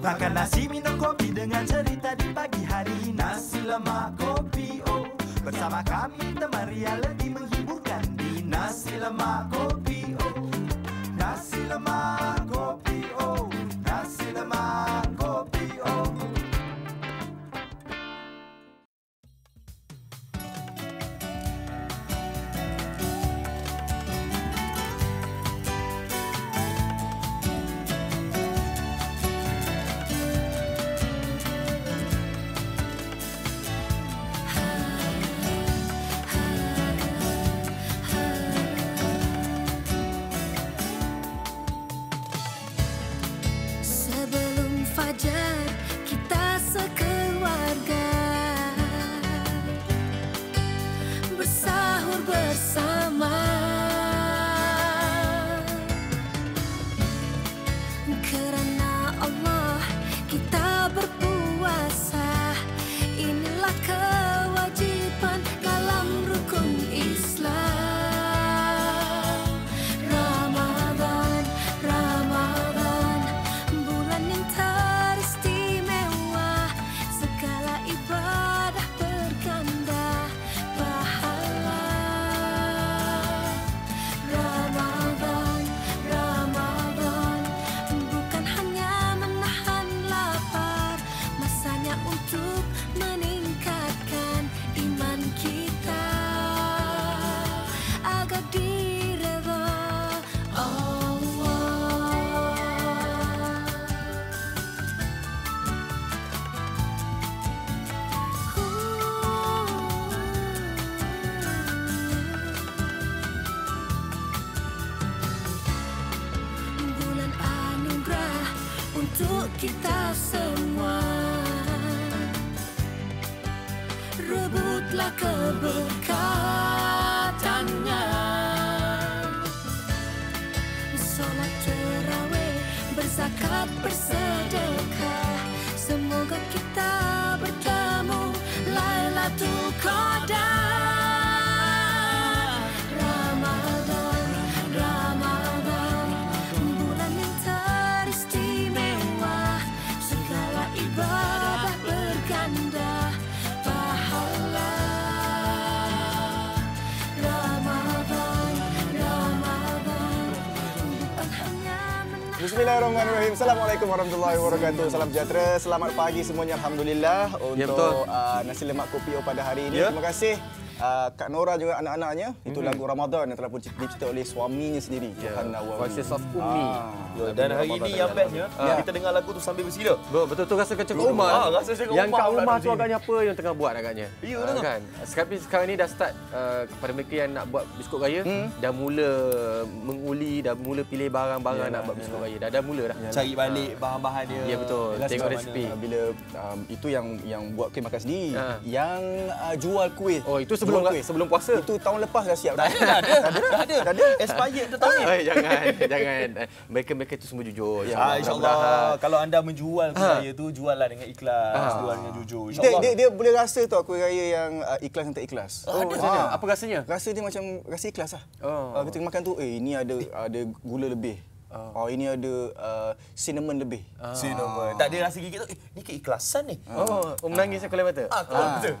Bakar nasi minum kopi dengan cerita di pagi hari Nasi lemak kopi oh Bersama kami teman lebih menghiburkan di Nasi lemak kopi oh Nasi lemak Assalamualaikum warahmatullahi wabarakatuh. Salam sejahtera. Selamat pagi semuanya. Alhamdulillah ya, untuk uh, nasi lemak kopi O pada hari ini. Yeah. Terima kasih. Uh, Kak Nora juga anak-anaknya. Itu mm -hmm. lagu Ramadan yang telah pun dicipta oleh suaminya sendiri. Yeah. Johanna Wawi. Voices of Umi. Ah. Alhamdulillah. Dan hari ini yang bestnya ya. kita dengar lagu tu sambil bersila. Betul betul, betul rasa macam rumah. Ha, rasa macam yang rumah. Yang kat rumah tu agaknya apa yang tengah buat agaknya? Ya uh, Kan? Sekali sekarang ni dah start uh, kepada mereka yang nak buat biskut raya hmm. dah mula menguli dah mula pilih barang-barang ya, nak buat biskut ya, raya. Dah dah mula dah. Ya, Cari balik uh, bahan-bahan dia. Ya betul. Tengok resipi. Bila um, itu yang yang buat kuih makan sendiri. Ha. Yang uh, jual kuih. Oh itu sebelum kuih. sebelum puasa. Itu tahun lepas dah siap. Dah ada. Dah ada. Dah ada. Expired tu tahun ni. Jangan jangan mereka mereka itu semua jujur. Ya, ah, InsyaAllah. Kalau anda menjual kuih ha. itu tu, juallah dengan ikhlas. Ha. Ah. Jual dengan jujur. Dia, dia, dia boleh rasa tu Aku kaya yang uh, ikhlas dan tak ikhlas. Oh, oh, apa rasanya? Rasa dia macam rasa ikhlas lah. Oh. Uh, ketika makan tu, eh ini ada ada gula lebih. Oh. oh ini ada uh, cinnamon lebih. Oh. Cinnamon. Tak dia rasa gigit tu. Eh, ni keikhlasan ni. Oh, oh um, menangis ah. aku lewat tu. Ah, ah. betul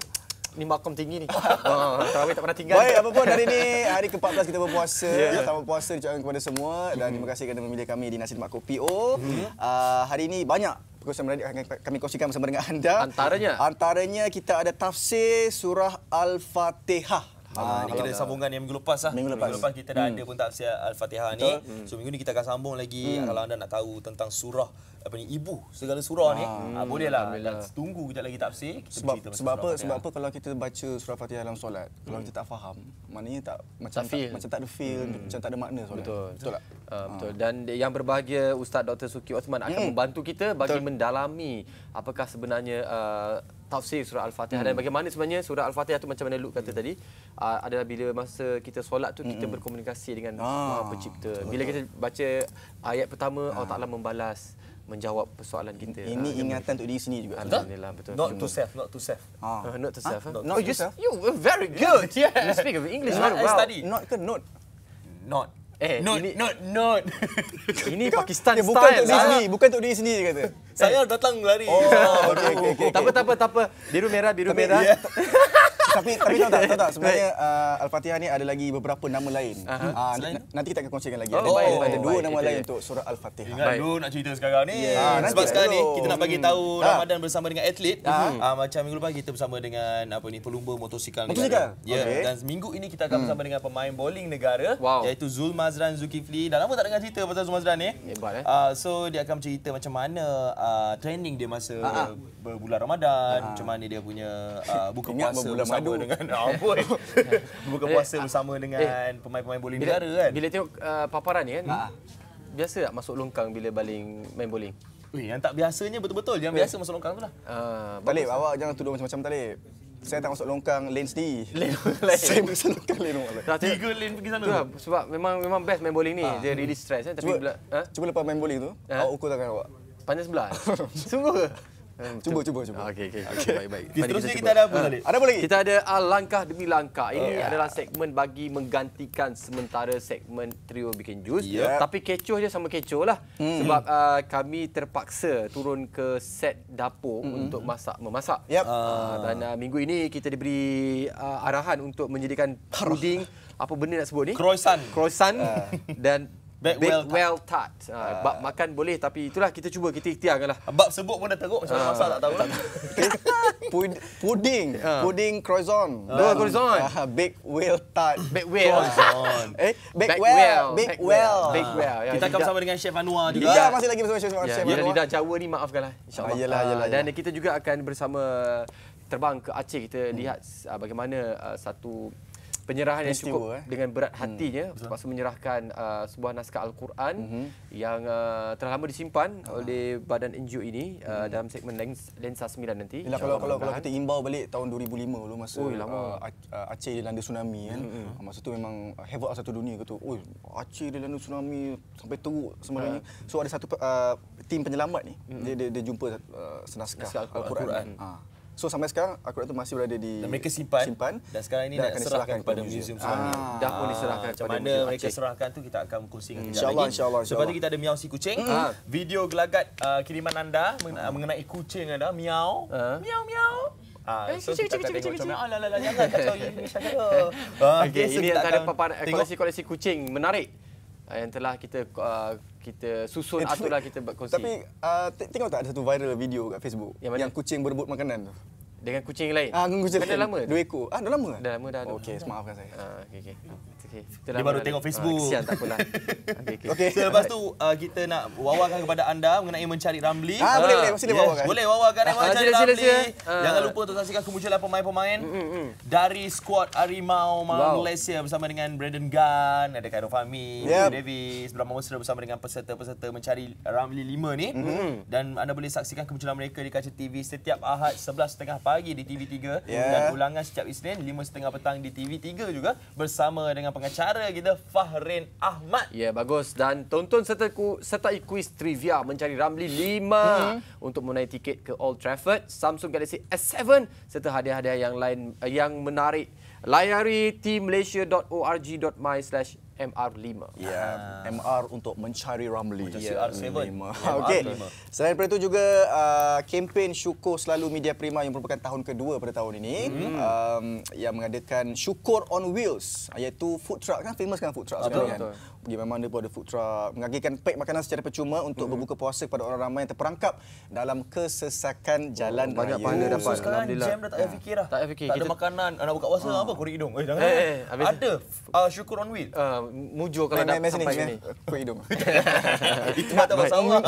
ni makam tinggi ni. Ha, uh, tak pernah tinggal. Baik, apa pun hari ni hari ke-14 kita berpuasa. Yeah. Selamat puasa diucapkan kepada semua dan terima kasih kerana memilih kami di Nasi Lemak Kopi O. Uh, hari ini banyak perkongsian menarik akan kami kongsikan bersama dengan anda. Antaranya? Antaranya kita ada tafsir surah Al-Fatihah. Ah, ini kita ada sambungan yang minggu lepas lah. Minggu lepas, minggu lepas kita dah hmm. ada pun tafsir Al-Fatihah ni. Hmm. So minggu ni kita akan sambung lagi hmm. kalau anda nak tahu tentang surah apa ni ibu segala surah ah, ni ah, hmm, boleh lah tunggu kejap lagi tafsir kita sebab sebab apa sebab apa kalau kita baca surah Fatihah dalam solat hmm. kalau kita tak faham maknanya tak macam tak, tak macam tak ada feel hmm. macam tak ada makna solat betul betul, tak? Uh, betul. Ha. dan yang berbahagia Ustaz Dr Suki Osman akan hmm. membantu kita bagi betul. mendalami apakah sebenarnya uh, tafsir surah al-fatihah hmm. dan bagaimana sebenarnya surah al-fatihah tu macam mana Luke kata hmm. tadi uh, adalah bila masa kita solat tu kita hmm. berkomunikasi dengan ah, Pencipta bila kita baca ayat pertama ah. Allah Taala membalas menjawab persoalan kita. Ini uh, ingatan untuk diri sini juga. Alhamdulillah betul. Not to self, not to self. Ah. ah. Uh, not to self. Huh? Not, not to oh, self. You were very good. Yeah. yeah. You speak of English not, very well. study. Not ke not. Not. Eh, not, ini, not, not. ini Pakistan style. Eh, bukan untuk diri ah. sini bukan untuk diri sendiri kata. Eh. Saya datang lari. Oh, ah, okey okey okey. tak apa tak apa. Biru merah, biru merah. Ya. tapi tapi okay. tak, tak sebenarnya uh, Al-Fatihah ni ada lagi beberapa nama lain. Uh-huh. Uh, n- nanti kita akan kongsikan lagi. Oh, ada, baik, ada baik, dua baik, nama baik, lain untuk surah Al-Fatihah. Ingat dulu nak cerita sekarang ni. Yeah. Uh, sebab sekarang ni kita nak bagi hmm. tahu hmm. Ramadan bersama dengan atlet. Uh-huh. Uh, macam minggu lepas kita bersama dengan apa ni pelumba motosikal negara. Motosikal? Ya. Yeah. Okay. Dan minggu ini kita akan hmm. bersama hmm. dengan pemain bowling negara wow. iaitu Zulmazran Zulkifli. Dah lama tak dengar cerita pasal Zulmazran ni. Hebat eh. Ah, so dia akan cerita macam mana ah, training dia masa uh-huh. berbulan Ramadan, macam mana dia punya uh, buka puasa Eh, ah, bersama dengan Ampun. Buka puasa bersama dengan pemain-pemain bowling bila, negara kan. Bila tengok uh, paparan ni kan. Ha. ha. Biasa tak masuk longkang bila baling main bowling? Ui, yang tak biasanya betul-betul. Yang biasa masuk longkang tu lah. Uh, Talib, bagus, awak kan? jangan tuduh macam-macam Talib. Saya tak masuk longkang lane sendiri. Lane Saya masuk longkang lane rumah. Tiga lane pergi sana. Lah, sebab memang memang best main bowling ni. Ha. Dia really stress. Eh. Tapi cuba, bila, ha? cuba lepas main bowling tu, ha? awak ukur tangan awak. Panjang sebelah? Sungguh ke? Hmm, cuba cuba cuba. Okey okey. Ah, okay. Baik baik. Mari Seterusnya kita, kita ada apa tadi? Ah, ha. Ada apa lagi? Kita ada uh, langkah demi langkah. Ini oh, ya. adalah segmen bagi menggantikan sementara segmen Trio Bikin Jus. Ya. Yep. Tapi kecoh je sama kecoh lah. Mm. Sebab uh, kami terpaksa turun ke set dapur mm. untuk masak memasak. Yep. Uh, dan uh, minggu ini kita diberi uh, arahan untuk menjadikan puding apa benda nak sebut ni? Croissant. Croissant uh. dan Bed well, well tart. Uh, ah, ah. bab makan boleh tapi itulah kita cuba kita ikhtiarkan lah. Ah, bab sebut pun dah teruk uh, masak tak tahu. Tak tahu. puding Uh. Pudding croissant. Uh. Uh, croissant. Uh, big well tart. Big well. eh, big well. Big well. well. Big well. Uh. Ya, kita akan bersama dengan Chef Anwar juga. Ya, masih lagi bersama Chef, yeah, Chef Anwar. Ya, lidah Jawa ni maafkanlah. InsyaAllah. Uh, yelah, yelah, yelah. Dan kita juga akan bersama terbang ke Aceh. Kita hmm. lihat bagaimana uh, satu penyerahan yang cukup eh. dengan berat hmm. hatinya hmm, waktu menyerahkan uh, sebuah naskah al-Quran mm-hmm. yang uh, telah lama disimpan uh-huh. oleh badan NGO ini uh, hmm dalam segmen lens, lensa sembilan nanti. Yalah, kalau kalau kalau kita imbau balik tahun 2005 dulu masa Ui, uh, uh, Aceh dilanda tsunami kan. Mm-hmm. Masa tu memang uh, havoc lah satu dunia kata, "Oi, Aceh dilanda tsunami sampai teruk sebenarnya." Uh. So ada satu uh, tim penyelamat ni, mm-hmm. dia, hmm. dia dia jumpa uh, senaskah naskah al-Quran. al-Quran. Mm-hmm. Uh. So sampai sekarang akurat tu masih berada di dan mereka simpan, simpan dan sekarang ini akan diserahkan serahkan kepada museum sekarang. Ah, dah pun diserahkan macam mana mereka Aceh. serahkan tu kita akan kongsikan hmm. InsyaAllah, insya insyaAllah. Sebab tu kita ada Miau Si Kucing. Hmm. Video gelagat uh, kiriman anda hmm. mengenai kucing anda. Miau. Miau, miau. Ah, so kita akan tengok macam mana. Oh, lah, lah, lah. Jangan kacau ini. Okay, ini antara koleksi-koleksi kucing menarik. Ah, yang telah kita uh, kita susun eh, atulah kita berkongsi. Tapi uh, tengok tak ada satu viral video kat Facebook yang, yang kucing berebut makanan tu. Dengan kucing lain? Ah, dengan kucing lain. Dah lama? Dua ekor. Ah, dah lama? Dah lama dah. Oh, okey, maafkan saya. Ah, okey, okey. Okay. Dia baru tengok ah, Facebook. Kesian tak pula. Okey. Okay. okay. So, lepas tu uh, kita nak wawakan kepada anda mengenai mencari Ramli. Ah, boleh boleh. Sila yeah. wawakan. Boleh wawakan eh, ah, mencari sila, Ramli. Sila, sila. Jangan ah. lupa untuk saksikan kemunculan pemain-pemain mm, mm, mm. dari skuad Arimau Malaysia bersama dengan Brandon Gunn, ada Cairo Fahmi, yep. Davis, Bram Monster bersama dengan peserta-peserta mencari Ramli 5 ni. Mm, mm. Dan anda boleh saksikan kemunculan mereka di kaca TV setiap Ahad 11.30 pagi di TV3 yeah. dan ulangan setiap Isnin 5.30 petang di TV3 juga bersama dengan pengacara kita Fahrin Ahmad. Ya, yeah, bagus. Dan tonton serta, serta kuis trivia mencari Ramli 5 hmm. untuk menaik tiket ke Old Trafford, Samsung Galaxy S7 serta hadiah-hadiah yang lain yang menarik. Layari teammalaysia.org.my/ slash MR5. Ya, yeah, ah. MR untuk mencari Ramli. Oh, yeah. CR7. Okey. Selain daripada itu juga, uh, kempen Syukur Selalu Media Prima yang merupakan tahun kedua pada tahun ini. Hmm. Um, yang mengadakan Syukur on Wheels, iaitu food truck. Kan famous kan food truck? Betul, betul pergi memang dia pun ada food truck mengagihkan pek makanan secara percuma untuk mm-hmm. berbuka puasa kepada orang ramai yang terperangkap dalam kesesakan jalan oh, banyak raya. Banyak pahala dapat. So, sekarang Alhamdulillah. jam dah tak payah ya. fikir dah. Tak payah fikir. Tak kita... ada makanan, nak buka puasa uh. apa kurik hidung. Eh, jangan. Eh, lah. eh, eh ada. Uh, syukur on wheel. Uh, ah, mujur kalau dah sampai sini. sini. hidung. Itu tak pasal Allah.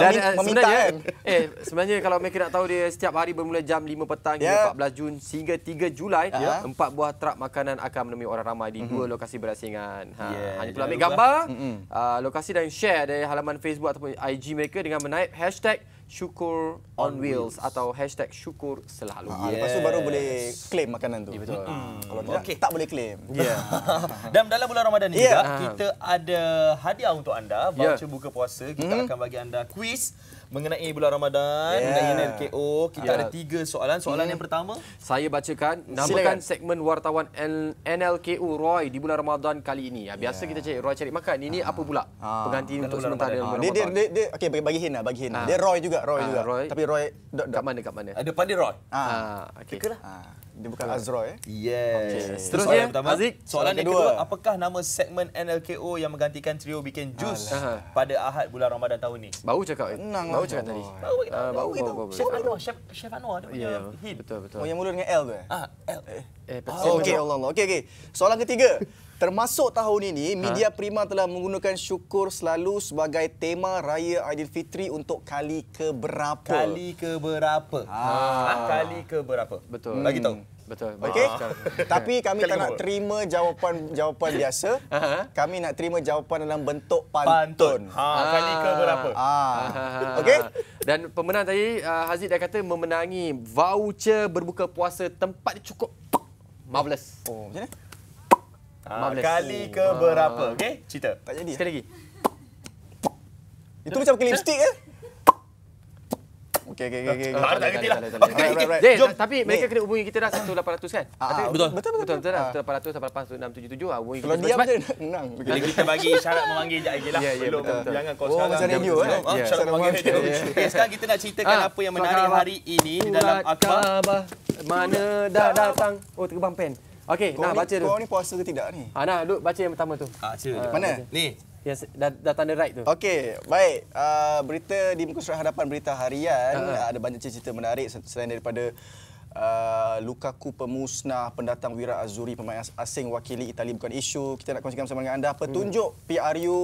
meminta kan. Eh, eh, sebenarnya kalau mereka nak tahu dia setiap hari bermula jam 5 petang yeah. hingga 14 ya. Jun sehingga 3 Julai, ya. empat buah trak makanan akan menemui orang ramai di mhm. dua lokasi berasingan. Ha, hanya pula ambil gambar. Lah mm. uh, lokasi dan share dari halaman Facebook ataupun IG mereka dengan menaip hashtag syukur on, on wheels, wheels atau hashtag syukur selalu. Ha, ah, yes. Lepas tu baru boleh claim makanan tu. Ya, betul. Mm. Kalau hmm. tidak, okay. tak boleh claim. Yeah. dan dalam bulan Ramadan ni yeah. juga, ya. kita ada hadiah untuk anda. Ya. Voucher yeah. buka puasa. Kita mm. akan bagi anda quiz mengenai bulan Ramadan yeah. mengenai NKO kita yeah. ada tiga soalan soalan mm. yang pertama saya bacakan namakan Silakan. segmen wartawan N NLKU Roy di bulan Ramadan kali ini ya, biasa yeah. kita cari Roy cari makan ini ah. apa pula ah. pengganti untuk bulan sementara ah. Ramadan. Ramadan. dia dia, dia, okey bagi hin lah bagi hin ah. dia Roy juga Roy ah, juga Roy. tapi Roy dekat mana dekat mana depan dia Roy ah, ah okey ah. Dia bukan ah. Azra eh? Yes. Okay. Soalan pertama. Aziz. Soalan yang kedua. kedua. Apakah nama segmen NLKO yang menggantikan trio Bikin jus pada Ahad bulan Ramadan tahun ini? Bau cakap. Tenang eh? bau lah. cakap tadi. Bau uh, bau, ah, bau, bau, bau, Chef Anwar. Chef, Anwar. ada. yeah, punya ya, ya. hit. Betul, betul. Oh, yang mula dengan L tu eh? Ah, L. Eh, eh oh, okay. Allah, Okay, okay. Soalan ketiga. Termasuk tahun ini, ha? Media Prima telah menggunakan syukur selalu sebagai tema Raya Aidilfitri untuk kali keberapa. Kali keberapa. Ha. Ha. Kali keberapa. Betul. Lagi tahu. Hmm, betul. Okey. Tapi kami tak nak terima jawapan jawapan biasa. Ha, ha. Kami nak terima jawapan dalam bentuk pantun. pantun. Ha, kali ke berapa? Ah. Ha. Okey. Dan pemenang tadi ah, Haziq dah kata memenangi voucher berbuka puasa tempat cukup. Marvelous. Oh, macam mana? 15. Ah, kali ke berapa? Ah. Okey, cerita. Tak jadi. Sekali lagi. Itu macam pakai lipstick ke? Okey, okey, okey. Okay. Ah, tak ada lah. Okey, okey. Tapi mereka kena hubungi kita dah 1800 kan? Uh, betul. Betul, betul. Betul, betul. betul, betul, betul, betul, betul, betul, betul, betul, betul, betul, betul, betul, betul, kita bagi syarat memanggil sekejap lagi lah. Ya, ya, Belum, jangan kau oh, sekarang. Oh, macam radio eh? ya, sekarang kita nak ceritakan apa yang menarik hari ini di dalam akhbar. Mana dah datang? Oh, terbang pen. Okey, nak ni, baca tu. Kau ni puasa ke tidak ni? Ha, ah, nah, duk baca yang pertama tu. Ha, cerita. Ha, mana? Baca. Ni. Yang dah, dah tanda right tu. Okey, baik. Uh, berita di muka surat hadapan berita harian. Ha. Ada banyak cerita menarik selain daripada Uh, Lukaku pemusnah pendatang Wira Azuri pemain asing wakili Itali bukan isu kita nak kongsikan bersama dengan anda hmm. petunjuk hmm. PRU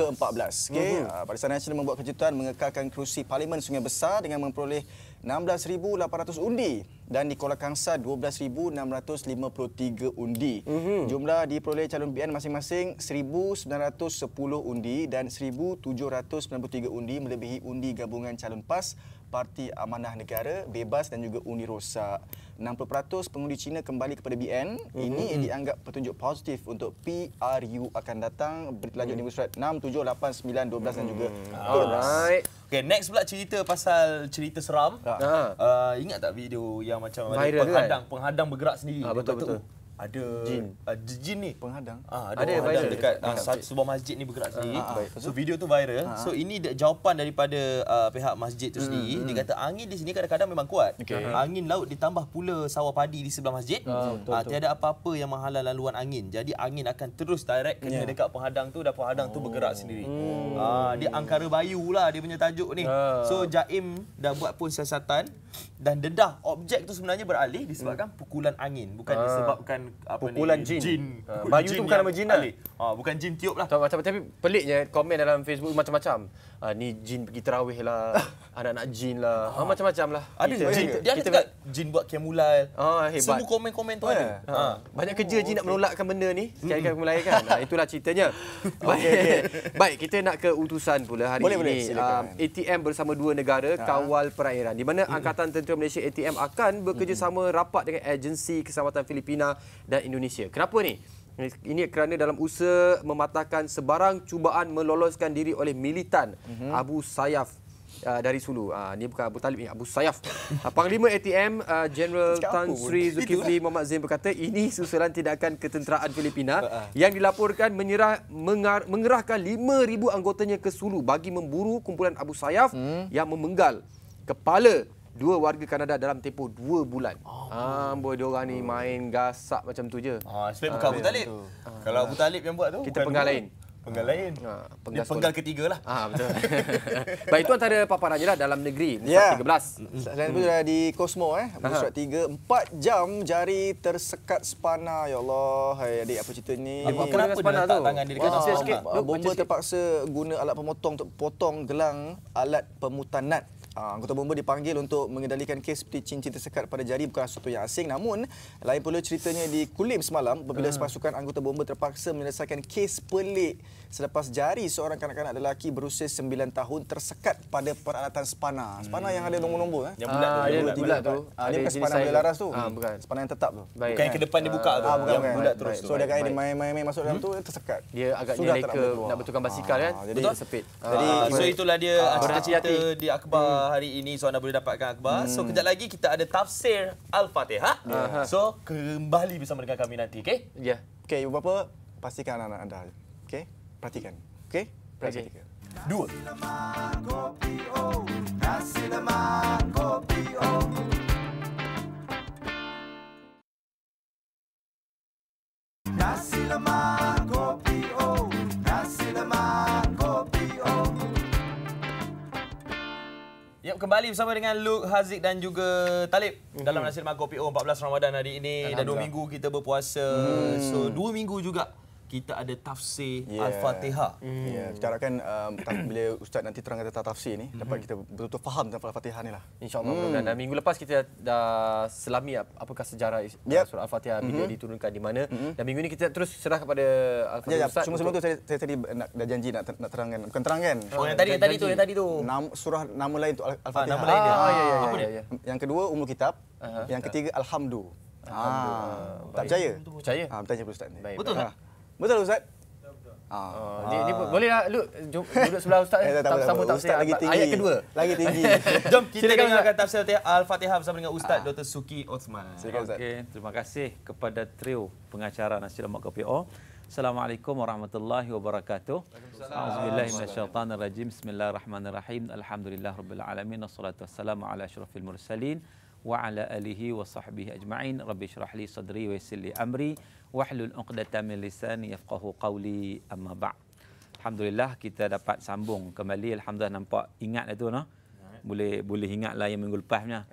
ke-14 okey uh, Barisan Nasional membuat kejutan mengekalkan kerusi parlimen Sungai Besar dengan memperoleh 16,800 undi dan di Kuala Kangsar 12,653 undi. Mm-hmm. Jumlah diperoleh calon BN masing-masing 1,910 undi dan 1,793 undi melebihi undi gabungan calon PAS Parti Amanah Negara Bebas dan juga Uni Rosak. 60% pengundi Cina kembali kepada BN. Mhm, Ini mm-hmm. dianggap petunjuk positif untuk PRU akan datang. Berita lanjut mm-hmm. di surat 6, 7, 8, 9, 12 mm-hmm. dan juga 12. Mhm. Alright. Okay, next pula cerita pasal cerita seram. Ha. ha. Uh, ingat tak video yang macam penghadang-penghadang kan? penghadang bergerak sendiri? Ha, ah, betul-betul. Betul ada jin uh, jin ni penghadang uh, ada, ada penghadang viral dekat uh, ah, masjid. sebuah masjid ni bergerak sendiri uh, uh, so video tu viral uh, so ini jawapan daripada uh, pihak masjid tu hmm, sendiri hmm. dia hmm. kata angin di sini kadang-kadang memang kuat okay. angin laut ditambah pula sawah padi di sebelah masjid uh, uh, tiada apa-apa yang menghalang laluan angin jadi angin akan terus direct kena yeah. dekat penghadang tu dan penghadang oh. tu bergerak sendiri hmm. uh, dia angkara bayu lah dia punya tajuk ni uh. so jaim dah buat pun siasatan dan dedah objek tu sebenarnya beralih disebabkan hmm. pukulan angin bukan uh. disebabkan apa Pukulan ni? jin. jin. Ha, Bayu tu bukan nama jin lah. Ha, bukan jin tiup lah. Tak, macam, tapi peliknya komen dalam Facebook macam-macam. Ha, ni jin pergi terawih lah. Anak-anak jin lah. Ha, macam-macam lah. Ada kita, jin. Dia ada cakap jin buat kemulal. Ha, hebat. Semua komen-komen tu ha. ada. Ha. Banyak kerja oh, jin nak oh, menolakkan benda ni. Sekali kali mulai kan. Ha, itulah ceritanya. Baik. Okay, okay. Baik, kita nak ke utusan pula hari boleh, ini. Boleh, um, ATM bersama dua negara, ha. Kawal Perairan. Di mana Angkatan Tentera Malaysia ATM akan bekerjasama rapat dengan agensi keselamatan Filipina dan Indonesia. Kenapa ni? Ini kerana dalam usaha mematahkan sebarang cubaan meloloskan diri oleh militan mm-hmm. Abu Sayyaf uh, dari Sulu. Uh, ah, ini bukan Abu Talib, ini Abu Sayyaf. uh, Panglima ATM uh, General Tan Sri Zulkifli Muhammad Zain berkata, ini susulan tindakan ketenteraan Filipina ah, yang dilaporkan menyerah, mengar, mengerahkan 5,000 anggotanya ke Sulu bagi memburu kumpulan Abu Sayyaf mm. yang memenggal kepala dua warga Kanada dalam tempoh dua bulan. Oh. Ah, amboi, diorang ni main gasak macam tu je. Ah, sebab bukan ah, Abu Talib. Ah. Kalau Abu Talib yang buat tu, Kita penggal lain. Penggal ah. lain. Ha, penggal, penggal ketiga lah. Ha, betul. Baik, itu antara paparan je lah dalam negeri. Ya. Yeah. 13. Dan itu hmm. dah di Cosmo. Eh. Bersuat tiga. Empat jam jari tersekat sepana Ya Allah. Hai, adik, apa cerita ni? Apa, ini? kenapa spana dia letak tu? tangan dia dekat sikit? Bomba terpaksa guna alat pemotong untuk potong gelang alat pemutanat. Uh, anggota bomba dipanggil untuk mengendalikan kes peti cincin tersekat pada jari bukan sesuatu yang asing. Namun, lain pula ceritanya di Kulim semalam apabila ah. pasukan anggota bomba terpaksa menyelesaikan kes pelik selepas jari seorang kanak-kanak lelaki berusia 9 tahun tersekat pada peralatan spana. Spana yang ada nombor-nombor. Eh? Yang bulat, ah, tu, ya, bulat, bulat tu. Ah, dia bukan spana bila laras tu. Ah, bukan. Spana yang tetap tu. Baik, bukan yang ke depan dia buka tu. Ah, bukan, yang bukan. bulat terus baik, tu. Baik, dia main-main masuk dalam hmm? tu, tersekat. Dia agak agaknya nak betulkan basikal kan. Jadi, sepit. So, itulah dia cerita di Akbar hari ini so anda boleh dapatkan akhbar. Hmm. So kejap lagi kita ada tafsir Al-Fatihah. Yeah. Ya. So kembali bersama dengan kami nanti, okey? Ya. Yeah. Okey, ibu bapa pastikan anak-anak anda. Okey? Perhatikan. Okey? Perhatikan. Okay. Dua. Nasi lemak kopi o. Nasi lemak kopi o. Yep, kembali bersama dengan Luke, Haziq dan juga Talib mm-hmm. dalam hmm. Nasir Makau PO 14 Ramadan hari ini. Dan dua minggu kita berpuasa. Hmm. So, dua minggu juga kita ada tafsir yeah. Al-Fatihah. Mm. yeah. kita harapkan um, bila Ustaz nanti terangkan tentang tafsir ni, dapat mm-hmm. kita betul-betul faham tentang Al-Fatihah ni lah. InsyaAllah. Mm. Dan minggu lepas kita dah selami apakah sejarah yep. surah Al-Fatihah bila mm-hmm. diturunkan di mana. Mm-hmm. Dan minggu ini kita terus serah kepada Al-Fatihah yeah, ya. Ustaz. Cuma-cuma untuk... tu saya, saya tadi nak, dah janji nak, nak terangkan. Bukan terangkan. Oh, yang tadi, tadi tu. Yang tadi tu. Nam, surah nama lain untuk ah, Al-Fatihah. Ha, Ah, ah, ya, ya, ya. Apa Yang kedua, umur Kitab. Uh-huh. Yang ketiga, Alhamdulillah. Ah, tak percaya? Percaya. Ah, tanya Ustaz ni. Betul tak? Ah. Betul lah, Ustaz? Betul. Ah. Ah. Ni, ni, boleh lah Lu, jom, duduk sebelah Ustaz. eh, tak, sama tak, Ustaz lagi tinggi. Ayat kedua. Lagi tinggi. jom kita Silakan dengarkan tafsir Al-Fatihah bersama dengan Ustaz ah. Dr. Suki Osman. Silakan Ustaz. Okay. Terima kasih kepada trio pengacara Nasir Lemak KPO. Assalamualaikum warahmatullahi wabarakatuh. Assalamualaikum warahmatullahi wabarakatuh. Bismillahirrahmanirrahim. Alhamdulillah rabbil alamin. Wassalatu wa ala alihi wa sahbihi ajma'in rabbi shrah li sadri wa yassir li amri wahlul 'uqdatam min lisani yafqahu qawli amma ba' Alhamdulillah kita dapat sambung kembali alhamdulillah nampak ingat dah tu noh boleh boleh ingatlah yang minggu lepasnya.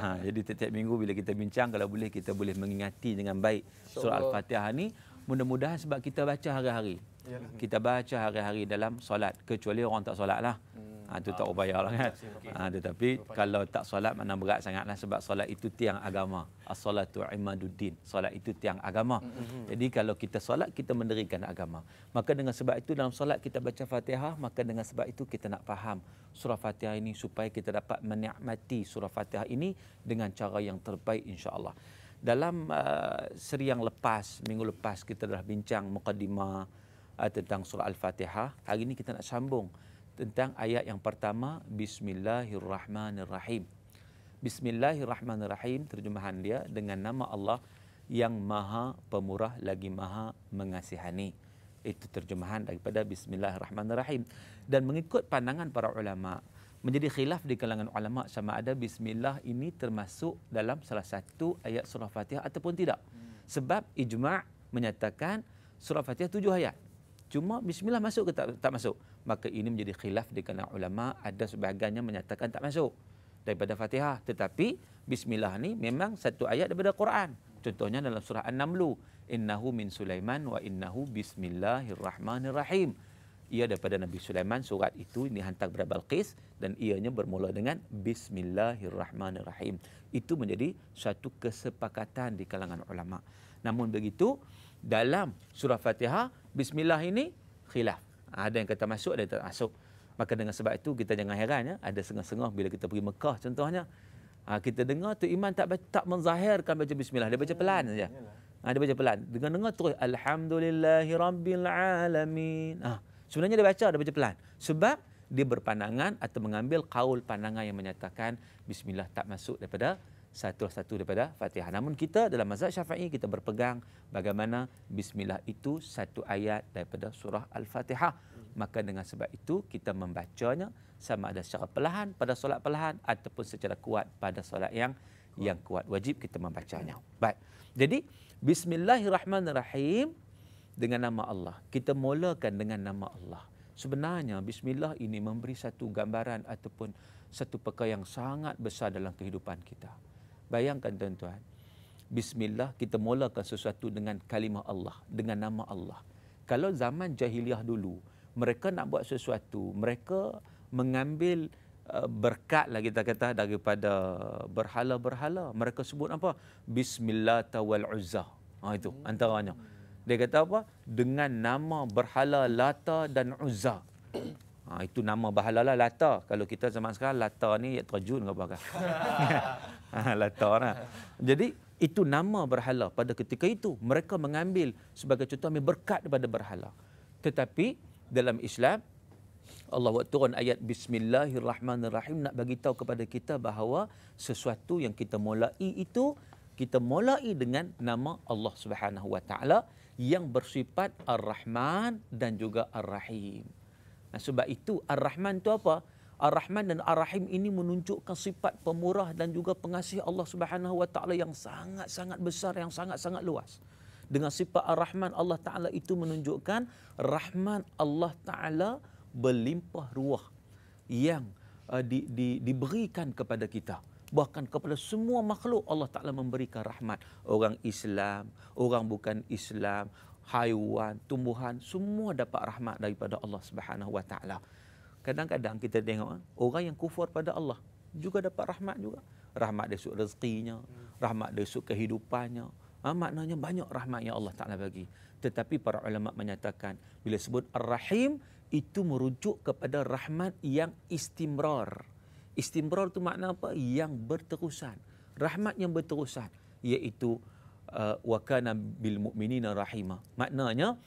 Ha jadi setiap minggu bila kita bincang kalau boleh kita boleh mengingati dengan baik surah al-Fatihah ni mudah-mudahan sebab kita baca hari-hari Yalah. Hmm. Kita baca hari-hari dalam solat kecuali orang tak solatlah. Hmm. Ha, ah, itu tak upaya ah, lah kan. Ha, tetapi kalau tak solat mana berat sangatlah sebab solat itu tiang agama. As-salatu imaduddin. Solat itu tiang agama. Hmm, hmm, hmm. Jadi kalau kita solat kita mendirikan agama. Maka dengan sebab itu dalam solat kita baca Fatihah, maka dengan sebab itu kita nak faham surah Fatihah ini supaya kita dapat menikmati surah Fatihah ini dengan cara yang terbaik insya-Allah. Dalam uh, seri yang lepas, minggu lepas kita dah bincang mukadimah Ah, tentang surah Al-Fatihah. Hari ini kita nak sambung tentang ayat yang pertama Bismillahirrahmanirrahim. Bismillahirrahmanirrahim terjemahan dia dengan nama Allah yang Maha Pemurah lagi Maha Mengasihani. Itu terjemahan daripada Bismillahirrahmanirrahim. Dan mengikut pandangan para ulama, menjadi khilaf di kalangan ulama sama ada bismillah ini termasuk dalam salah satu ayat surah Fatihah ataupun tidak. Hmm. Sebab ijma' menyatakan surah Fatihah tujuh ayat. Cuma bismillah masuk ke tak, tak masuk? Maka ini menjadi khilaf di kalangan ulama ada sebahagiannya menyatakan tak masuk daripada Fatihah. Tetapi bismillah ni memang satu ayat daripada Quran. Contohnya dalam surah An-Namlu, innahu min Sulaiman wa innahu bismillahirrahmanirrahim. Ia daripada Nabi Sulaiman surat itu ini hantar kepada Balqis dan ianya bermula dengan bismillahirrahmanirrahim. Itu menjadi satu kesepakatan di kalangan ulama. Namun begitu dalam surah Fatihah bismillah ini khilaf. Ada yang kata masuk, ada yang tak masuk. Maka dengan sebab itu kita jangan heran ya, ada sengah-sengah bila kita pergi Mekah contohnya. Ah, kita dengar tu iman tak tak menzahirkan baca bismillah, dia baca pelan saja. Ha, dia baca pelan. Dengan dengar terus alhamdulillahi rabbil alamin. Ha, sebenarnya dia baca dia baca pelan. Sebab dia berpandangan atau mengambil kaul pandangan yang menyatakan bismillah tak masuk daripada satu-satu daripada Fatihah. Namun kita dalam mazhab Syafi'i kita berpegang bagaimana bismillah itu satu ayat daripada surah Al-Fatihah. Maka dengan sebab itu kita membacanya sama ada secara perlahan pada solat perlahan ataupun secara kuat pada solat yang kuat. yang kuat wajib kita membacanya. Baik. Jadi bismillahirrahmanirrahim dengan nama Allah. Kita mulakan dengan nama Allah. Sebenarnya bismillah ini memberi satu gambaran ataupun satu perkara yang sangat besar dalam kehidupan kita. Bayangkan tuan-tuan, bismillah kita mulakan sesuatu dengan kalimah Allah, dengan nama Allah. Kalau zaman jahiliah dulu, mereka nak buat sesuatu, mereka mengambil uh, berkat lah kita kata daripada berhala-berhala. Mereka sebut apa? Bismillah tawal uzzah. Ha, itu hmm. antaranya. Dia kata apa? Dengan nama berhala Lata dan Uzza. Ha, itu nama berhala lah Lata. Kalau kita zaman sekarang Lata ni ya terjun ke apa kan? Ah, Latar lah. Jadi itu nama berhala pada ketika itu. Mereka mengambil sebagai contoh ambil berkat daripada berhala. Tetapi dalam Islam, Allah waktu turun ayat Bismillahirrahmanirrahim nak bagi tahu kepada kita bahawa sesuatu yang kita mulai itu kita mulai dengan nama Allah Subhanahu yang bersifat Ar-Rahman dan juga Ar-Rahim. Nah, sebab itu Ar-Rahman itu apa? Ar-Rahman dan Ar-Rahim ini menunjukkan sifat pemurah dan juga pengasih Allah Subhanahu wa taala yang sangat-sangat besar yang sangat-sangat luas. Dengan sifat Ar-Rahman Allah taala itu menunjukkan Rahman Allah taala berlimpah ruah yang uh, di, di, diberikan kepada kita bahkan kepada semua makhluk Allah taala memberikan rahmat orang Islam orang bukan Islam haiwan tumbuhan semua dapat rahmat daripada Allah Subhanahu wa taala kadang-kadang kita tengok ah, orang yang kufur pada Allah juga dapat rahmat juga. Rahmat dari sudut rezekinya, rahmat dari sudut kehidupannya. Ah, maknanya banyak rahmat yang Allah Ta'ala bagi. Tetapi para ulama menyatakan bila sebut Ar-Rahim itu merujuk kepada rahmat yang istimrar. Istimrar itu makna apa? Yang berterusan. Rahmat yang berterusan iaitu uh, wa kana bil mu'minina rahima. Maknanya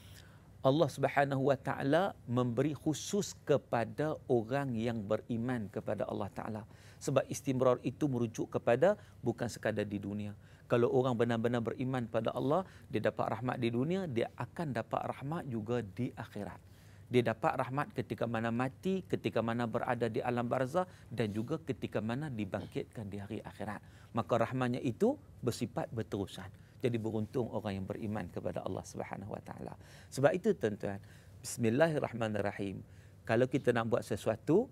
Allah Subhanahu Wa Taala memberi khusus kepada orang yang beriman kepada Allah Taala. Sebab istimrar itu merujuk kepada bukan sekadar di dunia. Kalau orang benar-benar beriman pada Allah, dia dapat rahmat di dunia, dia akan dapat rahmat juga di akhirat. Dia dapat rahmat ketika mana mati, ketika mana berada di alam barzah dan juga ketika mana dibangkitkan di hari akhirat. Maka rahmatnya itu bersifat berterusan jadi beruntung orang yang beriman kepada Allah Subhanahu Wa Taala. Sebab itu tuan-tuan, bismillahirrahmanirrahim. Kalau kita nak buat sesuatu,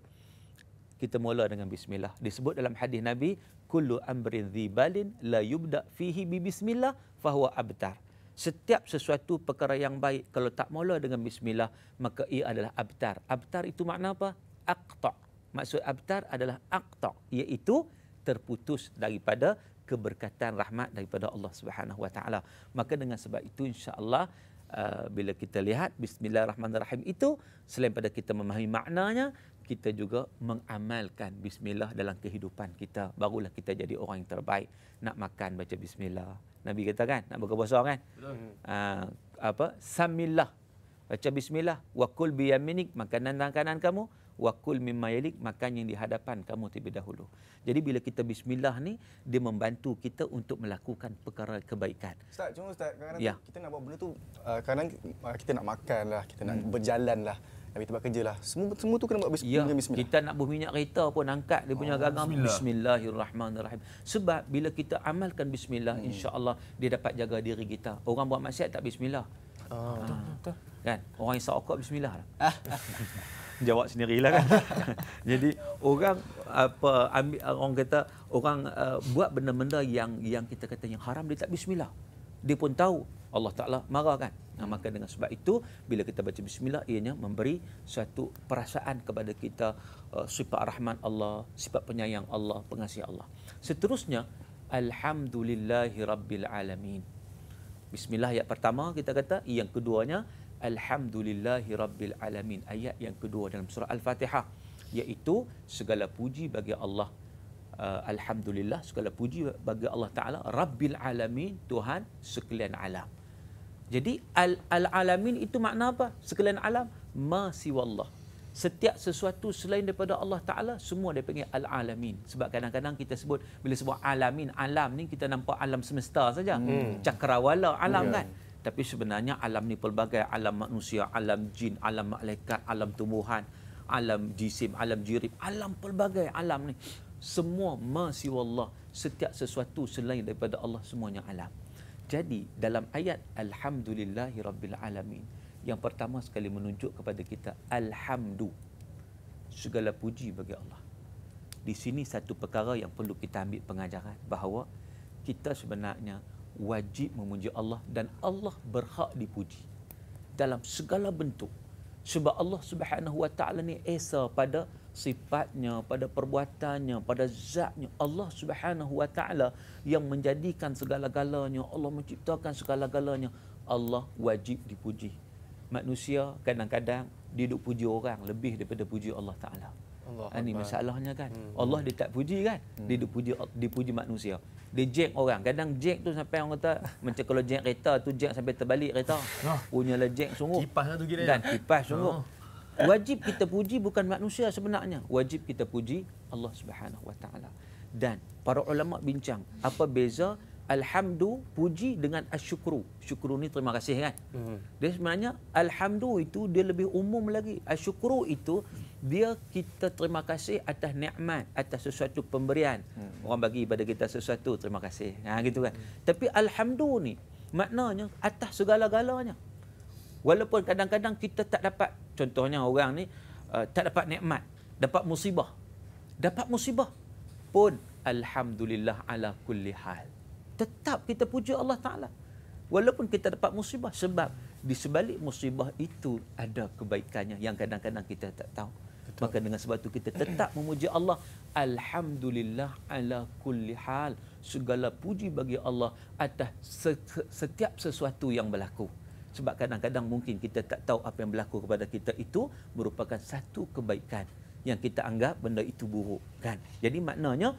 kita mula dengan bismillah. Disebut dalam hadis Nabi, kullu amrin dhibalin la yubda fihi bi bismillah fahuwa abtar. Setiap sesuatu perkara yang baik kalau tak mula dengan bismillah, maka ia adalah abtar. Abtar itu makna apa? Aqta. Maksud abtar adalah aqta, iaitu terputus daripada keberkatan rahmat daripada Allah Subhanahu Wa Taala. Maka dengan sebab itu insya-Allah uh, bila kita lihat bismillahirrahmanirrahim itu selain pada kita memahami maknanya kita juga mengamalkan bismillah dalam kehidupan kita barulah kita jadi orang yang terbaik nak makan baca bismillah nabi kata kan nak buka puasa kan Betul. Uh, apa samillah baca bismillah wa kul bi makanan tangan kanan kamu wakul mimma yalik makan yang di hadapan kamu terlebih dahulu. Jadi bila kita bismillah ni dia membantu kita untuk melakukan perkara kebaikan. Ustaz, cuma ustaz, kadang-kadang ya. kita nak buat benda tu uh, kadang uh, kita nak makan lah, kita nak hmm. berjalan lah. Tapi tempat kerja lah. Semua, semua tu kena buat bismillah. Ya, bismillah. Kita nak berminyak kereta pun angkat dia punya oh, gagang. Bismillahirrahmanirrahim. Sebab bila kita amalkan bismillah, hmm. Allah dia dapat jaga diri kita. Orang buat maksiat tak bismillah. Oh, ha. betul, ah, betul. Kan? Orang yang sokok bismillah lah. jawab sendirilah kan. Jadi orang apa ambil orang kata orang uh, buat benda-benda yang yang kita kata yang haram dia tak bismillah. Dia pun tahu Allah Taala marah kan. Nah, maka dengan sebab itu bila kita baca bismillah ianya memberi satu perasaan kepada kita uh, sifat rahman Allah, sifat penyayang Allah, pengasih Allah. Seterusnya alhamdulillahirabbil alamin. Bismillah yang pertama kita kata, yang keduanya Alhamdulillahi Rabbil Alamin Ayat yang kedua dalam surah Al-Fatihah Iaitu segala puji bagi Allah uh, Alhamdulillah segala puji bagi Allah Ta'ala Rabbil Alamin Tuhan sekalian alam Jadi Al-Alamin itu makna apa? Sekalian alam masih Allah Setiap sesuatu selain daripada Allah Ta'ala Semua dia panggil Al-Alamin Sebab kadang-kadang kita sebut Bila sebut Alamin Alam ni kita nampak alam semesta saja hmm. Cakrawala alam hmm. kan tapi sebenarnya alam ni pelbagai alam manusia, alam jin, alam malaikat, alam tumbuhan, alam jisim, alam jirim, alam pelbagai alam ni. Semua masih Allah. Setiap sesuatu selain daripada Allah semuanya alam. Jadi dalam ayat Alhamdulillahi Rabbil Alamin Yang pertama sekali menunjuk kepada kita Alhamdu Segala puji bagi Allah Di sini satu perkara yang perlu kita ambil pengajaran Bahawa kita sebenarnya wajib memuji Allah dan Allah berhak dipuji dalam segala bentuk sebab Allah Subhanahu Wa Taala ni esa pada sifatnya pada perbuatannya pada zatnya Allah Subhanahu Wa Taala yang menjadikan segala-galanya Allah menciptakan segala-galanya Allah wajib dipuji manusia kadang-kadang dia puji orang lebih daripada puji Allah Taala Allah ini ha, masalahnya kan hmm. Allah dia tak puji kan hmm. dia duk puji dipuji manusia hmm dia jack orang. Kadang jack tu sampai orang kata macam kalau jack kereta tu jack sampai terbalik kereta. punya ah. Punyalah jack sungguh. Kipas lah tu kira. Dan kipas sungguh. Ah. Wajib kita puji bukan manusia sebenarnya. Wajib kita puji Allah Subhanahu Wa Taala. Dan para ulama bincang apa beza alhamdu puji dengan asyukru. Syukru ni terima kasih kan. Hmm. Dia sebenarnya alhamdu itu dia lebih umum lagi. Asyukru itu dia kita terima kasih atas nikmat, atas sesuatu pemberian. Hmm. Orang bagi pada kita sesuatu, terima kasih. Ha gitu kan. Hmm. Tapi alhamdu ni maknanya atas segala-galanya. Walaupun kadang-kadang kita tak dapat contohnya orang ni uh, tak dapat nikmat, dapat musibah. Dapat musibah pun alhamdulillah ala kulli hal tetap kita puji Allah Ta'ala. Walaupun kita dapat musibah. Sebab di sebalik musibah itu ada kebaikannya yang kadang-kadang kita tak tahu. Betul. Maka dengan sebab itu kita tetap memuji Allah. Alhamdulillah ala kulli hal. Segala puji bagi Allah atas setiap sesuatu yang berlaku. Sebab kadang-kadang mungkin kita tak tahu apa yang berlaku kepada kita itu merupakan satu kebaikan yang kita anggap benda itu buruk kan jadi maknanya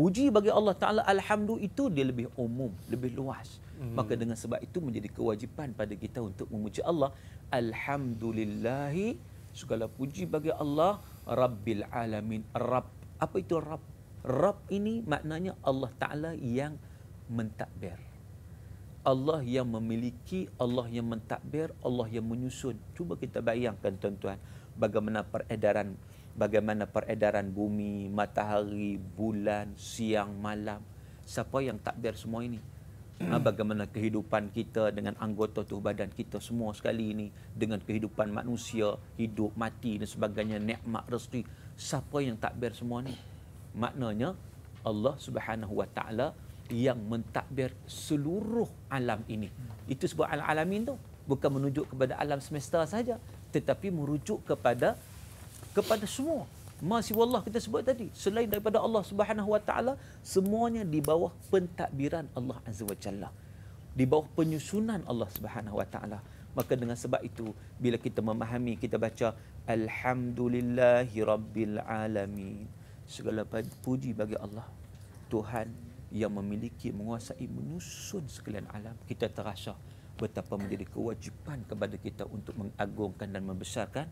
puji bagi Allah Ta'ala Alhamdulillah itu dia lebih umum, lebih luas. Hmm. Maka dengan sebab itu menjadi kewajipan pada kita untuk memuji Allah. Alhamdulillahi segala puji bagi Allah Rabbil Alamin. Rab. Apa itu Rab? Rab ini maknanya Allah Ta'ala yang mentadbir. Allah yang memiliki, Allah yang mentadbir, Allah yang menyusun. Cuba kita bayangkan tuan-tuan bagaimana peredaran bagaimana peredaran bumi, matahari, bulan, siang, malam. Siapa yang takbir semua ini? Ah, hmm. Bagaimana kehidupan kita dengan anggota tubuh badan kita semua sekali ini Dengan kehidupan manusia, hidup, mati dan sebagainya Nekmat, rezeki Siapa yang takbir semua ini? Maknanya Allah subhanahu wa ta'ala Yang mentakbir seluruh alam ini Itu sebuah alam-alamin itu Bukan menunjuk kepada alam semesta saja Tetapi merujuk kepada kepada semua. Masih wallah kita sebut tadi selain daripada Allah Subhanahu Wa Taala semuanya di bawah pentadbiran Allah Azza wa Jalla. Di bawah penyusunan Allah Subhanahu Wa Taala. Maka dengan sebab itu bila kita memahami kita baca alhamdulillahi rabbil alamin. Segala puji bagi Allah Tuhan yang memiliki menguasai menyusun sekalian alam. Kita terasa betapa menjadi kewajipan kepada kita untuk mengagungkan dan membesarkan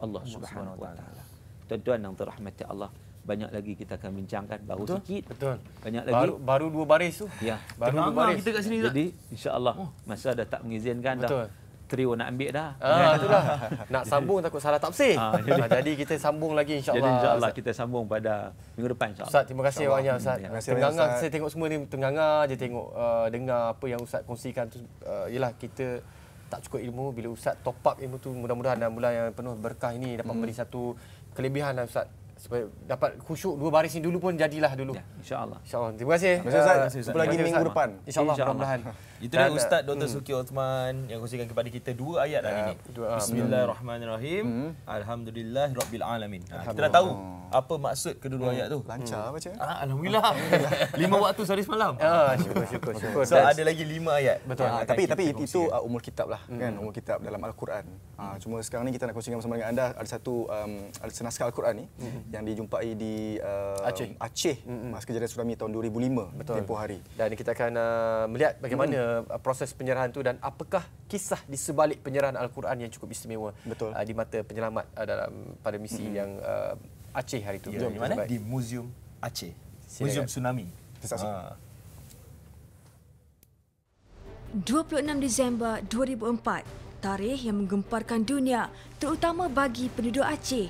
Allah Subhanahu Wa Taala. Tuan-tuan yang terahmati Allah, banyak lagi kita akan bincangkan baru betul, sikit. Betul. Banyak lagi. Baru, baru dua baris tu. Ya. Baru dua baris. Kita kat sini Jadi insya-Allah oh. masa dah tak mengizinkan betul. dah. Trio nak ambil dah. Ah, kan? nak sambung takut salah tafsir. Ah, ah, jadi, jadi kita sambung lagi insya-Allah. Jadi insya-Allah kita sambung pada minggu depan insya-Allah. Ustaz, terima kasih banyak ustaz. Terima kasih. Tengang, ustaz. saya tengok semua ni tengangah je tengok uh, dengar apa yang ustaz kongsikan tu uh, yalah kita tak cukup ilmu bila ustaz top up ilmu tu mudah-mudahan dalam bulan yang penuh berkah ini dapat hmm. beri satu kelebihan lah ustaz supaya dapat khusyuk dua baris ini dulu pun jadilah dulu ya, insyaallah insyaallah terima kasih ustaz uh, lagi minggu depan insyaallah mudah-mudahan itu dia Ustaz Dr. Hmm. Suki Osman yang kongsikan kepada kita dua ayat ya, hari ini. Dua, Bismillahirrahmanirrahim. Hmm. Alhamdulillah Rabbil Alamin. Ha, kita dah tahu apa maksud kedua dua hmm. ayat tu. Lancar hmm. macam. Ah, ha, Alhamdulillah. lima waktu sehari semalam. Ya, syukur, syukur, syukur. So ada lagi lima ayat. Betul. Ha, tapi tapi kongsikan. itu uh, umur kitab lah. Kan? Hmm. Kan? Umur kitab dalam Al-Quran. Ha, cuma sekarang ni kita nak kongsikan bersama dengan anda. Ada satu um, ada senaskah Al-Quran ni hmm. yang dijumpai di uh, Aceh. Aceh. Hmm. Masa kejadian tsunami tahun 2005. Betul. Tempoh hari. Dan kita akan uh, melihat bagaimana Uh, proses penyerahan itu dan apakah kisah di sebalik penyerahan al-Quran yang cukup istimewa Betul. Uh, di mata penyelamat uh, dalam pada misi mm-hmm. yang uh, Aceh hari itu. Ya, di mana? Di Museum Aceh. Sila Museum Tsunami. Tersaksi. 26 ah. Disember 2004, tarikh yang menggemparkan dunia terutama bagi penduduk Aceh.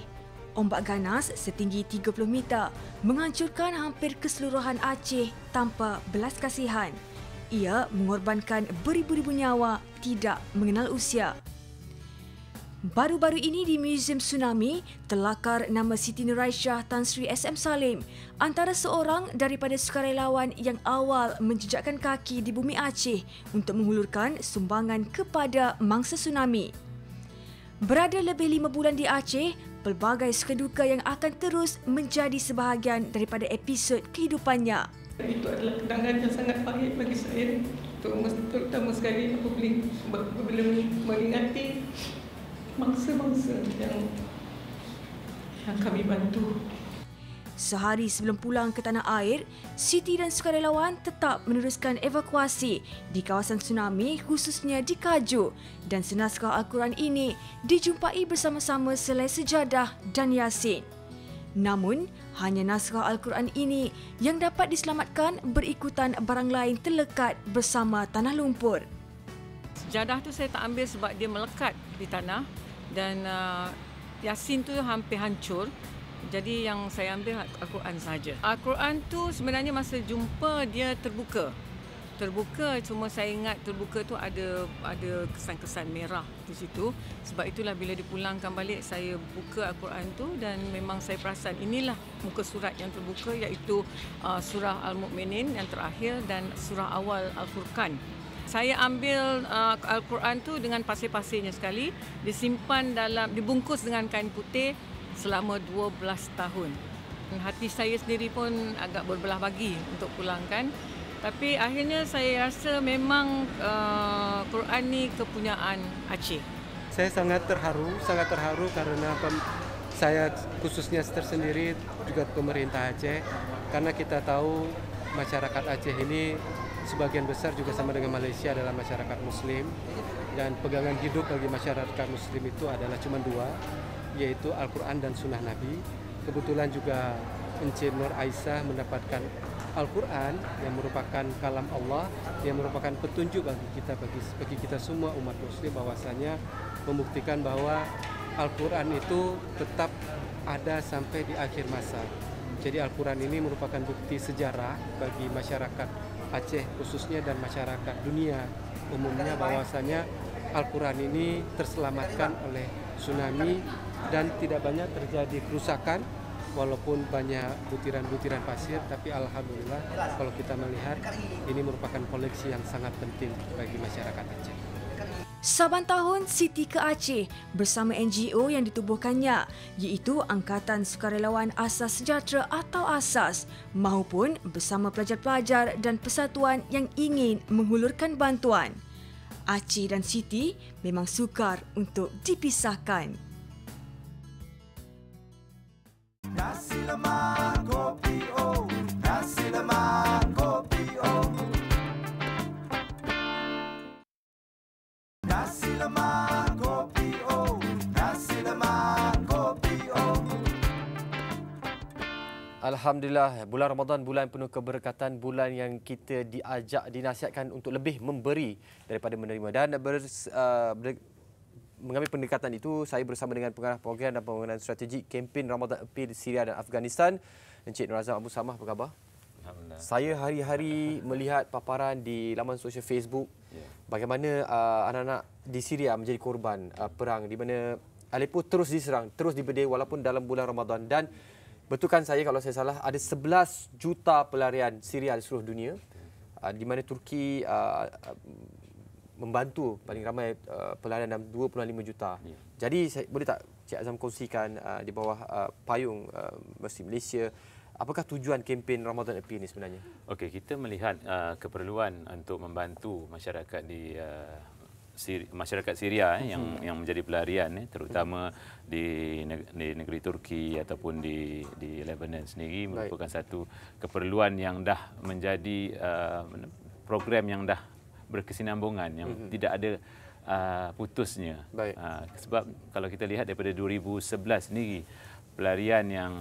Ombak ganas setinggi 30 meter menghancurkan hampir keseluruhan Aceh tanpa belas kasihan. Ia mengorbankan beribu-ribu nyawa tidak mengenal usia. Baru-baru ini di Museum Tsunami, telakar nama Siti Nuraisyah Tan Sri SM Salim, antara seorang daripada sukarelawan yang awal menjejakkan kaki di bumi Aceh untuk menghulurkan sumbangan kepada mangsa tsunami. Berada lebih lima bulan di Aceh, pelbagai sukaduka yang akan terus menjadi sebahagian daripada episod kehidupannya. Itu adalah kenangan yang sangat pahit bagi saya Terutama sekali aku belum mengingati mangsa-mangsa yang, yang kami bantu Sehari sebelum pulang ke tanah air, Siti dan sukarelawan tetap meneruskan evakuasi di kawasan tsunami khususnya di Kaju dan senaskah Al-Quran ini dijumpai bersama-sama selai sejadah dan yasin. Namun, hanya naskah Al-Quran ini yang dapat diselamatkan berikutan barang lain terlekat bersama tanah lumpur. Sejadah tu saya tak ambil sebab dia melekat di tanah dan uh, Yasin tu hampir hancur. Jadi yang saya ambil Al-Quran saja. Al-Quran tu sebenarnya masa jumpa dia terbuka terbuka cuma saya ingat terbuka tu ada ada kesan-kesan merah di situ sebab itulah bila dipulangkan balik saya buka al-Quran tu dan memang saya perasan inilah muka surat yang terbuka iaitu uh, surah al-mukminin yang terakhir dan surah awal al-furqan saya ambil uh, al-Quran tu dengan pasir-pasirnya sekali disimpan dalam dibungkus dengan kain putih selama 12 tahun hati saya sendiri pun agak berbelah bagi untuk pulangkan tapi akhirnya saya rasa memang uh, Quran ni kepunyaan Aceh. Saya sangat terharu, sangat terharu karena saya khususnya tersendiri juga pemerintah Aceh karena kita tahu masyarakat Aceh ini sebagian besar juga sama dengan Malaysia adalah masyarakat muslim dan pegangan hidup bagi masyarakat muslim itu adalah cuma dua yaitu Al-Quran dan Sunnah Nabi kebetulan juga Encik Nur Aisyah mendapatkan Al-Quran yang merupakan kalam Allah yang merupakan petunjuk bagi kita bagi, bagi kita semua umat muslim bahwasanya membuktikan bahwa Al-Quran itu tetap ada sampai di akhir masa jadi Al-Quran ini merupakan bukti sejarah bagi masyarakat Aceh khususnya dan masyarakat dunia umumnya bahwasanya Al-Quran ini terselamatkan oleh tsunami dan tidak banyak terjadi kerusakan walaupun banyak butiran-butiran pasir tapi alhamdulillah kalau kita melihat ini merupakan koleksi yang sangat penting bagi masyarakat Aceh. Saban tahun Siti ke Aceh bersama NGO yang ditubuhkannya iaitu Angkatan Sukarelawan Asas Sejahtera atau ASAS maupun bersama pelajar-pelajar dan persatuan yang ingin menghulurkan bantuan. Aceh dan Siti memang sukar untuk dipisahkan. Nasi lemak kopi o, nasi lemak kopi o. Nasi lemak kopi o, nasi lemak kopi o. Alhamdulillah, bulan Ramadan bulan penuh keberkatan, bulan yang kita diajak dinasihatkan untuk lebih memberi daripada menerima dan ber, uh, ber mengambil pendekatan itu, saya bersama dengan pengarah program dan pembangunan strategik kempen Ramadan Appeal Syria dan Afghanistan, Encik Nur Azam Abu Samah, apa khabar? Saya hari-hari melihat paparan di laman sosial Facebook ya. bagaimana uh, anak-anak di Syria menjadi korban uh, perang di mana Aleppo terus diserang, terus dibedah walaupun dalam bulan Ramadan dan betulkan saya kalau saya salah ada 11 juta pelarian Syria di seluruh dunia uh, di mana Turki uh, membantu paling ramai uh, pelanan dalam 2.5 juta. Ya. Jadi saya, boleh tak Cik Azam kongsikan uh, di bawah uh, payung uh, Mesti Malaysia apakah tujuan kempen Ramadan Happy ini sebenarnya? Okey, kita melihat uh, keperluan untuk membantu masyarakat di uh, masyarakat Syria eh, yang hmm. yang menjadi pelarian eh, terutama di negeri, di negeri Turki ataupun di di Lebanon sendiri merupakan satu keperluan yang dah menjadi uh, program yang dah berkesinambungan yang mm-hmm. tidak ada uh, putusnya. Baik. Uh, sebab kalau kita lihat daripada 2011 sendiri pelarian yang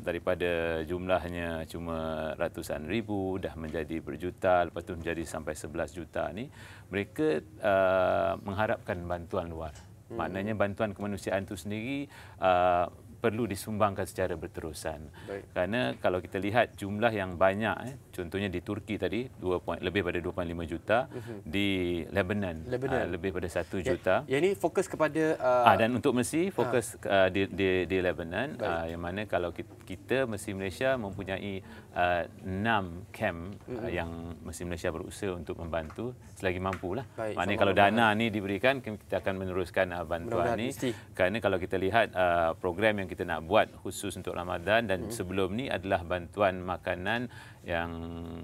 daripada jumlahnya cuma ratusan ribu dah menjadi berjuta lepas tu menjadi sampai 11 juta ni mereka uh, mengharapkan bantuan luar. Hmm. Maknanya bantuan kemanusiaan tu sendiri uh, perlu disumbangkan secara berterusan. Baik. Karena kalau kita lihat jumlah yang banyak, eh, contohnya di Turki tadi 2 point, lebih pada 2.5 juta, uh-huh. di Lebanon, ah, Lebanon. Uh, lebih pada 1 ya, juta. Ya, yang ini fokus kepada... Uh, uh, dan untuk Mesir, fokus uh, di, di, di Lebanon, uh, yang mana kalau kita, kita Mesir Malaysia mempunyai uh, 6 camp uh-huh. uh, yang Mesir Malaysia berusaha untuk membantu selagi mampulah. Baik, Maknanya kalau dana ini diberikan, kita akan meneruskan uh, bantuan ini. Kerana kalau kita lihat uh, program yang kita nak buat khusus untuk Ramadan dan hmm. sebelum ni adalah bantuan makanan yang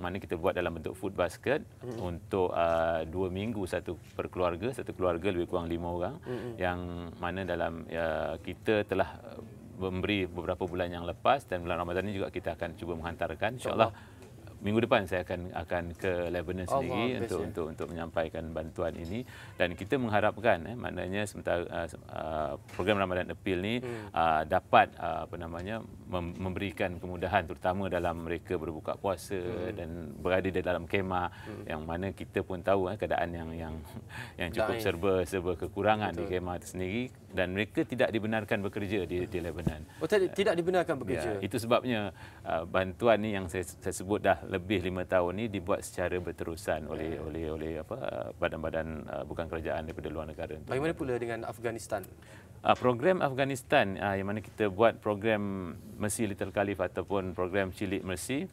mana kita buat dalam bentuk food basket hmm. untuk uh, dua minggu satu per keluarga satu keluarga lebih kurang lima orang hmm. yang mana dalam uh, kita telah uh, memberi beberapa bulan yang lepas dan bulan Ramadan ini juga kita akan cuba menghantarkan insyaallah Allah minggu depan saya akan akan ke Lebanon sendiri Allah, untuk best, ya. untuk untuk menyampaikan bantuan ini dan kita mengharapkan eh maknanya sementara uh, program Ramadan Appeal ni hmm. uh, dapat uh, apa namanya memberikan kemudahan terutama dalam mereka berbuka puasa hmm. dan berada di dalam kemah hmm. yang mana kita pun tahu eh keadaan yang yang yang cukup serba serba kekurangan Betul. di kemah itu sendiri dan mereka tidak dibenarkan bekerja di di Lebanon. Oh tidak dibenarkan ya, bekerja. Ya, itu sebabnya uh, bantuan ni yang saya saya sebut dah lebih lima tahun ini dibuat secara berterusan oleh yeah. oleh oleh apa uh, badan-badan uh, bukan kerajaan daripada luar negara. Bagaimana pula dengan Afghanistan? Ah, program Afghanistan ah, yang mana kita buat program Mercy Little Khalif ataupun program Cilik Mercy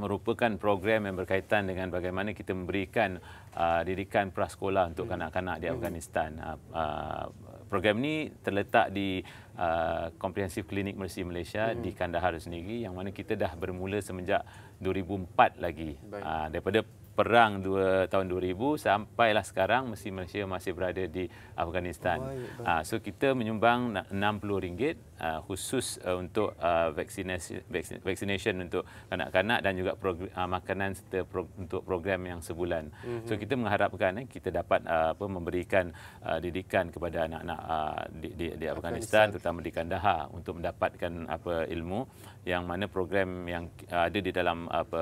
merupakan program yang berkaitan dengan bagaimana kita memberikan uh, didikan prasekolah untuk hmm. kanak-kanak di hmm. Afghanistan. Uh, program ini terletak di uh, Comprehensive Clinic Mercy Malaysia hmm. di Kandahar sendiri yang mana kita dah bermula semenjak 2004 lagi. Ha, daripada perang dua, tahun 2000 sampailah sekarang mesti Malaysia masih berada di Afghanistan. Ha, so kita menyumbang RM60 uh, ah, khusus uh, untuk uh, vaksinasi vaccination untuk kanak-kanak dan juga program, uh, makanan serta pro, untuk program yang sebulan. Mm-hmm. So kita mengharapkan eh, kita dapat uh, apa memberikan uh, didikan kepada anak-anak uh, di, di, di Afghanistan terutama di Kandahar untuk mendapatkan apa ilmu yang mana program yang uh, ada di dalam apa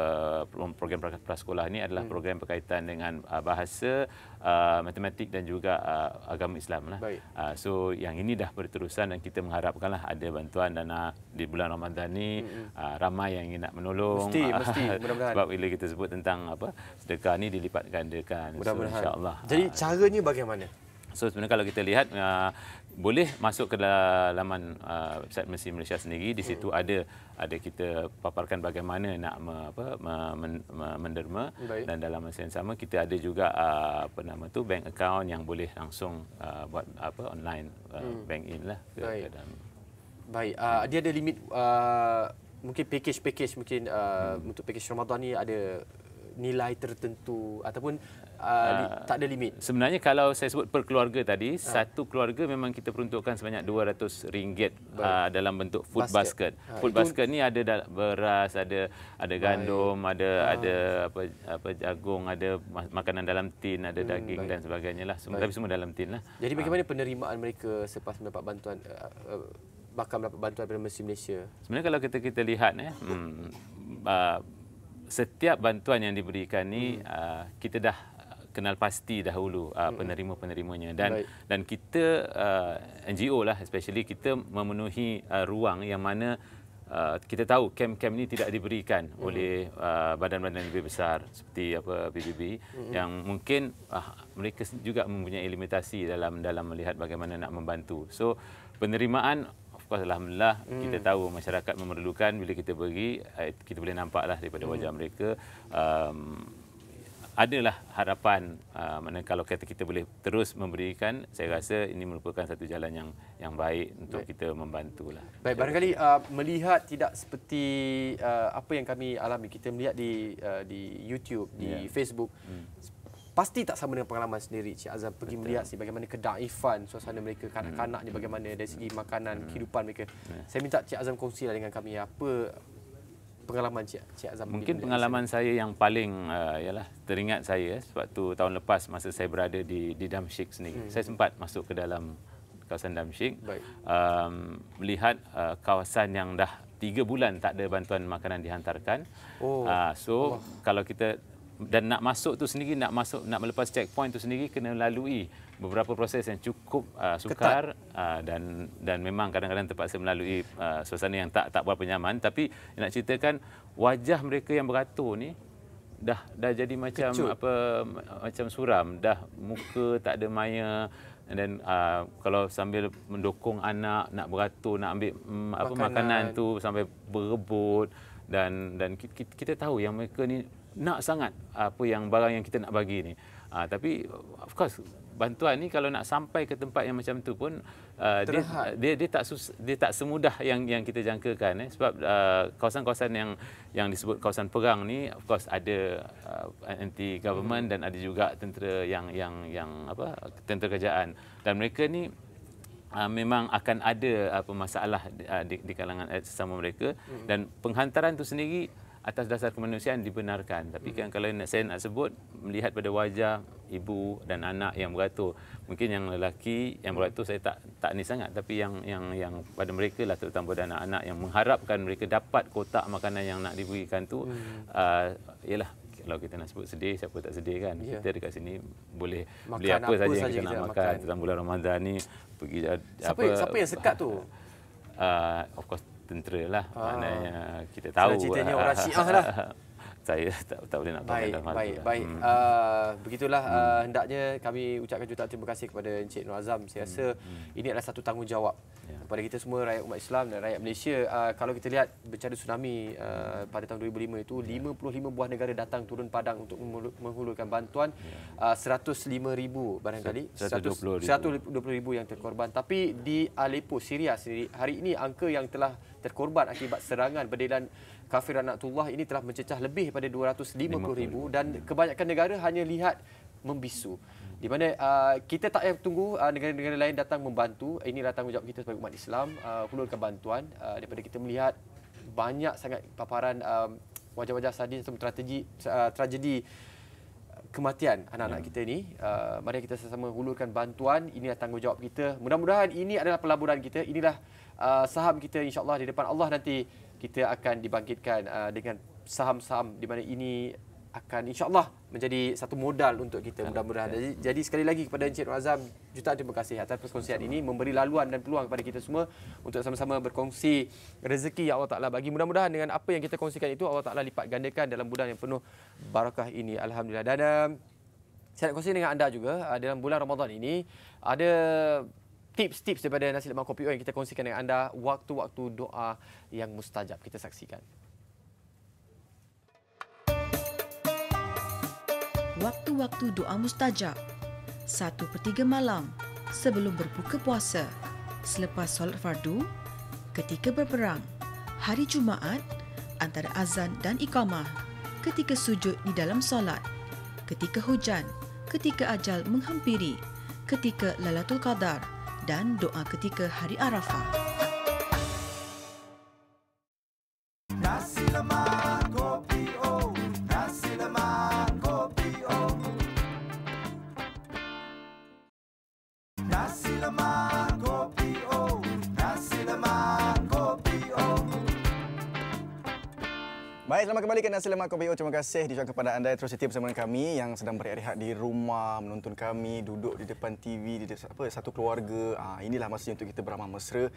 uh, program prasekolah ini adalah hmm. program berkaitan dengan uh, bahasa uh, matematik dan juga uh, agama Islam lah. Uh, so yang ini dah berterusan dan kita mengharapkanlah ada bantuan dana uh, di bulan Ramadan ini hmm. uh, ramai yang ingin nak menolong. Mesti mesti mudah-mudahan. Sebab bila kita sebut tentang apa sedekah ini dilipat gandakan. Mudah-mudahan. So, InsyaAllah. Jadi uh, caranya bagaimana? So sebenarnya kalau kita lihat uh, boleh masuk ke laman uh, website Mesir Malaysia sendiri di situ hmm. ada ada kita paparkan bagaimana nak me, apa me, men, me, menderma Baik. dan dalam masa yang sama kita ada juga uh, apa nama tu bank account yang boleh langsung uh, buat apa online uh, hmm. bank in lah ke, Baik. ke dalam. Baik. Uh, dia ada limit uh, mungkin package-package mungkin uh, hmm. untuk package Ramadan ni ada nilai tertentu ataupun uh, uh, tak ada limit. Sebenarnya kalau saya sebut per keluarga tadi, uh. satu keluarga memang kita peruntukkan sebanyak RM200 uh, dalam bentuk food basket. basket. Uh, food itu... basket ni ada beras, ada ada gandum, baik. ada uh. ada apa apa jagung, ada makanan dalam tin, ada hmm, daging baik. dan sebagainya lah. Semua, tapi semua dalam tin lah. Jadi bagaimana uh. penerimaan mereka selepas mendapat bantuan uh, bakal mendapat bantuan dari Mesir Malaysia? Sebenarnya kalau kita kita lihat eh hmm, uh, setiap bantuan yang diberikan ni hmm. uh, kita dah kenal pasti dahulu uh, ah, hmm. penerima penerimanya dan right. dan kita uh, ah, NGO lah especially kita memenuhi uh, ruang yang mana Uh, kita tahu kem-kem ini tidak diberikan mm-hmm. oleh badan-badan yang lebih besar seperti apa BBB mm-hmm. yang mungkin uh, mereka juga mempunyai limitasi dalam dalam melihat bagaimana nak membantu. So penerimaan of course alhamdulillah mm. kita tahu masyarakat memerlukan bila kita bagi eh, kita boleh nampaklah daripada hmm. wajah mm. mereka um, adalah harapan uh, mana kalau kata kita boleh terus memberikan saya rasa ini merupakan satu jalan yang yang baik untuk baik. kita membantulah baik barangkali uh, melihat tidak seperti uh, apa yang kami alami kita melihat di uh, di YouTube di yeah. Facebook hmm. Pasti tak sama dengan pengalaman sendiri Cik Azam pergi Betul. melihat sih bagaimana kedaifan suasana hmm. mereka kanak-kanaknya hmm. bagaimana dari segi hmm. makanan kehidupan mereka. Ya. Saya minta Cik Azam kongsilah dengan kami apa pengalaman Cik, Cik Azam? Mungkin pengalaman saya. saya yang paling uh, ialah teringat saya eh, sewaktu tahun lepas masa saya berada di, di Damsyik sendiri. Hmm. Saya sempat masuk ke dalam kawasan Damsyik. Um, melihat uh, kawasan yang dah tiga bulan tak ada bantuan makanan dihantarkan. Oh. Uh, so oh. kalau kita dan nak masuk tu sendiri nak masuk nak melepas checkpoint tu sendiri kena lalui beberapa proses yang cukup uh, sukar uh, dan dan memang kadang-kadang terpaksa melalui uh, suasana yang tak tak berapa nyaman tapi nak ceritakan wajah mereka yang beratur ni dah dah jadi macam Kecut. apa macam suram dah muka tak ada maya dan uh, kalau sambil mendukung anak nak beratur nak ambil um, apa makanan. makanan tu sampai berebut dan dan kita, kita tahu yang mereka ni nak sangat apa yang barang yang kita nak bagi ni uh, tapi of course bantuan ni kalau nak sampai ke tempat yang macam tu pun uh, dia, dia dia tak sus, dia tak semudah yang yang kita jangkakan eh sebab uh, kawasan-kawasan yang yang disebut kawasan perang ni of course ada uh, anti government hmm. dan ada juga tentera yang yang yang apa tentera kerajaan dan mereka ni Uh, memang akan ada apa uh, masalah uh, di, di kalangan uh, sesama mereka hmm. dan penghantaran itu sendiri atas dasar kemanusiaan dibenarkan. Tapi kan kalau saya nak sebut melihat pada wajah ibu dan anak yang beratur, mungkin yang lelaki yang beratur saya tak tak ni sangat tapi yang yang yang pada mereka lah terutama pada anak-anak yang mengharapkan mereka dapat kotak makanan yang nak diberikan tu ialah mm. ah, hmm. uh, kalau kita nak sebut sedih, siapa tak sedih kan? Yeah. Kita dekat sini boleh makan beli apa, apa saja yang kita, nak makan. makan. Dalam bulan Ramadan ni pergi siapa, apa? Siapa yang sekat tu? Uh, of course tentera lah. Ah. Maknanya kita tahu. Cerita ni lah. orang syiah lah. saya tak, tak boleh nak baik, tambahkan baik, lah. baik. Hmm. Uh, begitulah ah, hmm. uh, hendaknya kami ucapkan jutaan terima kasih kepada Encik Nur Azam saya hmm, rasa hmm. ini adalah satu tanggungjawab ya. kepada kita semua rakyat umat Islam dan rakyat Malaysia uh, kalau kita lihat bencana tsunami uh, pada tahun 2005 itu ya. 55 buah negara datang turun padang untuk menghulurkan bantuan ya. uh, 105,000 barangkali 120 ribu yang terkorban tapi di Aleppo Syria sendiri hari ini angka yang telah terkorban akibat serangan bendelan kafir Anaktullah ini telah mencecah lebih pada 250 ribu dan kebanyakan negara hanya lihat membisu. Di mana uh, kita tak payah tunggu uh, negara-negara lain datang membantu. Ini datang ujab kita sebagai umat Islam. Uh, hulurkan bantuan uh, daripada kita melihat banyak sangat paparan uh, wajah-wajah sadis atau strategi, uh, tragedi kematian anak-anak hmm. kita ini. Uh, mari kita sama-sama hulurkan bantuan. datang tanggungjawab kita. Mudah-mudahan ini adalah pelaburan kita. Inilah uh, saham kita insyaAllah di depan Allah nanti kita akan dibangkitkan uh, dengan saham-saham di mana ini akan insyaallah menjadi satu modal untuk kita mudah-mudahan. Jadi, jadi sekali lagi kepada Encik Nur Azam, jutaan terima kasih atas perkongsian ini memberi laluan dan peluang kepada kita semua untuk sama-sama berkongsi rezeki yang Allah Taala bagi. Mudah-mudahan dengan apa yang kita kongsikan itu Allah Taala lipat gandakan dalam bulan yang penuh barakah ini. Alhamdulillah. Dan um, saya nak kongsi dengan anda juga uh, dalam bulan Ramadan ini ada tips-tips daripada nasi lemak kopi O yang kita kongsikan dengan anda waktu-waktu doa yang mustajab. Kita saksikan. Waktu-waktu doa mustajab. Satu per tiga malam sebelum berbuka puasa. Selepas solat fardu, ketika berperang, hari Jumaat, antara azan dan iqamah, ketika sujud di dalam solat, ketika hujan, ketika ajal menghampiri, ketika lalatul qadar, dan doa ketika hari Arafah. kembali ke Nasi Lemak Kopi Terima kasih dijuang kepada anda terus setiap bersama kami yang sedang berehat-rehat di rumah, menonton kami, duduk di depan TV, di depan, apa, satu keluarga. Ha, inilah masa untuk kita beramah mesra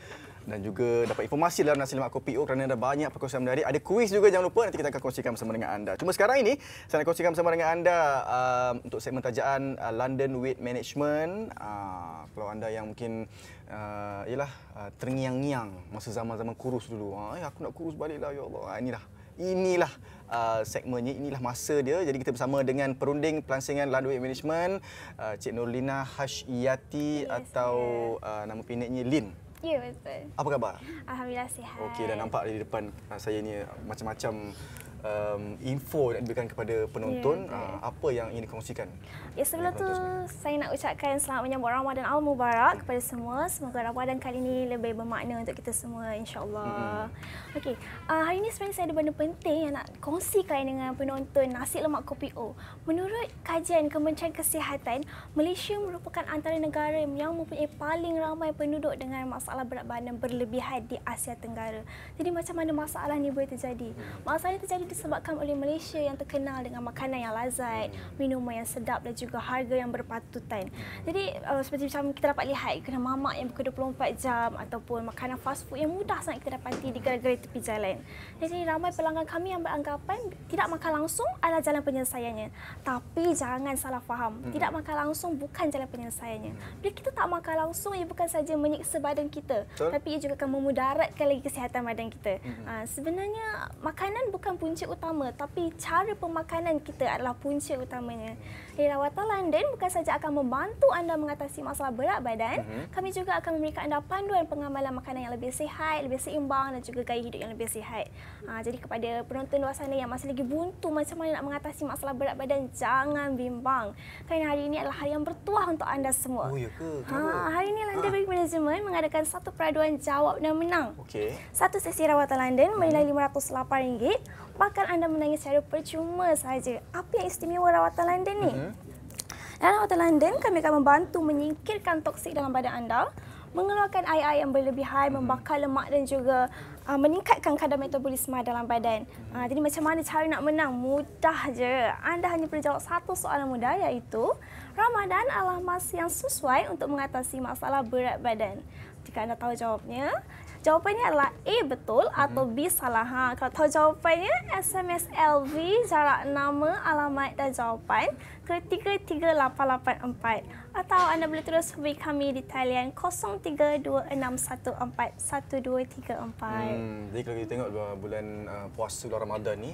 dan juga dapat informasi dalam Nasi Lemak Kopi kerana ada banyak perkongsian menarik. Ada kuis juga jangan lupa nanti kita akan kongsikan bersama dengan anda. Cuma sekarang ini saya nak kongsikan bersama dengan anda uh, untuk segmen tajaan uh, London Weight Management. Uh, kalau anda yang mungkin uh, yalah, uh, terngiang-ngiang masa zaman-zaman kurus dulu. Ha, aku nak kurus baliklah ya Allah. Ha, inilah inilah uh, segmennya inilah masa dia jadi kita bersama dengan perunding pelansingan Landway Management uh, Cik Nurlina Hashiyati yes, atau yes. Uh, nama pinetnya Lin Ya betul. Apa khabar? Alhamdulillah sihat. Okey dah nampak di depan uh, saya ni macam-macam um, info yang diberikan kepada penonton yeah, ya, uh, apa yang ingin dikongsikan? Ya sebelum tu saya nak ucapkan selamat menyambut Ramadan Al Mubarak hmm. kepada semua. Semoga Ramadan kali ini lebih bermakna untuk kita semua insya-Allah. Hmm. Okey, uh, hari ini sebenarnya saya ada benda penting yang nak kongsikan dengan penonton Nasi Lemak Kopi O. Menurut kajian Kementerian Kesihatan, Malaysia merupakan antara negara yang mempunyai paling ramai penduduk dengan masalah berat badan berlebihan di Asia Tenggara. Jadi macam mana masalah ni boleh terjadi? Hmm. Masalah ini terjadi disebabkan oleh Malaysia yang terkenal dengan makanan yang lazat, hmm. minuman yang sedap dan juga harga yang berpatutan. Hmm. Jadi uh, seperti macam kita dapat lihat kena mamak yang buka 24 jam ataupun makanan fast food yang mudah sangat kita dapati di gerai-gerai tepi jalan. Jadi ramai pelanggan kami yang beranggapan tidak makan langsung adalah jalan penyelesaiannya. Tapi jangan salah faham, hmm. tidak makan langsung bukan jalan penyelesaiannya. Bila kita tak makan langsung ia bukan saja menyiksa badan kita, tapi ia juga akan memudaratkan lagi kesihatan badan kita. Uh, sebenarnya makanan bukan punca punca utama tapi cara pemakanan kita adalah punca utamanya. Rawatan London bukan saja akan membantu anda mengatasi masalah berat badan, mm-hmm. kami juga akan memberikan anda panduan pengamalan makanan yang lebih sihat, lebih seimbang dan juga gaya hidup yang lebih sihat. Ha, jadi kepada penonton luar sana yang masih lagi buntu macam mana nak mengatasi masalah berat badan, jangan bimbang. Kerana hari ini adalah hari yang bertuah untuk anda semua. Oh, ya Ha, hari ini London ah. Big ha. Management mengadakan satu peraduan jawab dan menang. Okay. Satu sesi rawatan London mhm. menilai RM508 apakah anda menangis secara percuma saja? Apa yang istimewa rawatan London ni? Uh-huh. Dalam rawatan London, kami akan membantu menyingkirkan toksik dalam badan anda, mengeluarkan air-air yang berlebihan, uh-huh. membakar lemak dan juga uh, meningkatkan kadar metabolisme dalam badan. Mhm. Uh, jadi macam mana cara nak menang? Mudah je. Anda hanya perlu jawab satu soalan mudah iaitu Ramadan adalah masa yang sesuai untuk mengatasi masalah berat badan. Jika anda tahu jawabnya, Jawapannya adalah A betul mhm. atau B salah. Ha, kalau tahu jawapannya, SMS LV, jarak nama, alamat dan jawapan ke 33884. Atau anda boleh terus hubungi kami di talian 0326141234. Hmm, jadi kalau kita tengok uh, bulan uh, puasa Ramadan ni,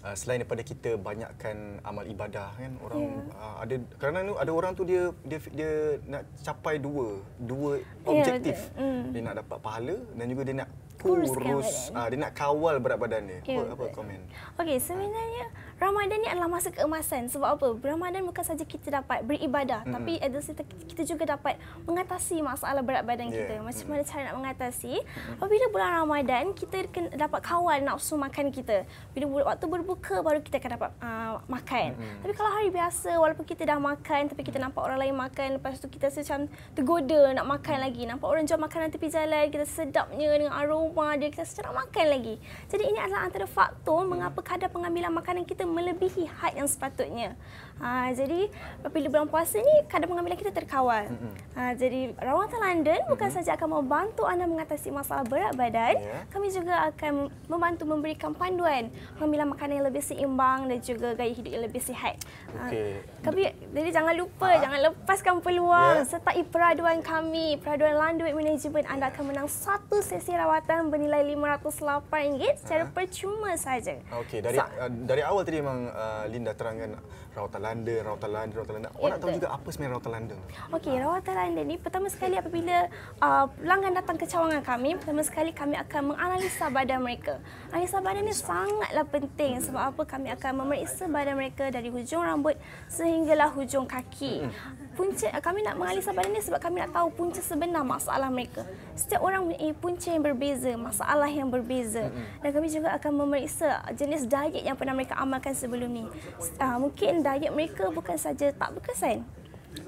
Uh, selain daripada kita banyakkan amal ibadah kan orang yeah. uh, ada kerana ni ada orang tu dia dia dia nak capai dua dua ya, objektif yeah, mm. dia nak dapat pahala dan juga dia nak kurus, kan kurus uh, dia nak kawal berat badan dia ya, apa apa komen okey sebenarnya uh. Ramadan ni adalah masa keemasan. Sebab apa? Ramadan bukan saja kita dapat beribadah, hmm. tapi at the kita juga dapat mengatasi masalah berat badan yeah. kita. Macam mana cara nak mengatasi? Apabila bulan Ramadan, kita dapat kawal nafsu makan kita. Bila waktu berbuka baru kita akan dapat uh, makan. Hmm. Tapi kalau hari biasa walaupun kita dah makan tapi kita nampak orang lain makan, lepas tu kita rasa macam tergoda nak makan mm. lagi. Nampak orang jual makanan tepi jalan, kita sedapnya dengan aroma dia, kita rasa nak makan lagi. Jadi ini adalah antara faktor hmm. mengapa kadar pengambilan makanan kita melebihi had yang sepatutnya. Uh, jadi bila bulan puasa ni kadar pengambilan kita terkawal. Mm-hmm. Uh, jadi rawatan London bukan mm-hmm. saja akan membantu anda mengatasi masalah berat badan, yeah. kami juga akan membantu memberikan panduan pengambilan makanan yang lebih seimbang dan juga gaya hidup yang lebih sihat. Ha, Okey. Uh, jadi jangan lupa ha? jangan lepaskan peluang yeah. sertai peraduan kami, peraduan London Management anda akan menang satu sesi rawatan bernilai RM508 secara ha? percuma saja. Okey, dari so, uh, dari awal tadi memang uh, Linda terangkan rawatan landa, rawatan landa, rawatan landa. Ya, Orang nak tahu juga apa sebenarnya rawatan landa? Okey, rawatan landa ni pertama sekali apabila uh, pelanggan datang ke cawangan kami, pertama sekali kami akan menganalisa badan mereka. Analisa badan ni sangatlah penting sebab apa kami akan memeriksa badan mereka dari hujung rambut sehinggalah hujung kaki punca kami nak mengalih soalan ni sebab kami nak tahu punca sebenar masalah mereka. Setiap orang punya eh, punca yang berbeza, masalah yang berbeza. Dan kami juga akan memeriksa jenis diet yang pernah mereka amalkan sebelum ni. Ah, mungkin diet mereka bukan saja tak berkesan,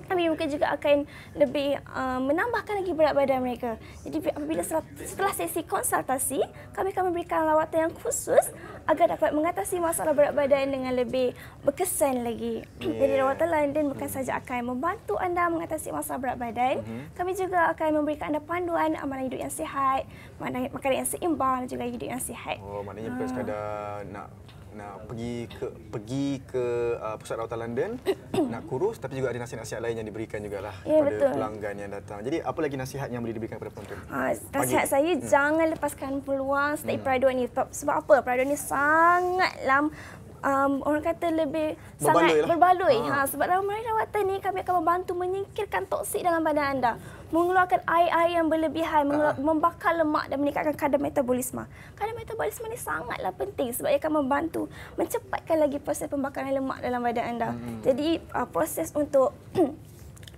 tapi mungkin juga akan lebih uh, menambahkan lagi berat badan mereka. Jadi apabila setelah sesi konsultasi, kami akan memberikan lawatan yang khusus agar dapat mengatasi masalah berat badan dengan lebih berkesan lagi. Yeah. Jadi rawatan London bukan hmm. saja akan membantu anda mengatasi masalah berat badan, mm-hmm. kami juga akan memberikan anda panduan amalan hidup yang sihat, makanan yang seimbang dan juga hidup yang sihat. Oh, maknanya bukan uh. sekadar nak nak pergi ke pergi ke uh, pusat rawatan London nak kurus tapi juga ada nasihat-nasihat lain yang diberikan jugalah ya, kepada betul. pelanggan yang datang. Jadi apa lagi nasihat yang boleh diberikan kepada penonton? Ha, nasihat saya hmm. jangan lepaskan peluang stay hmm. Pride ni sebab apa? Pride ni sangatlah um, orang kata lebih berbaloi sangat lah. berbaloi. Ha. ha sebab dalam meraih rawatan ni kami akan membantu menyingkirkan toksik dalam badan anda. Mengeluarkan air-air yang berlebihan, uh membakar lemak dan meningkatkan kadar metabolisme. Kadar metabolisme ni sangatlah penting sebab ia akan membantu mencepatkan lagi proses pembakaran lemak dalam badan anda. Hmm. Jadi uh, proses untuk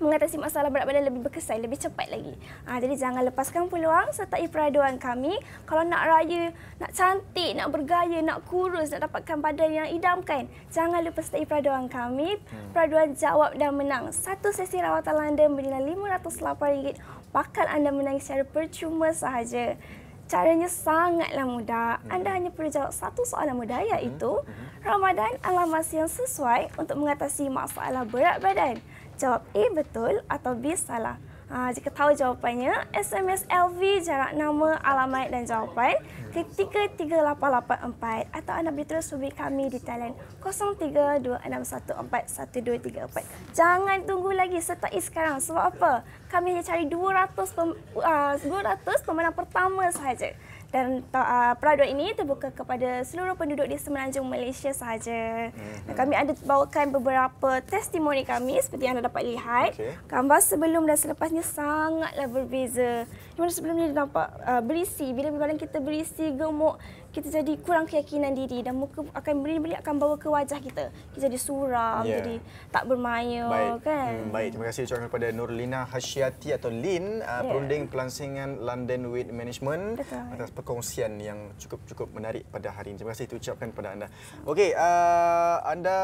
mengatasi masalah berat badan lebih berkesan, lebih cepat lagi. Ha, jadi jangan lepaskan peluang serta peraduan kami. Kalau nak raya, nak cantik, nak bergaya, nak kurus, nak dapatkan badan yang idamkan, jangan lupa sertai peraduan kami. Hmm. Peraduan jawab dan menang. Satu sesi rawatan London bernilai RM508 bakal anda menang secara percuma sahaja. Caranya sangatlah mudah. Hmm. Anda hanya perlu jawab satu soalan mudah hmm. iaitu Ramadan adalah masa yang sesuai untuk mengatasi masalah berat badan jawab A eh, betul atau B salah. Ha, jika tahu jawapannya, SMS LV jarak nama, alamat dan jawapan ke 33884 atau anda boleh terus hubungi kami di talian 0326141234. Jangan tunggu lagi sertai sekarang. Sebab apa? Kami hanya cari 200 pem, uh, ah, 200 pemenang pertama sahaja dan uh, ah, produk ini terbuka kepada seluruh penduduk di semenanjung Malaysia sahaja. Mm-hmm. Kami ada bawakan beberapa testimoni kami seperti yang anda dapat lihat. Okay. Gambar sebelum dan selepasnya sangatlah berbeza. Di mana sebelum ni dia nampak uh, berisi. Bila badan kita berisi, gemuk, kita jadi kurang keyakinan diri dan muka akan beri beri akan bawa ke wajah kita. Kita jadi suram, yeah. jadi tak bermaya baik. Hmm, kan. Hmm, baik, terima kasih ucapkan kepada Nurlina Hasyati atau Lin, yeah. Uh, ya. perunding pelansingan London Weight Management Betul. atas perkongsian yang cukup-cukup menarik pada hari ini. Terima kasih itu ucapkan kepada anda. Okey, uh, anda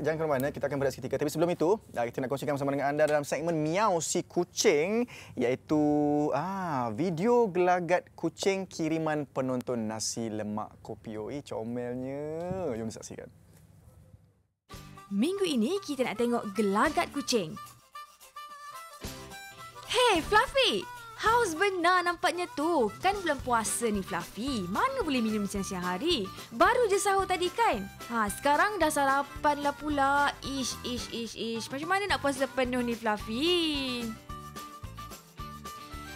jangan ke mana, kita akan berehat seketika. Tapi sebelum itu, uh, kita nak kongsikan bersama dengan anda dalam segmen Miau Si Kucing iaitu ah, video gelagat kucing kiriman penonton nasi nasi lemak kopi oi comelnya. Jom saksikan. Minggu ini kita nak tengok gelagat kucing. Hey Fluffy, haus benar nampaknya tu. Kan belum puasa ni Fluffy, mana boleh minum siang-siang hari? Baru je sahur tadi kan? Ha, sekarang dah sarapan lah pula. Ish, ish, ish, ish. Macam mana nak puasa penuh ni Fluffy?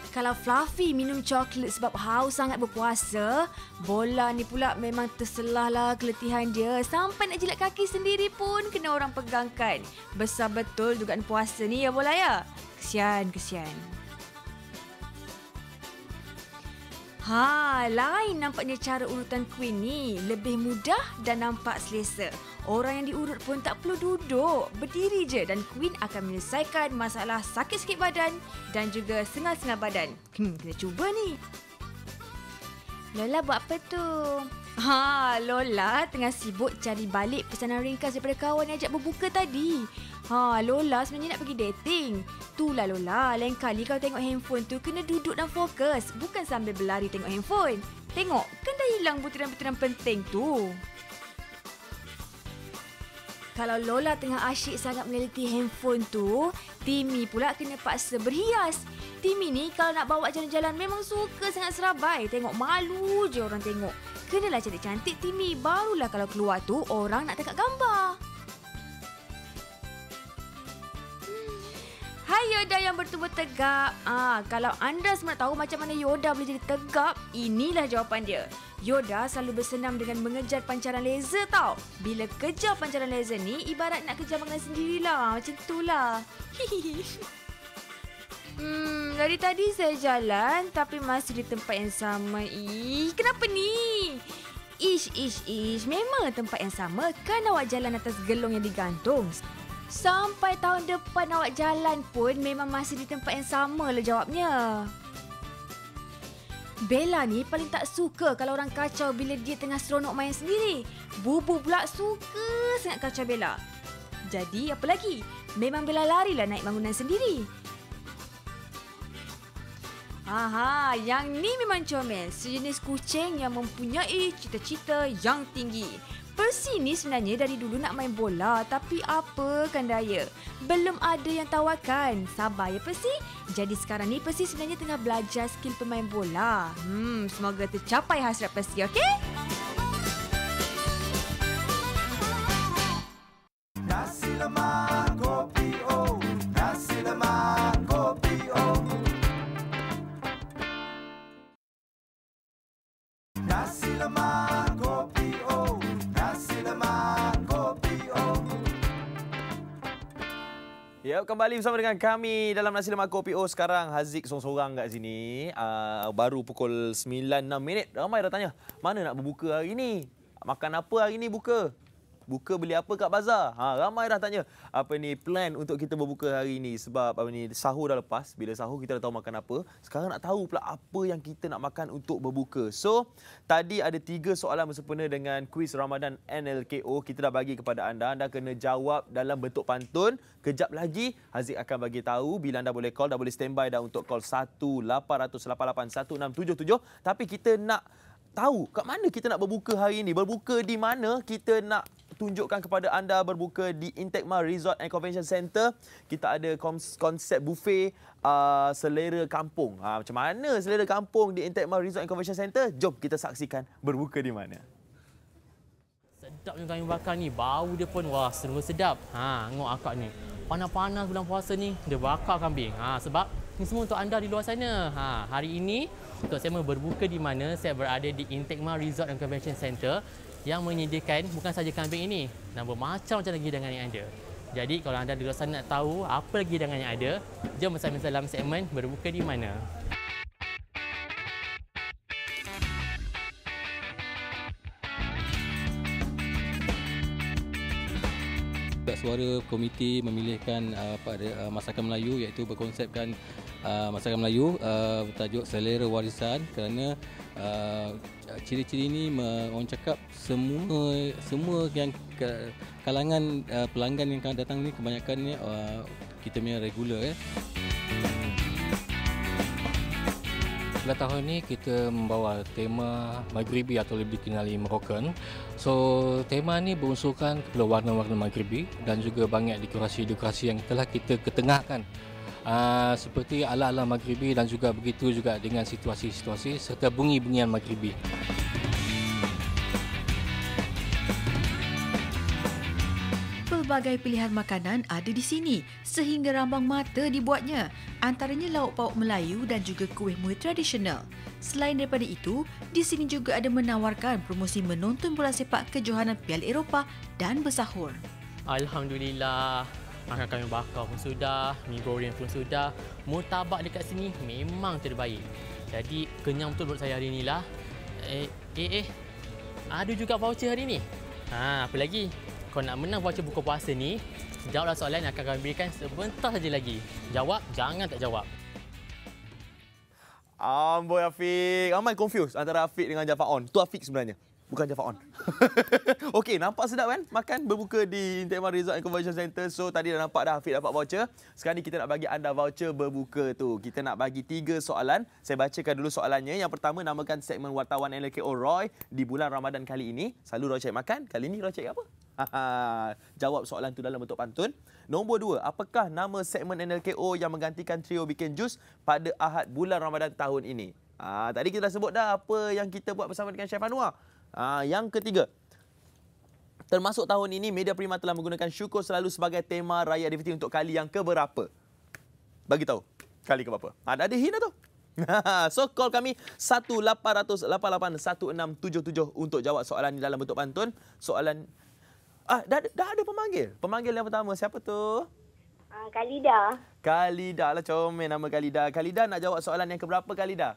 Kalau Fluffy minum coklat sebab haus sangat berpuasa, bola ni pula memang terselah lah keletihan dia. Sampai nak jilat kaki sendiri pun kena orang pegangkan. Besar betul dugaan puasa ni ya bola ya. Kesian, kesian. Ha, lain nampaknya cara urutan Queen ni lebih mudah dan nampak selesa. Orang yang diurut pun tak perlu duduk. Berdiri je dan Queen akan menyelesaikan masalah sakit sikit badan dan juga sengal-sengal badan. Hmm, kita cuba ni. Lola buat apa tu? Ha, Lola tengah sibuk cari balik pesanan ringkas daripada kawan yang ajak berbuka tadi. Ha, Lola sebenarnya nak pergi dating. Itulah Lola, lain kali kau tengok handphone tu kena duduk dan fokus. Bukan sambil berlari tengok handphone. Tengok, kan dah hilang butiran-butiran penting tu kalau Lola tengah asyik sangat meneliti handphone tu, Timmy pula kena paksa berhias. Timmy ni kalau nak bawa jalan-jalan memang suka sangat serabai. Tengok malu je orang tengok. Kenalah cantik-cantik Timmy barulah kalau keluar tu orang nak tangkap gambar. Hai Yoda yang bertubuh tegap. Ah, kalau anda semua tahu macam mana Yoda boleh jadi tegap, inilah jawapan dia. Yoda selalu bersenam dengan mengejar pancaran laser tau. Bila kejar pancaran laser ni, ibarat nak kejar makanan sendirilah. Macam itulah. Hmm, dari tadi saya jalan tapi masih di tempat yang sama. Ih, kenapa ni? Ish, ish, ish. Memang tempat yang sama kan awak jalan atas gelong yang digantung. Sampai tahun depan awak jalan pun memang masih di tempat yang sama lah jawabnya. Bella ni paling tak suka kalau orang kacau bila dia tengah seronok main sendiri. Bubu pula suka sangat kacau Bella. Jadi apa lagi? Memang Bella larilah naik bangunan sendiri. Aha, yang ni memang comel. Sejenis kucing yang mempunyai cita-cita yang tinggi. Percy ni sebenarnya dari dulu nak main bola tapi apa kan daya? Belum ada yang tawarkan. Sabar ya Percy. Jadi sekarang ni Percy sebenarnya tengah belajar skill pemain bola. Hmm, semoga tercapai hasrat Percy, okey? kembali bersama dengan kami dalam Nasi Lemak Kopi O sekarang. Haziq seorang-seorang kat sini. Uh, baru pukul 9.06 minit. Ramai dah tanya, mana nak berbuka hari ini? Makan apa hari ini buka? buka beli apa kat bazar? Ha, ramai dah tanya apa ni plan untuk kita berbuka hari ini sebab apa ni sahur dah lepas. Bila sahur kita dah tahu makan apa. Sekarang nak tahu pula apa yang kita nak makan untuk berbuka. So, tadi ada tiga soalan bersempena dengan kuis Ramadan NLKO. Kita dah bagi kepada anda. Anda kena jawab dalam bentuk pantun. Kejap lagi Haziq akan bagi tahu bila anda boleh call. Dah boleh standby dah untuk call 1-800-881-677. Tapi kita nak tahu kat mana kita nak berbuka hari ini. Berbuka di mana kita nak tunjukkan kepada anda berbuka di Intekma Resort and Convention Center. Kita ada konsep buffet uh, selera kampung. Uh, macam mana selera kampung di Intekma Resort and Convention Center? Jom kita saksikan berbuka di mana. Sedap yang kami bakar ni. Bau dia pun wah seru sedap. Ha, ngok akak ni. Panas-panas bulan puasa ni, dia bakar kambing. Ha, sebab ini semua untuk anda di luar sana. Ha, hari ini untuk saya berbuka di mana saya berada di Intekma Resort and Convention Center yang menyediakan bukan saja kambing ini dan bermacam macam lagi hidangan yang ada. Jadi kalau anda di luar sana nak tahu apa lagi hidangan yang ada, jom bersama dalam segmen berbuka di mana. suara komiti memilihkan uh, pada uh, masakan Melayu iaitu berkonsepkan uh, masakan Melayu uh, bertajuk selera warisan kerana uh, Eh, ciri-ciri ini orang cakap semua semua yang kalangan eh, pelanggan yang datang ni kebanyakannya uh, eh, kita punya regular eh. Pada tahun ini kita membawa tema Maghribi atau lebih dikenali Moroccan. So tema ni berunsurkan kepada warna-warna Maghribi dan juga banyak dekorasi-dekorasi yang telah kita ketengahkan uh, seperti ala-ala maghribi dan juga begitu juga dengan situasi-situasi serta bunyi-bunyian maghribi. Pelbagai pilihan makanan ada di sini sehingga rambang mata dibuatnya antaranya lauk pauk Melayu dan juga kuih mui tradisional. Selain daripada itu, di sini juga ada menawarkan promosi menonton bola sepak kejohanan Piala Eropah dan bersahur. Alhamdulillah, Makan kami bakar pun sudah, mie goreng pun sudah. Murtabak dekat sini memang terbaik. Jadi kenyang betul buat saya hari inilah. Eh, eh, eh. Ada juga voucher hari ini. Ha, apa lagi? Kau nak menang voucher buka puasa ni, jawablah soalan yang akan kami berikan sebentar saja lagi. Jawab, jangan tak jawab. Amboi Afiq. Ramai confused antara Afiq dengan Jafar On. Itu Afiq sebenarnya. Bukan Jafar on. okay, nampak sedap kan? Makan berbuka di Intiman Resort and Convention Center. So, tadi dah nampak dah Hafiq dapat voucher. Sekarang ni kita nak bagi anda voucher berbuka tu. Kita nak bagi tiga soalan. Saya bacakan dulu soalannya. Yang pertama, namakan segmen wartawan LKO Roy di bulan Ramadan kali ini. Selalu Roy cek makan. Kali ini Roy cek apa? Jawab soalan tu dalam bentuk pantun. Nombor dua, apakah nama segmen NLKO yang menggantikan trio Bikin Jus pada Ahad bulan Ramadan tahun ini? Ah, tadi kita dah sebut dah apa yang kita buat bersama dengan Chef Anwar. Ah, yang ketiga, termasuk tahun ini Media Prima telah menggunakan syukur selalu sebagai tema raya aktiviti untuk kali yang keberapa? Bagi tahu, kali keberapa? Ah, ada ada hina tu. so call kami 1-800-881677 untuk jawab soalan ini dalam bentuk pantun. Soalan Ah, dah, dah ada pemanggil. Pemanggil yang pertama siapa tu? Uh, Kalida. Kalida lah comel nama Kalida. Kalida nak jawab soalan yang keberapa Kalida?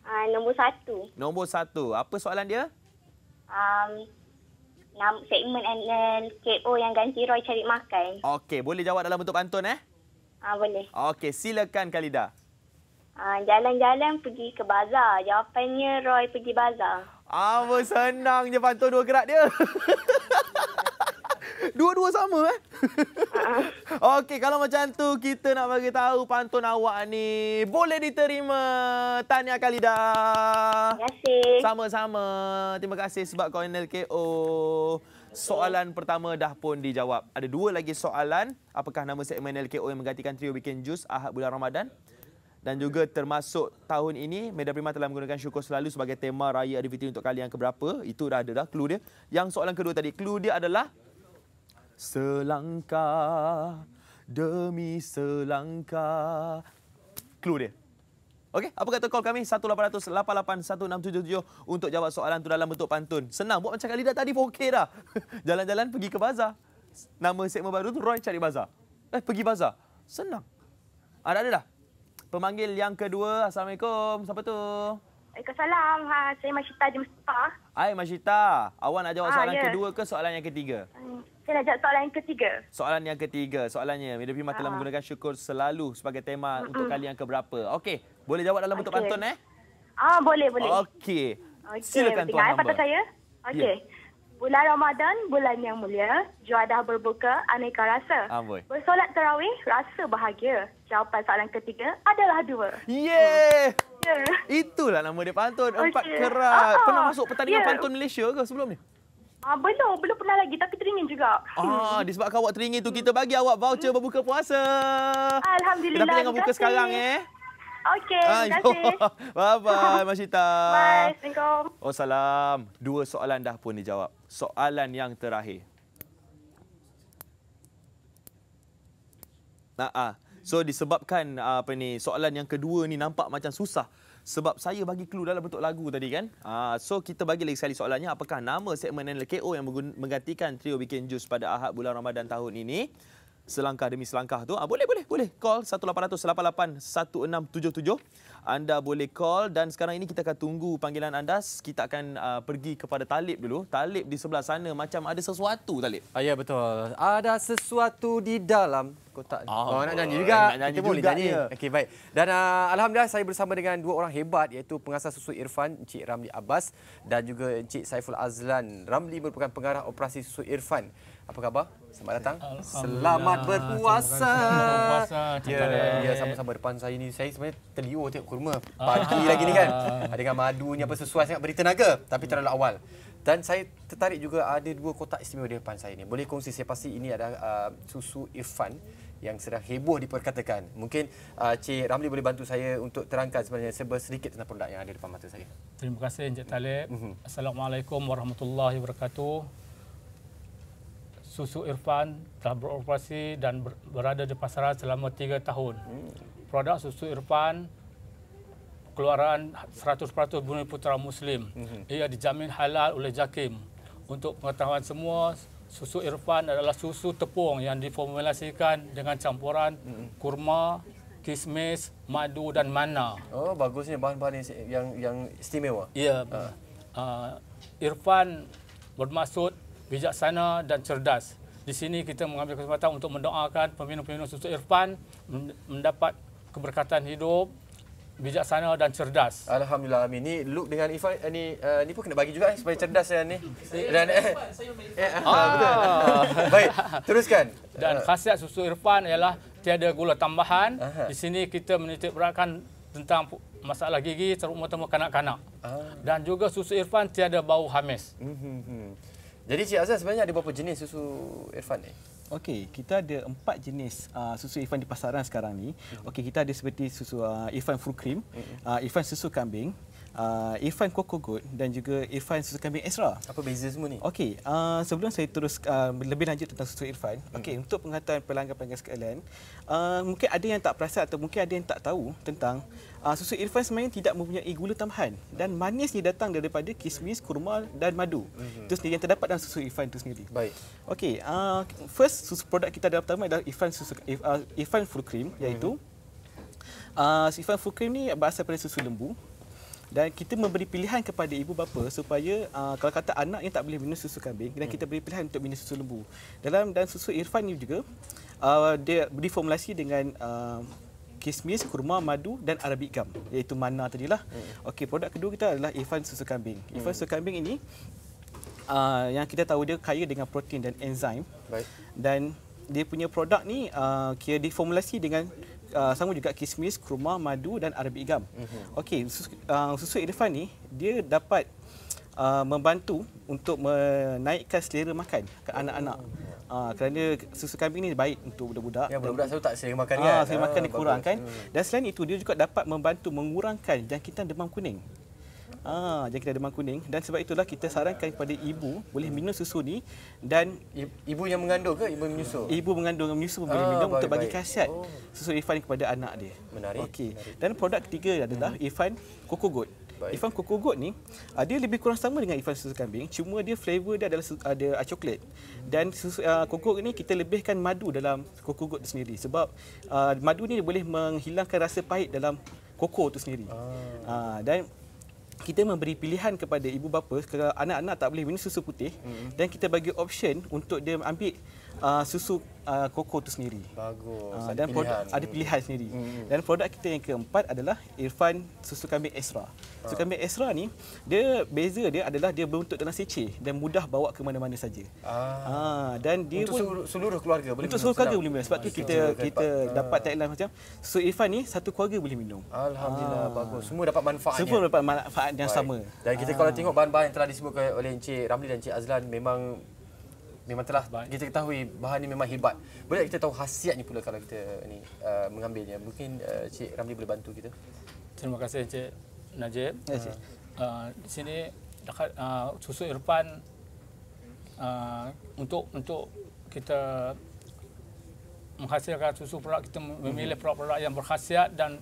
Uh, nombor satu. Nombor satu. Apa soalan dia? Uh, um, segmen dan KO yang ganti Roy cari makan. Okey, boleh jawab dalam bentuk pantun eh? Ah, boleh. Okey, silakan Kalida. Ah, jalan-jalan uh, pergi ke bazar. Jawapannya Roy pergi bazar. Apa senangnya pantun dua gerak dia. Dua-dua sama eh. Okey, kalau macam tu kita nak bagi tahu pantun awak ni boleh diterima. Tanya kali Tahniah Kalida. Sama-sama. Terima kasih sebab kau nel KO. Soalan okay. pertama dah pun dijawab. Ada dua lagi soalan. Apakah nama segmen LKO yang menggantikan trio Bikin Jus Ahad bulan Ramadan? Dan juga termasuk tahun ini, Media Prima telah menggunakan syukur selalu sebagai tema raya adiviti untuk kali yang keberapa. Itu dah ada dah, clue dia. Yang soalan kedua tadi, clue dia adalah... Selangkah demi selangkah. Clue dia. Okey, apa kata call kami 1-800-881-677 untuk jawab soalan tu dalam bentuk pantun. Senang, buat macam Khalid dah tadi pun okey dah. Jalan-jalan pergi ke bazar. Nama segmen baru tu Roy cari bazar. Eh, pergi bazar. Senang. Ada ada dah. Pemanggil yang kedua, Assalamualaikum. Siapa tu? Waalaikumsalam. Ha, saya Masyita Jemustah. Hai Masyita. Awak nak jawab ha, soalan yeah. kedua ke soalan yang ketiga? Hmm. Okey, nak jawab soalan yang ketiga. Soalan yang ketiga. Soalannya, Mida Fima telah ah. menggunakan syukur selalu sebagai tema mm -mm. untuk kali yang keberapa. Okey, boleh jawab dalam bentuk okay. pantun eh? Ah, boleh, boleh. Okey. Okay, Silakan tuan eh, hamba. Patut saya? Ya. Okey. Yeah. Bulan Ramadan, bulan yang mulia, juadah berbuka, aneka rasa. Amboi. Bersolat terawih, rasa bahagia. Jawapan soalan ketiga adalah dua. Yeah. Yeah. Itulah nama dia pantun. Empat okay. kerat. Oh, Pernah masuk pertandingan yeah. pantun Malaysia ke sebelum ni? Ah, belum, belum pernah lagi tapi teringin juga. Ah, hmm. disebabkan awak teringin tu kita bagi awak voucher berbuka puasa. Alhamdulillah. Kita jangan buka sekarang eh. Okey, ah, terima kasih. Bye-bye, Masyita. Bye, Assalamualaikum. Oh, salam. Dua soalan dah pun dijawab. Soalan yang terakhir. Nah, ah. So, disebabkan ah, apa ni, soalan yang kedua ni nampak macam susah sebab saya bagi clue dalam bentuk lagu tadi kan. Uh, so kita bagi lagi sekali soalannya apakah nama segmen NLKO yang menggantikan trio Bikin Juice pada Ahad bulan Ramadan tahun ini? selangkah demi selangkah tu. Ah boleh boleh boleh. Call 1800881677. Anda boleh call dan sekarang ini kita akan tunggu panggilan anda. Kita akan uh, pergi kepada Talib dulu. Talib di sebelah sana macam ada sesuatu Talib. Ah ya betul. Ada sesuatu di dalam kotak. Oh, oh nak nyanyi juga. Nak nyanyi kita boleh nyanyi. Ya. Okey baik. Dan uh, alhamdulillah saya bersama dengan dua orang hebat iaitu pengasas susu Irfan Encik Ramli Abbas dan juga Encik Saiful Azlan. Ramli merupakan pengarah operasi susu Irfan. Apa khabar? Selamat datang. Selamat berpuasa. Ya, ya sama-sama depan saya ni. Saya sebenarnya terliur tengok kurma. Ah. Pagi lagi ni kan. Ah. Dengan madu ni apa sesuai sangat beri tenaga. Tapi terlalu awal. Dan saya tertarik juga ada dua kotak istimewa di depan saya ni. Boleh kongsi saya pasti ini ada uh, ah, susu Irfan yang sedang heboh diperkatakan. Mungkin uh, Cik Ramli boleh bantu saya untuk terangkan sebenarnya serba sedikit tentang produk yang ada di depan mata saya. Terima kasih Encik Talib. Mhm. Assalamualaikum warahmatullahi wabarakatuh. Susu Irfan telah beroperasi dan berada di pasaran selama tiga tahun. Hmm. Produk Susu Irfan keluaran 100% Bumi Putera Muslim. Hmm. Ia dijamin halal oleh JAKIM. Untuk pengetahuan semua, Susu Irfan adalah susu tepung yang diformulasikan dengan campuran hmm. kurma, kismis, madu dan mana. Oh, bagusnya bahan-bahan yang yang istimewa. Ya. Uh. Uh, Irfan bermaksud bijaksana dan cerdas. Di sini kita mengambil kesempatan untuk mendoakan peminum-peminum susu Irfan mendapat keberkatan hidup, bijaksana dan cerdas. Alhamdulillah amin. Ni look dengan Ifan eh, ni uh, ni pun kena bagi juga eh, supaya cerdas ya ni. Dan eh, saya eh, saya eh, ah. Baik, teruskan. Dan ah. khasiat susu Irfan ialah tiada gula tambahan. Aha. Di sini kita menitik beratkan tentang masalah gigi terutama kanak-kanak. Ah. Dan juga susu Irfan tiada bau hamis. Hmm. Jadi Cik Azhar sebenarnya ada berapa jenis susu Irfan ni? Okey, kita ada empat jenis uh, susu Irfan di pasaran sekarang ni. Mhm. Okey, kita ada seperti susu uh, Irfan Full Cream, mhm. uh, Irfan Susu Kambing, uh, Irfan Coco Goat dan juga Irfan Susu Kambing Extra. Apa beza semua ni? Okey, uh, sebelum saya terus uh, lebih lanjut tentang susu Irfan, mhm. okey, hmm. untuk pengetahuan pelanggan-pelanggan sekalian, uh, mungkin ada yang tak perasan atau mungkin ada yang tak tahu tentang uh, susu Irfan sebenarnya tidak mempunyai gula tambahan dan manisnya datang daripada kismis, kurma dan madu. Mm-hmm. Itu sendiri yang terdapat dalam susu Irfan itu sendiri. Baik. Okey, uh, first susu produk kita dalam pertama adalah Irfan susu ah, Irfan full cream mhm. iaitu mm-hmm. uh, Irfan full cream ni berasal dari susu lembu dan kita memberi pilihan kepada ibu bapa supaya uh, kalau kata anak yang tak boleh minum susu kambing dan kita mhm. beri pilihan untuk minum susu lembu. Dalam dan susu Irfan ni juga uh, dia diformulasi dengan kismis, kurma, madu dan arabic gum iaitu mana tadi lah. Hmm. Okey, produk kedua kita adalah Ifan susu kambing. Ifan hmm. susu kambing ini uh, yang kita tahu dia kaya dengan protein dan enzim. Baik. Dan dia punya produk ni uh, kira diformulasi dengan uh, sama juga kismis, kurma, madu dan arabic gum. Hmm. Okey, susu, uh, susu Ifan ni dia dapat uh, membantu untuk menaikkan selera makan ke anak-anak. Hmm ha, kerana susu kambing ni baik untuk budak-budak. Ya budak-budak selalu tak sering makan ha, kan. Ah sering makan ha, dia kurang bagus. kan. Hmm. Dan selain itu dia juga dapat membantu mengurangkan jangkitan demam kuning. Ah ha, jangkitan demam kuning dan sebab itulah kita sarankan kepada ibu boleh minum susu ni dan ibu yang mengandung ke ibu menyusu? Ibu mengandung dan menyusu boleh ha, minum untuk bagi khasiat oh. susu Ifan kepada anak dia. Menarik. Okey. Dan produk ketiga adalah hmm. Ifan Coco Goat. Baik. Ifan Coco Goat ni uh, dia lebih kurang sama dengan Ifan susu kambing cuma dia flavor dia adalah ada uh, coklat dan susu uh, ah, Coco ni kita lebihkan madu dalam Coco Goat sendiri sebab uh, madu ni boleh menghilangkan rasa pahit dalam Coco tu sendiri. Ah. Uh, dan kita memberi pilihan kepada ibu bapa kalau anak-anak tak boleh minum susu putih mm-hmm. dan kita bagi option untuk dia ambil uh, susu uh, koko tu sendiri. Bagus. Uh, dan ada produk pilihan. ada pilihan sendiri. Hmm, hmm. Dan produk kita yang keempat adalah Irfan susu kambing Esra. Susu ha. kambing Esra ni dia beza dia adalah dia berbentuk dalam seceh dan mudah bawa ke mana-mana saja. Ha. Ha. dan dia untuk pun, seluruh keluarga boleh minum. Untuk seluruh keluarga boleh minum. Sebab ha. tu kita ha. kita ha. dapat tagline macam susu Irfan ni satu keluarga boleh minum. Alhamdulillah ha. bagus. Semua dapat manfaat. Semua dapat manfaat yang Baik. sama. Dan kita ha. kalau tengok bahan-bahan yang telah disebutkan oleh Encik Ramli dan Encik Azlan memang memang telah hebat. kita ketahui bahan ini memang hebat. Boleh kita tahu khasiatnya pula kalau kita eh, ni uh, mengambilnya. Mungkin uh, Cik Ramli boleh bantu kita. Terima kasih Cik Najib. Uh, uh, di sini dekat uh, susu Irfan uh, untuk untuk kita menghasilkan susu produk kita memilih mhm. produk-produk yang berkhasiat dan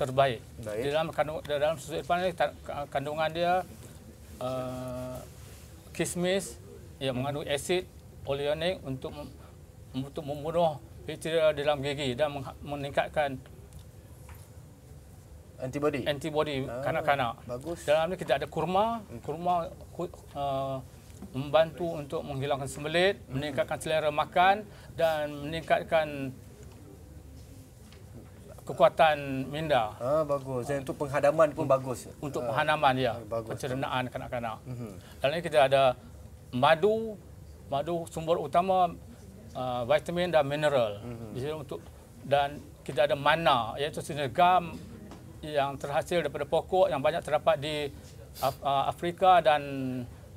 terbaik. Baik. Di dalam kandung, dalam susu Irfan ini kandungan dia uh, kismis yang mhm. mengandungi asid polionik untuk untuk membunuh bakteria dalam gigi dan meningkatkan antibody antibody ah, kanak-kanak. Bagus. Dalam ni kita ada kurma, hmm. kurma uh, membantu untuk menghilangkan sembelit, hmm. meningkatkan selera makan dan meningkatkan kekuatan minda. Ah bagus. Dan untuk penghadaman pun bagus. Untuk ah, penghadaman ya. Ah, bagus. Pencernaan kanak-kanak. Hmm. Dalam ni kita ada madu, madu sumber utama uh, vitamin dan mineral mhm. di mm-hmm. untuk dan kita ada mana iaitu senegam yang terhasil daripada pokok yang banyak terdapat di uh, Afrika dan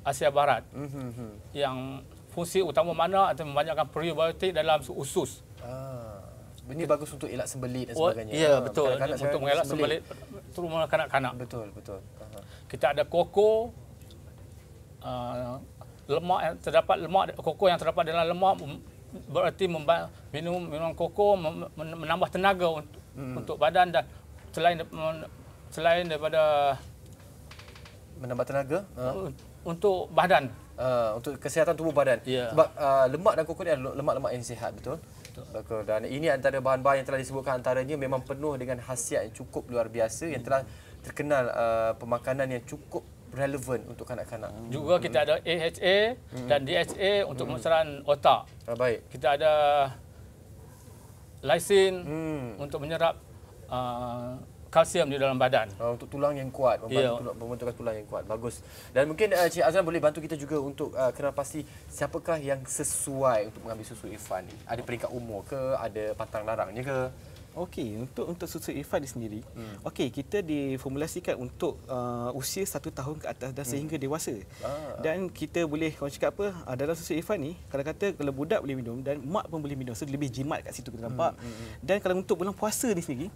Asia Barat mm-hmm. yang fungsi utama mana atau membanyakkan prebiotik dalam usus. Ah, ini bagus untuk elak sembelit dan oh, sebagainya. Ya, betul. Kanak-kanak untuk mengelak sembelit terutama kanak-kanak. Betul, betul. Uh-huh. Kita ada koko, uh, lemak yang terdapat lemak koko yang terdapat dalam lemak bererti minum minuman koko menambah tenaga untuk, hmm. untuk badan dan selain selain daripada menambah tenaga uh. untuk badan uh, untuk kesihatan tubuh badan yeah. sebab uh, lemak dan koko ni adalah lemak-lemak yang sihat betul Betul. Dan ini antara bahan-bahan yang telah disebutkan antaranya memang penuh dengan khasiat yang cukup luar biasa yang telah terkenal uh, pemakanan yang cukup relevant untuk kanak-kanak. Juga kita ada AHA hmm. dan DHA untuk pemusnahan hmm. otak. Ah, baik. Kita ada Lysin hmm. untuk menyerap uh, kalsium di dalam badan. Uh, untuk tulang yang kuat, membantu yeah. membentukkan tulang yang kuat. Bagus. Dan mungkin uh, Cik Azlan boleh bantu kita juga untuk uh, kenal pasti siapakah yang sesuai untuk mengambil susu Ifan ni. Ada peringkat umur ke, ada pantang larangnya ke? Okey, untuk untuk susu Ifad sendiri. Hmm. Okey, kita diformulasikan untuk uh, usia satu tahun ke atas dan hmm. sehingga hmm. dewasa. Ah. Dan kita boleh kalau cakap apa uh, susu Irfan ni, kalau kata kalau budak boleh minum dan mak pun boleh minum. So lebih jimat kat situ kita nampak. Hmm, hmm. Hmm. Dan kalau untuk bulan puasa ni sendiri,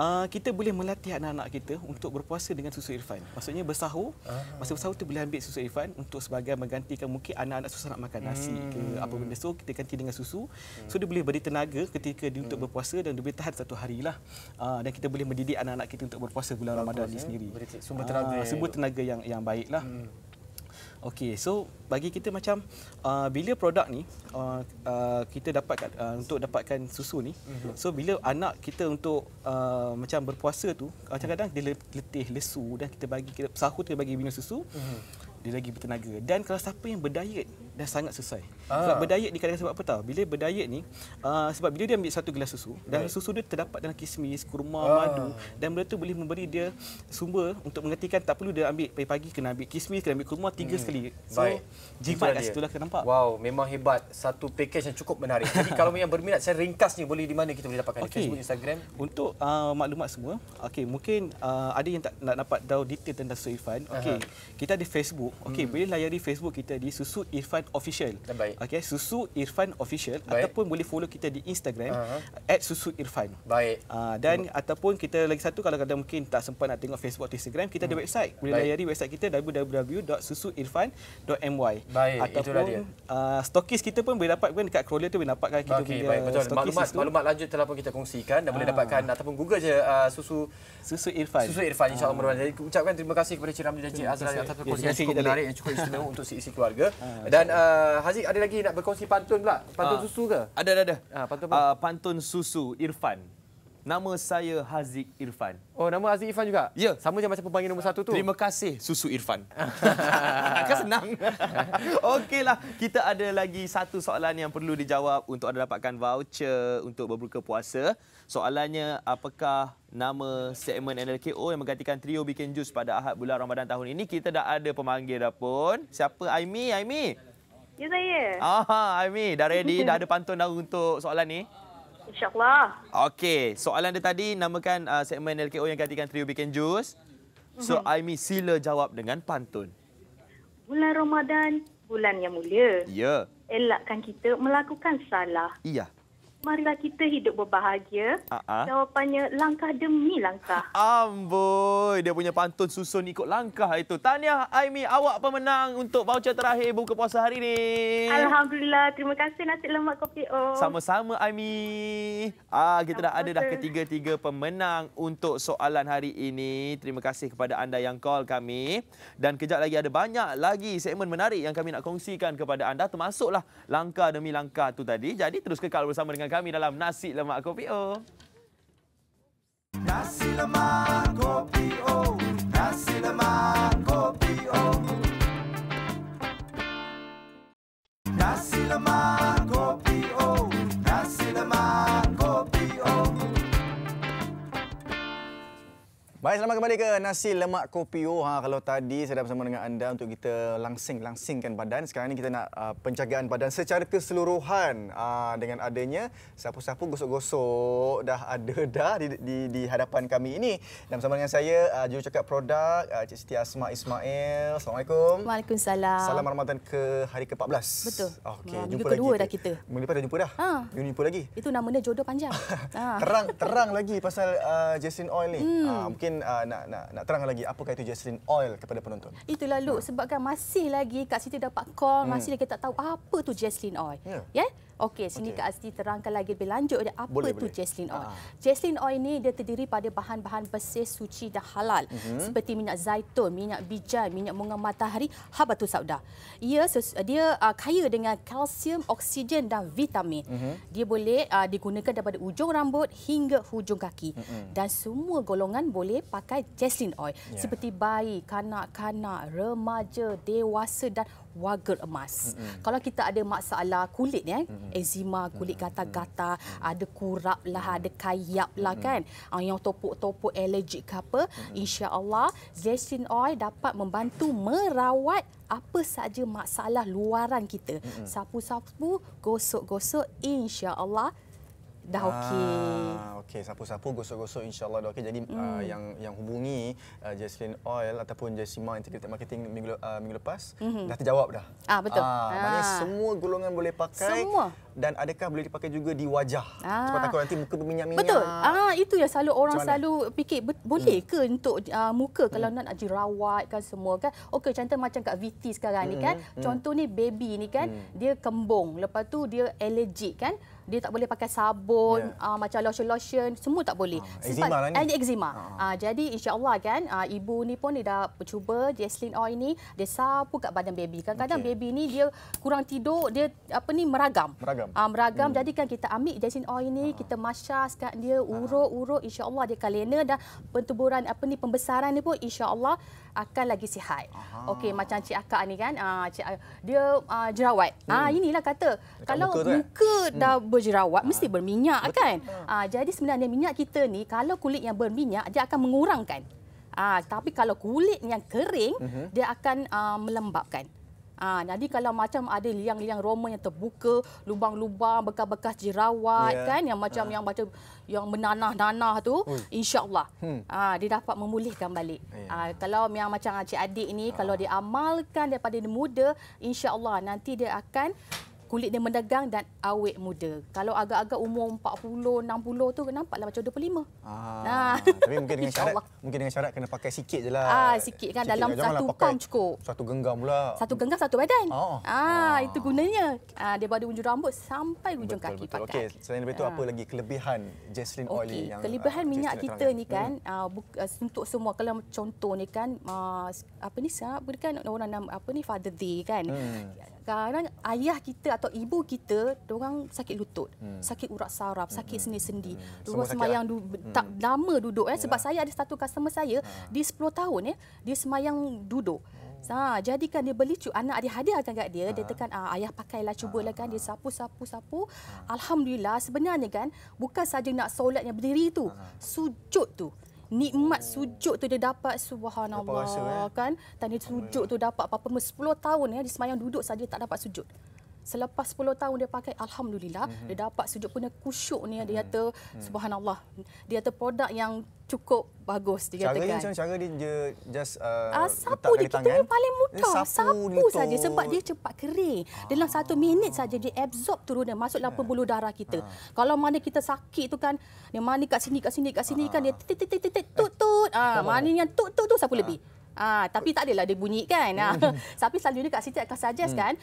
uh, kita boleh melatih anak-anak kita untuk berpuasa dengan susu Irfan. Maksudnya bersahur, ah. masa bersahur tu boleh ambil susu Irfan untuk sebagai menggantikan mungkin anak-anak susah nak makan nasi hmm. ke apa benda. So kita ganti dengan susu. Hmm. So dia boleh beri tenaga ketika dia untuk hmm. berpuasa dan dia boleh tahan satu hari lah uh, ah, dan kita boleh mendidik anak-anak kita untuk berpuasa bulan Bagus, Ramadan ya? ini sendiri. Sumber tenaga, uh, sumber tenaga yang yang baik lah. Hmm. Okey, so bagi kita macam uh, bila produk ni uh, uh, kita dapat uh, untuk dapatkan susu ni, mm-hmm. so bila anak kita untuk uh, macam berpuasa tu, kadang kadang dia letih, lesu dan kita bagi kita sahut kita bagi minum susu, mm-hmm. dia lagi bertenaga. Dan kalau siapa yang berdiet, dah sangat selesai. Ah. Sebab berdiet dikatakan sebab apa tahu? Bila berdiet ni uh, sebab bila dia ambil satu gelas susu right. dan susu dia terdapat dalam kismis, kurma, ah. madu dan benda tu boleh memberi dia sumber untuk menggantikan tak perlu dia ambil pagi-pagi kena ambil kismis, kena ambil kurma tiga hmm. sekali. So jimat kat situ lah kita nampak. Wow, memang hebat. Satu package yang cukup menarik. Jadi kalau yang berminat saya ringkas ni boleh di mana kita boleh dapatkan okay. Facebook, Instagram. Untuk uh, maklumat semua, Okay, mungkin uh, ada yang tak nak dapat tahu detail tentang Susu Irfan. Okey, kita ada Facebook. Okay, hmm. boleh layari Facebook kita di Susu Irfan official. Baik. Okay, susu Irfan official Baik. ataupun boleh follow kita di Instagram uh-huh. @susuirfan. Baik. Uh, dan Baik. ataupun kita lagi satu kalau kadang mungkin tak sempat nak tengok Facebook atau Instagram, kita hmm. ada website. Boleh Baik. layari website kita www.susuirfan.my. Baik. Ataupun uh, stokis kita pun boleh dapat kan dekat crawler tu boleh dapat kan kita okay. punya Baik. Betul. stokis. Maklumat situ. maklumat lanjut telah pun kita kongsikan dan uh. boleh ah. dapatkan ataupun Google je uh, susu susu Irfan. Susu Irfan insya-Allah uh. Jadi ucapkan terima kasih kepada Cik Ramli dan Cik Azra yang telah berkongsi yang cukup menarik yang cukup istimewa untuk isi keluarga. Dan Uh, Haziq ada lagi nak berkongsi pantun pula? Pantun uh, susu ke? Ada, ada. ada. Uh, pantun, uh, pantun susu Irfan. Nama saya Haziq Irfan. Oh, nama Haziq Irfan juga? Ya. Sama macam pemanggil nombor satu tu. Terima kasih, Susu Irfan. kan senang? Okeylah. Kita ada lagi satu soalan yang perlu dijawab untuk anda dapatkan voucher untuk berbuka puasa. Soalannya, apakah nama segmen NLKO yang menggantikan trio Bikin jus pada Ahad bulan Ramadan tahun ini? Kita dah ada pemanggil dah pun. Siapa? Aimi, Aimi. Aimi. Ya saya. Aha, Aimi dah ready, dah ada pantun dah untuk soalan ni? InsyaAllah. Okey, soalan dia tadi namakan uh, segmen LKO yang gantikan trio Bikin jus. So mhm. Aimi sila jawab dengan pantun. Bulan Ramadan, bulan yang mulia. Ya. Yeah. Elakkan kita melakukan salah. Iya. Yeah. Marilah kita hidup berbahagia. Uh-huh. Jawapannya langkah demi langkah. Amboi, dia punya pantun susun ikut langkah itu. Tanya, Aimi, awak pemenang untuk voucher terakhir buka puasa hari ini. Alhamdulillah, terima kasih nasi lemak kopi O. Oh. Sama-sama Aimi. Ah, kita dah ada dah ketiga-tiga pemenang untuk soalan hari ini. Terima kasih kepada anda yang call kami. Dan kejap lagi ada banyak lagi segmen menarik yang kami nak kongsikan kepada anda. Termasuklah langkah demi langkah tu tadi. Jadi terus kekal bersama dengan dengan kami dalam Nasi Lemak Kopi O. Nasi Lemak Kopi O. Nasi Lemak Kopi O. Nasi Lemak Baik, selamat kembali ke Nasi Lemak Kopi. Oh, ha, kalau tadi saya dah bersama dengan anda untuk kita langsing-langsingkan badan, sekarang ini kita nak uh, penjagaan badan secara keseluruhan uh, dengan adanya sapu-sapu gosok-gosok dah ada dah di, di, di hadapan kami ini. Dan bersama dengan saya, uh, juru cakap produk, uh, Cik Siti Asma Ismail. Assalamualaikum. Waalaikumsalam. Salam Ramadan ke hari ke-14. Betul. Okay, Minggu kedua lagi. dah kita. Minggu lepas dah jumpa dah. Ha. Minggu jumpa lagi. Itu namanya jodoh panjang. ha. terang terang lagi pasal uh, Jason Oil ni. Hmm. Uh, ah, mungkin mungkin uh, nak nak nak terang lagi apa itu jasmine oil kepada penonton. Itulah lu hmm. sebabkan masih lagi kak Siti dapat call, hmm. masih lagi tak tahu apa tu jasmine oil. Ya. Yeah. Yeah? Okey, sini okay. Kak Asti terangkan lagi lebih lanjut apa boleh, tu jasmine oil. Ah. Jasmine oil ini dia terdiri pada bahan-bahan bersih suci dan halal mm-hmm. seperti minyak zaitun, minyak bijan, minyak bunga matahari, habatus sauda. Ia dia uh, kaya dengan kalsium, oksigen dan vitamin. Mm-hmm. Dia boleh uh, digunakan daripada ujung rambut hingga hujung kaki. Mm-hmm. Dan semua golongan boleh pakai jasmine oil yeah. seperti bayi, kanak-kanak, remaja, dewasa dan wager emas. Mm-hmm. Kalau kita ada masalah kulit ya, eh, mm-hmm. eczema, kulit gata-gata, mm-hmm. ada kurap lah, mm-hmm. ada kayap lah mm-hmm. kan. Ah, yang topok-topok allergic ke apa, mm-hmm. insya-Allah Zestin Oil dapat membantu merawat apa saja masalah luaran kita. Mm-hmm. Sapu-sapu, gosok-gosok, insya-Allah dah Ah, okey, sapu-sapu gosok-gosok insyaallah dah okey. Jadi mm. uh, yang yang hubungi uh, Jesslyn Oil ataupun Jessima Integrated Marketing minggu uh, minggu lepas mm-hmm. dah terjawab dah. Ah betul. Ah, ah. Maknanya semua golongan boleh pakai. Semua. Dan adakah boleh dipakai juga di wajah? Ah. Sebab takut nanti muka berminyak-minyak. Betul. Ah itu yang selalu orang selalu fikir boleh hmm. ke mm. untuk uh, muka kalau mm. nak jerawat kan semua kan. Okey, contoh macam kak VT sekarang mm-hmm. ni kan. Hmm, hmm, contoh ni baby ni kan mm. dia kembung lepas tu dia allergic kan dia tak boleh pakai sabun yeah. Ya. uh, macam lotion lotion semua tak boleh ah, sebab eczema, lah eczema. Uh. Uh, jadi insyaallah kan uh, ibu ni pun dia dah cuba jasmine oil ni dia sapu kat badan baby kadang-kadang okay. baby ni dia kurang tidur dia apa ni meragam meragam, uh, meragam. Hmm. jadi kan kita ambil jasmine oil ni uh. kita masyaskan dia urut-urut insyaallah dia kalena dan pentuburan apa ni pembesaran ni pun insyaallah akan lagi sihat. Okey macam cik akak ni kan uh, cik, uh, dia uh, jerawat. Ah, hmm. Ah inilah kata Dekat kalau muka, kan? muka hmm. dah hmm. berjerawat mesti ha. berminyak Betul. kan. Ha. Ah jadi sebenarnya minyak kita ni kalau kulit yang berminyak dia akan mengurangkan. Ah tapi kalau kulit yang kering uh-huh. dia akan uh, melembapkan. Ha, jadi kalau macam ada liang-liang Roma yang terbuka, lubang-lubang, bekas-bekas jerawat yeah. kan yang macam ha. yang macam yang menanah-nanah tu, hmm. insya-Allah. Hmm. Ha, dia dapat memulihkan balik. Yeah. Ha, kalau yang macam Cik Adik ni ha. kalau ah. dia amalkan daripada dia muda, insya-Allah nanti dia akan kulit dia mendegang dan awet muda. Kalau agak-agak umur 40, 60 tu nampaklah macam 25. Ah, nah. Tapi mungkin dengan syarat, mungkin dengan syarat kena pakai sikit je lah. Ah, sikit kan sikit dalam satu pam cukup. Satu genggam pula. Satu genggam, satu badan. Oh. Ah, ah, itu gunanya. Ah, dia ada hujung rambut sampai hujung betul, kaki betul. pakai. Okay. Selain daripada itu, ah. apa lagi kelebihan Jasmine okay. Oil yang... Kelebihan uh, minyak kita ni kan, hmm. uh, uh, untuk semua. Kalau contoh ni kan, uh, apa ni, siapa kan orang nama, apa ni, Father Day kan. Hmm kadang ayah kita atau ibu kita orang sakit lutut hmm. sakit urat saraf sakit hmm. sendi sendi hmm. semayang lah. du- hmm. tak lama duduk eh sebab saya ada satu customer saya ha. di 10 tahun eh dia semayang duduk oh. Ha, jadikan dia beli cu anak dia hadiahkan kat dia ha. dia tekan ah, ayah pakailah cubalah ha. kan dia ha. sapu sapu sapu ha. alhamdulillah sebenarnya kan bukan saja nak solatnya berdiri tu ha. sujud tu nikmat sujud tu dia dapat subhanallah dapat rasa, eh? kan tanya sujud tu dapat apa-apa 10 tahun ya di semayang duduk saja tak dapat sujud selepas 10 tahun dia pakai alhamdulillah mm-hmm. dia mhm. dapat sujud punya kusyuk ni mm-hmm. dia kata mm-hmm. subhanallah dia kata produk yang cukup bagus dia cara katakan. Cara dia cara dia just uh, uh, sapu dia kita yang paling mudah dia sapu, sapu saja sebab dia cepat kering. Ah. Dalam satu ah. minit saja dia absorb turun dan masuklah eh. yeah. pembuluh darah kita. Ah. Kalau mana kita sakit tu kan dia mana kat sini kat sini kat sini ah. kan dia ah. tut tut tut tut ah mani yang tut tut tu sapu lebih. Ah. Ah, tapi tak adalah dia bunyi kan. Mm. tapi selalunya kat Siti akan suggest mm. kan,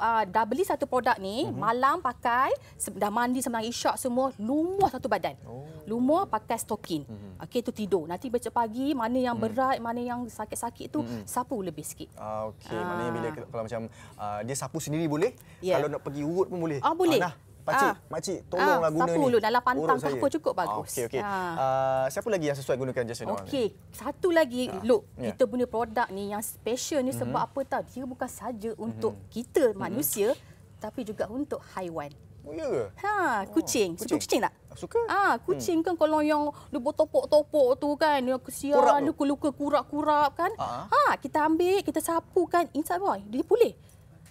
uh, dah beli satu produk ni, mm-hmm. malam pakai, dah mandi sembang syok semua, lumuh satu badan. Oh. Lumur pakai stokin. Mm-hmm. Okey, tu tidur. Nanti besok pagi, mana yang mm. berat, mana yang sakit-sakit tu, mm. sapu lebih sikit. Ah, Okey, ah. maknanya bila ah. kalau macam uh, dia sapu sendiri boleh, yeah. kalau nak pergi urut pun boleh. Ah, boleh. Ah, nah. Pakcik, ha. makcik, ah. tolonglah ah, ha. guna siapa ni. Siapa dalam pantang apa cukup ah, bagus. Okey, okey. Ha. Uh, siapa lagi yang sesuai gunakan jasa okay. ni? Okey, satu lagi, ha. look, yeah. kita punya produk ni yang special ni sebab mm-hmm. apa tahu? Dia bukan saja mhm. untuk mm-hmm. kita mhm. manusia, mm-hmm. tapi juga untuk haiwan. Oh, ya Ha, kucing. Oh, kucing. Suka kucing tak? Suka. Ah, ha, kucing hmm. kan kalau yang lupa topok-topok tu kan, yang kesian, dia keluka kurap-kurap kan. Uh-huh. Ha, kita ambil, kita sapu kan. Insya Allah, dia pulih.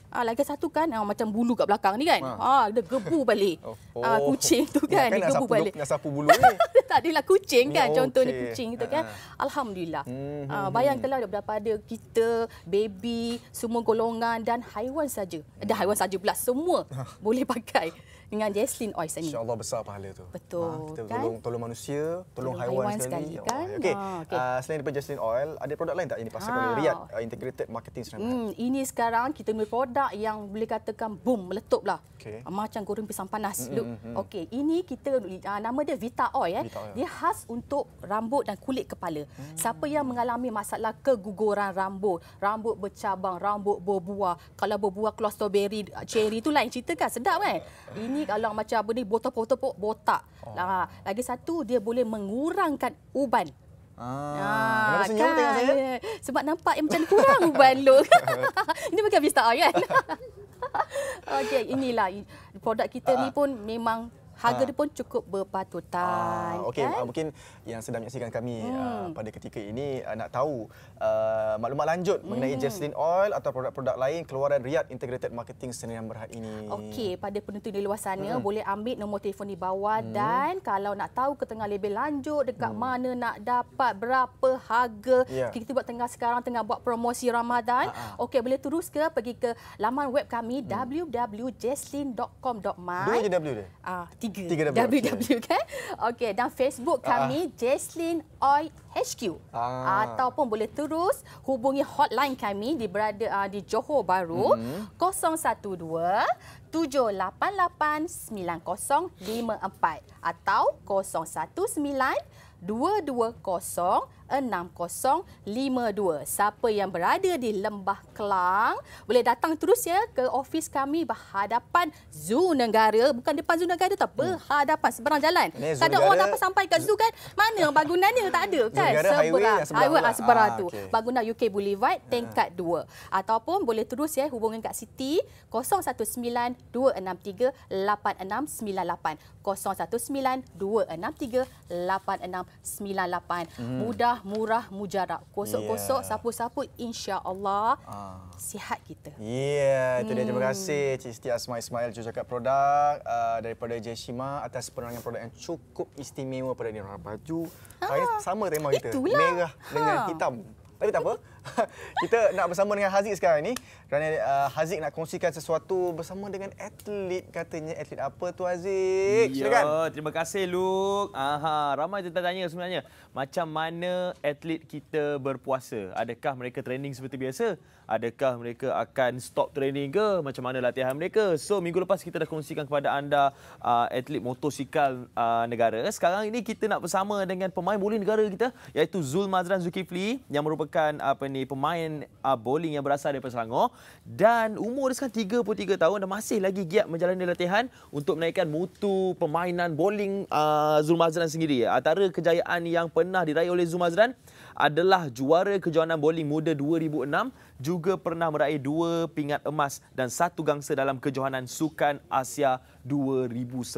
Ah lagi satu kan ah, macam bulu kat belakang ni kan. Ha ah, dia gebu balik. Oh, ah oh. kucing tu kan, kan dia gebu balik. Nak sapu bulu ni. tak adalah kucing kan oh, contohnya okay. kucing tu kan. uh Alhamdulillah. Hmm, ah hmm, bayangkanlah hmm. daripada kita baby semua golongan dan haiwan saja. Hmm. Dah haiwan saja pula semua ah. boleh pakai dengan Jesslyn Ois ni. InsyaAllah besar pahala tu. Betul. Ha, kita kan? tolong, tolong manusia, tolong, tolong haiwan, haiwan sekali. sekali kan? Okey. Ha, ah, okay. uh, ah, selain daripada Jesslyn Oil, ada produk lain tak yang dipasarkan ha. oleh Riyad uh, Integrated Marketing Seremban? Hmm, ini sekarang kita punya produk yang boleh katakan boom, meletup lah. Okay. Macam goreng pisang panas. Mm, mm, Okey, ini kita uh, nama dia Vita Oil. Eh. Vita Oil. Dia khas untuk rambut dan kulit kepala. Hmm. Siapa yang mengalami masalah keguguran rambut, rambut bercabang, rambut berbuah, kalau berbuah keluar strawberry, cherry tu lain cerita kan? Sedap kan? Ini ni kalau macam apa ni botak botak botak. botak. Oh. Ha. Lagi satu dia boleh mengurangkan uban. Ah, ah kan? Tengok, Sebab nampak yang macam kurang uban look. ini bukan habis tak kan? Okey, inilah produk kita uh, ni pun memang harga uh, dia pun cukup berpatutan. Uh, Okey, kan? mungkin yang sedang menyaksikan kami hmm. uh, pada ketika ini uh, nak tahu uh, maklumat lanjut hmm. mengenai Jasmine Oil atau produk-produk lain keluaran Riyad Integrated Marketing Senarian Berhad ini. Okey, pada penonton di luar sana hmm. boleh ambil nombor telefon di bawah hmm. dan kalau nak tahu ketengah lebih lanjut dekat hmm. mana nak dapat berapa harga yeah. kita buat tengah sekarang tengah buat promosi Ramadan. Ha, ha. Okey, boleh terus ke pergi ke laman web kami hmm. www.jasmine.com.my. Dua je W dia? Ah, tiga. tiga w. w. kan? Okey, dan Facebook ha, kami Jaslyn Oi HQ. Ah. Ataupun boleh terus hubungi hotline kami di berada uh, di Johor Baru hmm. 012 788 9054 atau 019 0377106052. Siapa yang berada di Lembah Kelang boleh datang terus ya ke ofis kami berhadapan Zoo Negara. Bukan depan Zoo Negara tak hmm. berhadapan seberang jalan. Kadang orang dapat sampai ke situ kan? Mana bangunannya tak ada kan? Seberang highway, highway seberang ah, tu. Bangunan UK Boulevard tingkat 2. Ataupun boleh terus ya hubungan kat Siti 019263 8698 019263 8698 hmm. mudah Mudah, murah, mujarab. Kosok-kosok, yeah. sapu-sapu, insya-Allah ah. sihat kita. Ya, yeah, itu dia. Terima hmm. kasih Cik Siti Asma Ismail juga cakap produk uh, daripada Jeshima atas penerangan produk yang cukup istimewa pada ni. Baju, ha. sama tema kita. Itulah. Merah ha. dengan hitam. Tapi tak apa. kita nak bersama dengan Haziq sekarang ni kerana uh, Haziq nak kongsikan sesuatu bersama dengan atlet katanya atlet apa tu Haziq? Ya, Silakan. terima kasih Luke. Aha, ramai yang tanya sebenarnya macam mana atlet kita berpuasa? Adakah mereka training seperti biasa? Adakah mereka akan stop training ke? Macam mana latihan mereka? So minggu lepas kita dah kongsikan kepada anda uh, atlet motosikal uh, negara. Sekarang ini kita nak bersama dengan pemain bowling negara kita iaitu Zul Mazran Zulkifli yang merupakan apa ni ini pemain uh, bowling yang berasal daripada Selangor dan umur dia sekarang 33 tahun dan masih lagi giat menjalani latihan untuk menaikkan mutu permainan bowling uh, Zul Mazran sendiri. Antara kejayaan yang pernah diraih oleh Zul Mazran adalah juara kejohanan bowling muda 2006 juga pernah meraih dua pingat emas dan satu gangsa dalam kejohanan sukan Asia 2011.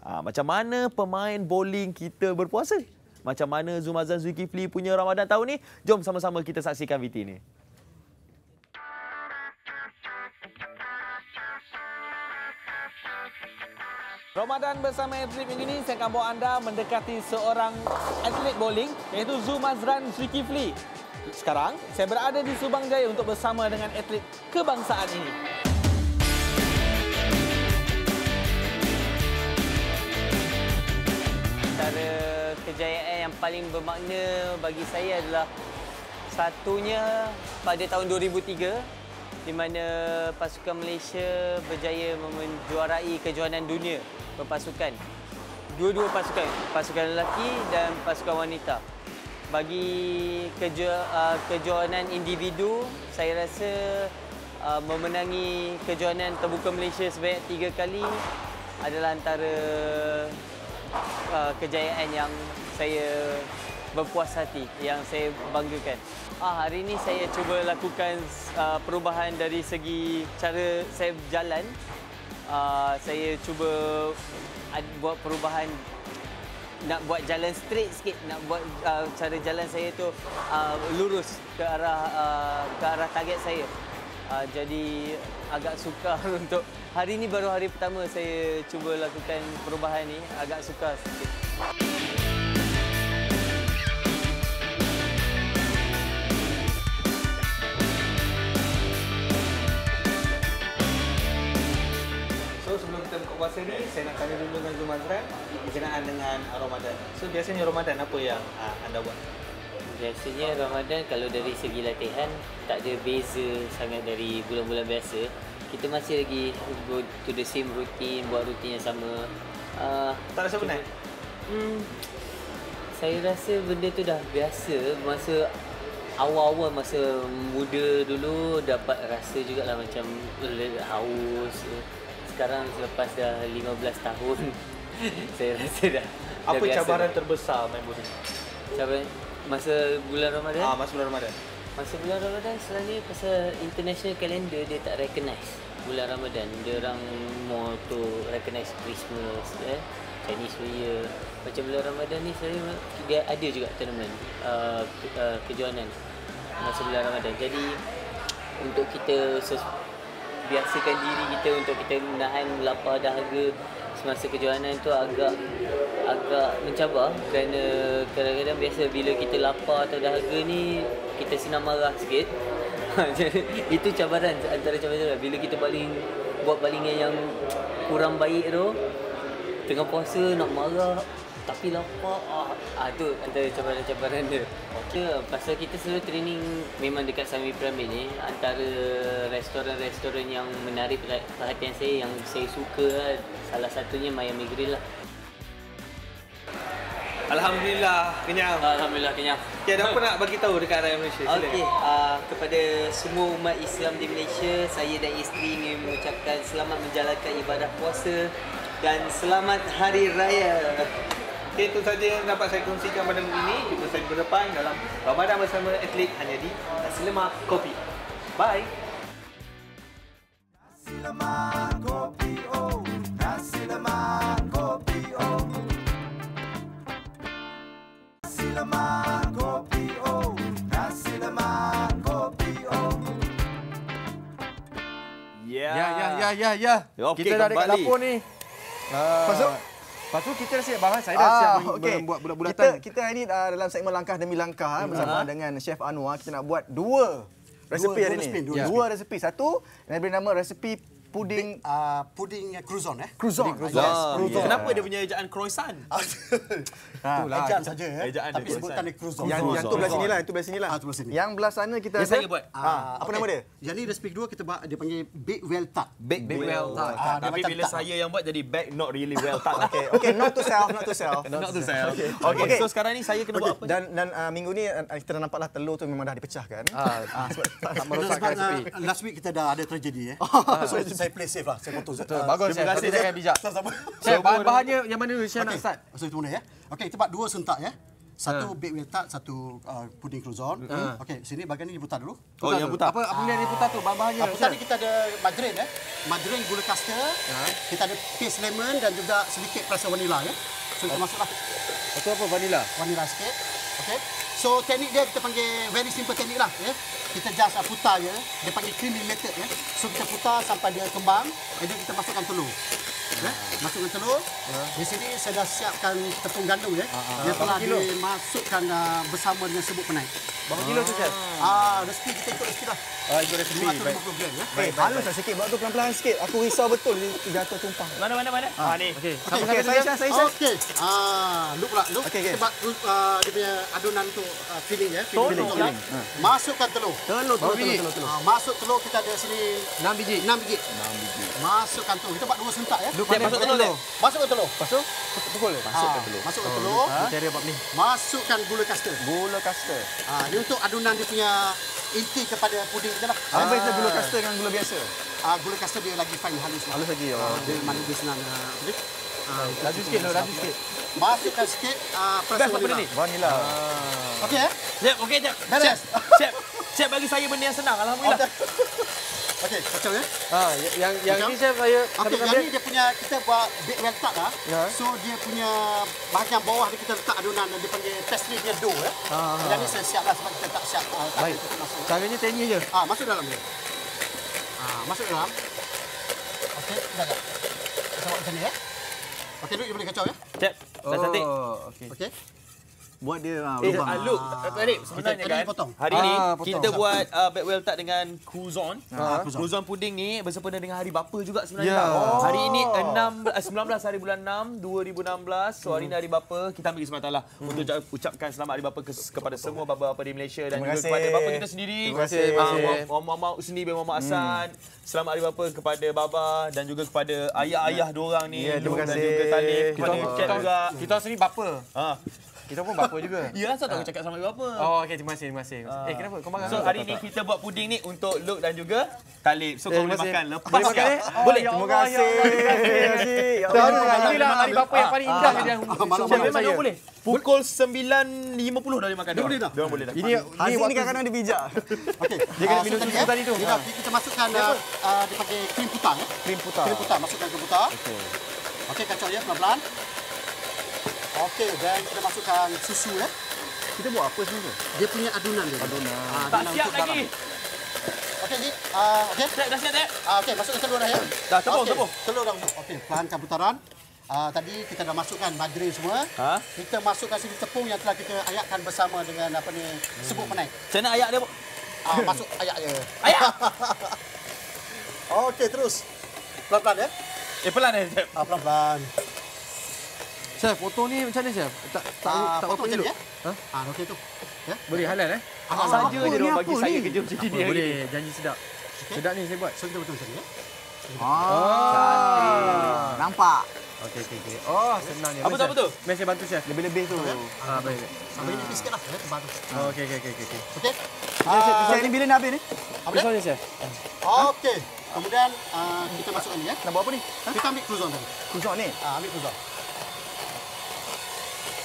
Ha, ah, macam mana pemain bowling kita berpuasa? macam mana Zumazan Zulkifli punya Ramadan tahun ni? Jom sama-sama kita saksikan VT ni. Ramadan bersama atlet minggu ini saya akan bawa anda mendekati seorang atlet bowling iaitu Zumazran Zulkifli. Sekarang saya berada di Subang Jaya untuk bersama dengan atlet kebangsaan ini. Cara kejayaan yang paling bermakna bagi saya adalah satunya pada tahun 2003 di mana pasukan Malaysia berjaya menjuarai kejohanan dunia berpasukan. Dua-dua pasukan, pasukan lelaki dan pasukan wanita. Bagi keju- uh, kejohanan individu, saya rasa uh, memenangi kejohanan terbuka Malaysia sebanyak tiga kali adalah antara uh, kejayaan yang saya berpuas hati, yang saya banggakan. Ah, hari ini saya cuba lakukan uh, perubahan dari segi cara saya berjalan. Uh, saya cuba buat perubahan nak buat jalan straight sikit nak buat uh, cara jalan saya tu uh, lurus ke arah uh, ke arah target saya uh, jadi agak sukar untuk hari ini baru hari pertama saya cuba lakukan perubahan ini agak sukar sedikit. puasa ini saya nak tanya dulu dengan Zuman Zeran berkenaan dengan Ramadan. So biasanya Ramadan apa yang uh, anda buat? Biasanya Ramadan kalau dari segi latihan tak ada beza sangat dari bulan-bulan biasa. Kita masih lagi go to the same routine, buat routine yang sama. Uh, tak rasa penat? Hmm, saya rasa benda tu dah biasa. Masa awal-awal masa muda dulu dapat rasa juga lah macam haus. Sekarang selepas dah 15 tahun saya rasa dah. Apa dah cabaran biasa. terbesar main bola? Cabaran Masa bulan Ramadan? Ah, masa bulan Ramadan. Masa bulan Ramadan selain ni pasal international calendar dia tak recognize bulan Ramadan. Dia orang more to recognize Christmas, eh? Chinese New Year. Macam bulan Ramadan ni sebenarnya dia ada juga tournament uh, ke, uh, kejuanan masa bulan Ramadan. Jadi untuk kita ses- biasakan diri kita untuk kita menahan lapar dahaga semasa kejohanan tu agak agak mencabar kerana kadang-kadang biasa bila kita lapar atau dahaga ni kita senang marah sikit itu cabaran antara cabaran bila kita baling buat balingan yang kurang baik tu tengah puasa nak marah tapi lapar ah, ah tu antara cabaran-cabaran dia Okey, Ya, pasal kita selalu training memang dekat Sami Pramid ni antara restoran-restoran yang menarik perhatian saya yang saya suka kan. salah satunya Miami Grill lah Alhamdulillah kenyang. Alhamdulillah kenyang. Okey, ada apa nak bagi tahu dekat rakyat Malaysia? Okey, uh, kepada semua umat Islam di Malaysia, saya dan isteri ingin mengucapkan selamat menjalankan ibadah puasa dan selamat hari raya. Okey, itu saja yang dapat saya kongsikan pada minggu ini. Jumpa saya minggu depan dalam Ramadan Bersama Atlet hanya di Nasi Lemak Kopi. Bye! Nasi Lemak Kopi Oh Nasi Lemak Kopi Oh Nasi Lemak Kopi Oh Nasi Lemak Kopi Oh Ya, ya, ya, ya, ya. ya. Kita dah kembali. dekat dapur ni. Uh, Masuk. Lepas tu kita dah siap bang. Saya dah ah, siap okay. buat bulat-bulatan. Kita, kita hari ni uh, dalam segmen langkah demi langkah hmm. bersama ha. dengan Chef Anwar. Kita nak buat dua resipi dua, hari ni. Resipi, dua, ya. yeah. dua resipi. Satu, yang beri nama resipi puding Be, uh, puding uh, croissant eh croissant, croissant. Yes. croissant. Yeah. kenapa dia punya ejaan croissant itulah ah, ejaan saja ya. ejaan tapi sebutan dia croissant yang, yang tu belah sinilah itu belah sinilah ah, sini. yang belah sana kita ya, saya buat ha. apa nama dia yang ni resipi kedua kita dia panggil Big well tart bake, bake well tart ah, tapi bila saya yang buat jadi Big not really well tart okey okey not to self not to self not to self okey okay. okay. so sekarang ni saya kena buat apa dan dan minggu ni kita dah nampaklah telur tu memang dah dipecahkan ah sebab tak merosakkan resipi last week kita dah ada tragedi eh saya play safe lah. Saya potong. Betul. Uh, bagus. Terima kasih. Saya bijak. Saya bahan bahannya yang mana ah, saya nak start? Okay. Saya mula ya. Okey, cepat dua sentak ya. Satu uh. Ha. baked tart, satu uh, ah, puding croissant. Uh. Okey, sini bagian ni diputar dulu. Oh, putar oh, dulu. yang putar. Apa apa yang ah. diputar tu? Bahan-bahannya. Ah, putar ni kita ada margarin ya. Margarin gula kastel. Uh. Ha. Kita ada paste lemon dan juga sedikit perasa vanila ya. So, oh. masuklah. Itu apa vanila? Vanila sikit. Okey. So teknik dia kita panggil very simple teknik lah ya. Kita just uh, putar je. Dia panggil creaming method ya. So kita putar sampai dia kembang. Jadi kita masukkan telur. Ya. Masukkan telur. Ya. Di sini saya dah siapkan tepung gandum ya. Ah, ah, dia ah. telah dimasukkan bersama dengan sebut penai. Berapa kilo tu chef? Ah, resipi kita ikut resipi lah. Ah, ikut resipi. 150 gram ya. Baik, baik. Lah sikit. tu pelan-pelan sikit. Aku risau betul ni jatuh tumpah. Mana mana mana? Ah, ni. Okey. Okey, saya saya saya. Okey. Ah, look pula, look. Sebab uh, dia punya adunan tu feeling ya, feeling. Masukkan telur. Telur, telur, telur, telur. masuk telur kita ada sini 6 biji. 6 biji. 6 biji. Masukkan tu. Kita buat dua sentak ya. Look masuk ke telur. Masuk ke telur. Masuk ke telur. Masuk ke ah, telur. Masuk ke ah, telur. Ah. Cari apa ni? Masukkan gula kasta. Gula kasta. Ha, ini untuk adunan dia punya inti kepada puding kita lah. Apa ha. gula kasta dengan gula biasa? Ah, gula kasta dia lagi fine halus. Halus lagi. Oh. Dia manis dia senang. Jadi Ah, laju sikit, laju sikit. Masukkan sikit uh, apa benda ni? Vanilla. Ah. Okey eh? Siap, okey, siap. Siap. Siap bagi saya benda yang senang. Alhamdulillah. Okey, kacau ya. Ha, yang yang kacau. ni chef saya Okey, yang ni dia punya kita buat big well tak lah. Ha? Ya. Yeah. So dia punya bahagian bawah ni kita letak adunan dan dia panggil pastry dia dough ya. Ha. Dan ha, ha. ni saya siap sebab kita tak siap. Uh, Baik. Caranya tenyi je. Ha, masuk dalam dia. Ah, ha, masuk dalam. Okey, dah dah. Kita buat macam ni ya. Okey, duduk boleh kacau ya. Chef, dah oh, Okey. Okey buat dia lah. lubang. Eh, uh, look, ah. tadi sebenarnya kan, potong. hari ah, ni potong. kita buat uh, ah, Backwell Tart dengan Kuzon. Ah, Kuzon. Kuzon Puding ni bersempena dengan hari bapa juga sebenarnya. Yeah. Oh. Hari ini 6, 19 eh, hari bulan 6, 2016. So hari ini hari bapa. Kita ambil kesempatan lah hmm. untuk ucapkan selamat hari bapa ke, kepada potong. semua bapa-bapa di Malaysia. Dan juga kepada bapa kita sendiri. Terima kasih. Uh, Mama, Mama Usni bin Mama hmm. Hassan. Hmm. Selamat hari bapa kepada Baba dan juga kepada ayah-ayah ya. diorang ni. Ya, terima kasih. Dan juga Kita, kita, sendiri bapa. Ha. Kita pun bapa juga. ya, asal tak aku ah. cakap sama ibu Oh, okey, terima kasih, terima kasih. Uh. Eh, kenapa? Kau makan. So, hari ni kita buat puding ni untuk Luke dan juga Talib. So, eh, kau boleh makan. Lepas makan. Eh. Boleh. Ya ya terima kasih. Terima kasih. Terima ya kasih. Hari bapa yang paling indah ah. dia. Memang dia ah, boleh. Pukul 9.50 dah dia makan. Dia boleh dah. Dia boleh dah. Ini hari ni kadang-kadang dia bijak. Okey. Dia kena minum susu eh. tadi tu. Kita masukkan uh, uh, dia pakai krim putar. Eh. Krim putar. Krim putar. Masukkan krim putar. Okey. Okey, kacau dia pelan-pelan. Okey, dan kita masukkan susu ya. Kita buat apa sebenarnya? Dia punya adunan dia. Adunan. Ha, ah, adunan tak siap lagi. Dalam. Okey, uh, okey. Dah siap, Uh, okey, masuk ke telur dah ya. Dah tepung, okay. tepung. Telur dah masuk. Okey, perlahankan putaran. Uh, tadi kita dah masukkan madre semua. Ha? Kita masukkan sini tepung yang telah kita ayakkan bersama dengan apa ni, hmm. sebut penai. Saya nak ayak dia, Pak. Uh, masuk ayak dia. Ayak! okey, terus. Pelan-pelan ya. Eh, pelan ya. Eh, pelan-pelan. Chef, foto ni macam mana chef? Tak tak uh, tak foto elok. Eh? Ha? Ah, okey tu. Ya? Boleh halal eh? Ah, Saja je dia bagi saya ni? kerja macam ni. Boleh, janji sedap. Sedap ni saya buat. So kita betul macam ya. Ah, cantik. Nampak. Okey okey okey. Oh, senang ni. Apa tak betul? Mesti bantu chef. Lebih-lebih tu. Ya? Ah, baik. Sampai ni sikitlah. Ya? Bantu. Ah, okey okey okey okey. Okey. Ah, okey. Pisau ni bila nak habis ni? Apa pisau ni chef? okey. Kemudian uh, kita masukkan ni ya. Nak buat apa ni? Ha? Kita ambil cruzon tadi. Cruzon ni? Ah, ambil cruzon.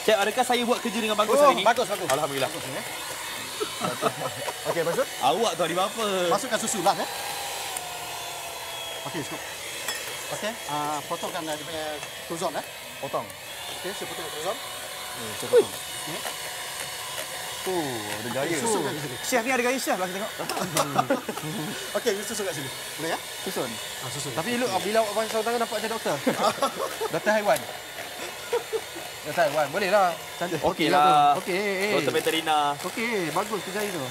Cik, adakah saya buat kerja dengan bagus oh, hari ini? Bagus, bagus. Alhamdulillah. Bagus, Okay eh? Okey, masuk. Awak tu ada apa? Masukkan susu lah, ya. Okey, cukup. Okey, uh, potongkan eh, dia punya tuzon, ya. Potong. Okey, saya potong tuzon. Eh, saya potong. Oh, ada gaya. Susu. Chef ni ada gaya chef lah, kita tengok. Okey, susu kat sini. Boleh, ya? Susun. Ah, susun. Tapi, look, bila awak pakai sarung tangan, nampak macam doktor. doktor haiwan. Yasai, Wan. Boleh lah. Cantik. Okey lah. lah. Okey. Eh, eh. Dr. veterina. Okey. Bagus kerja itu.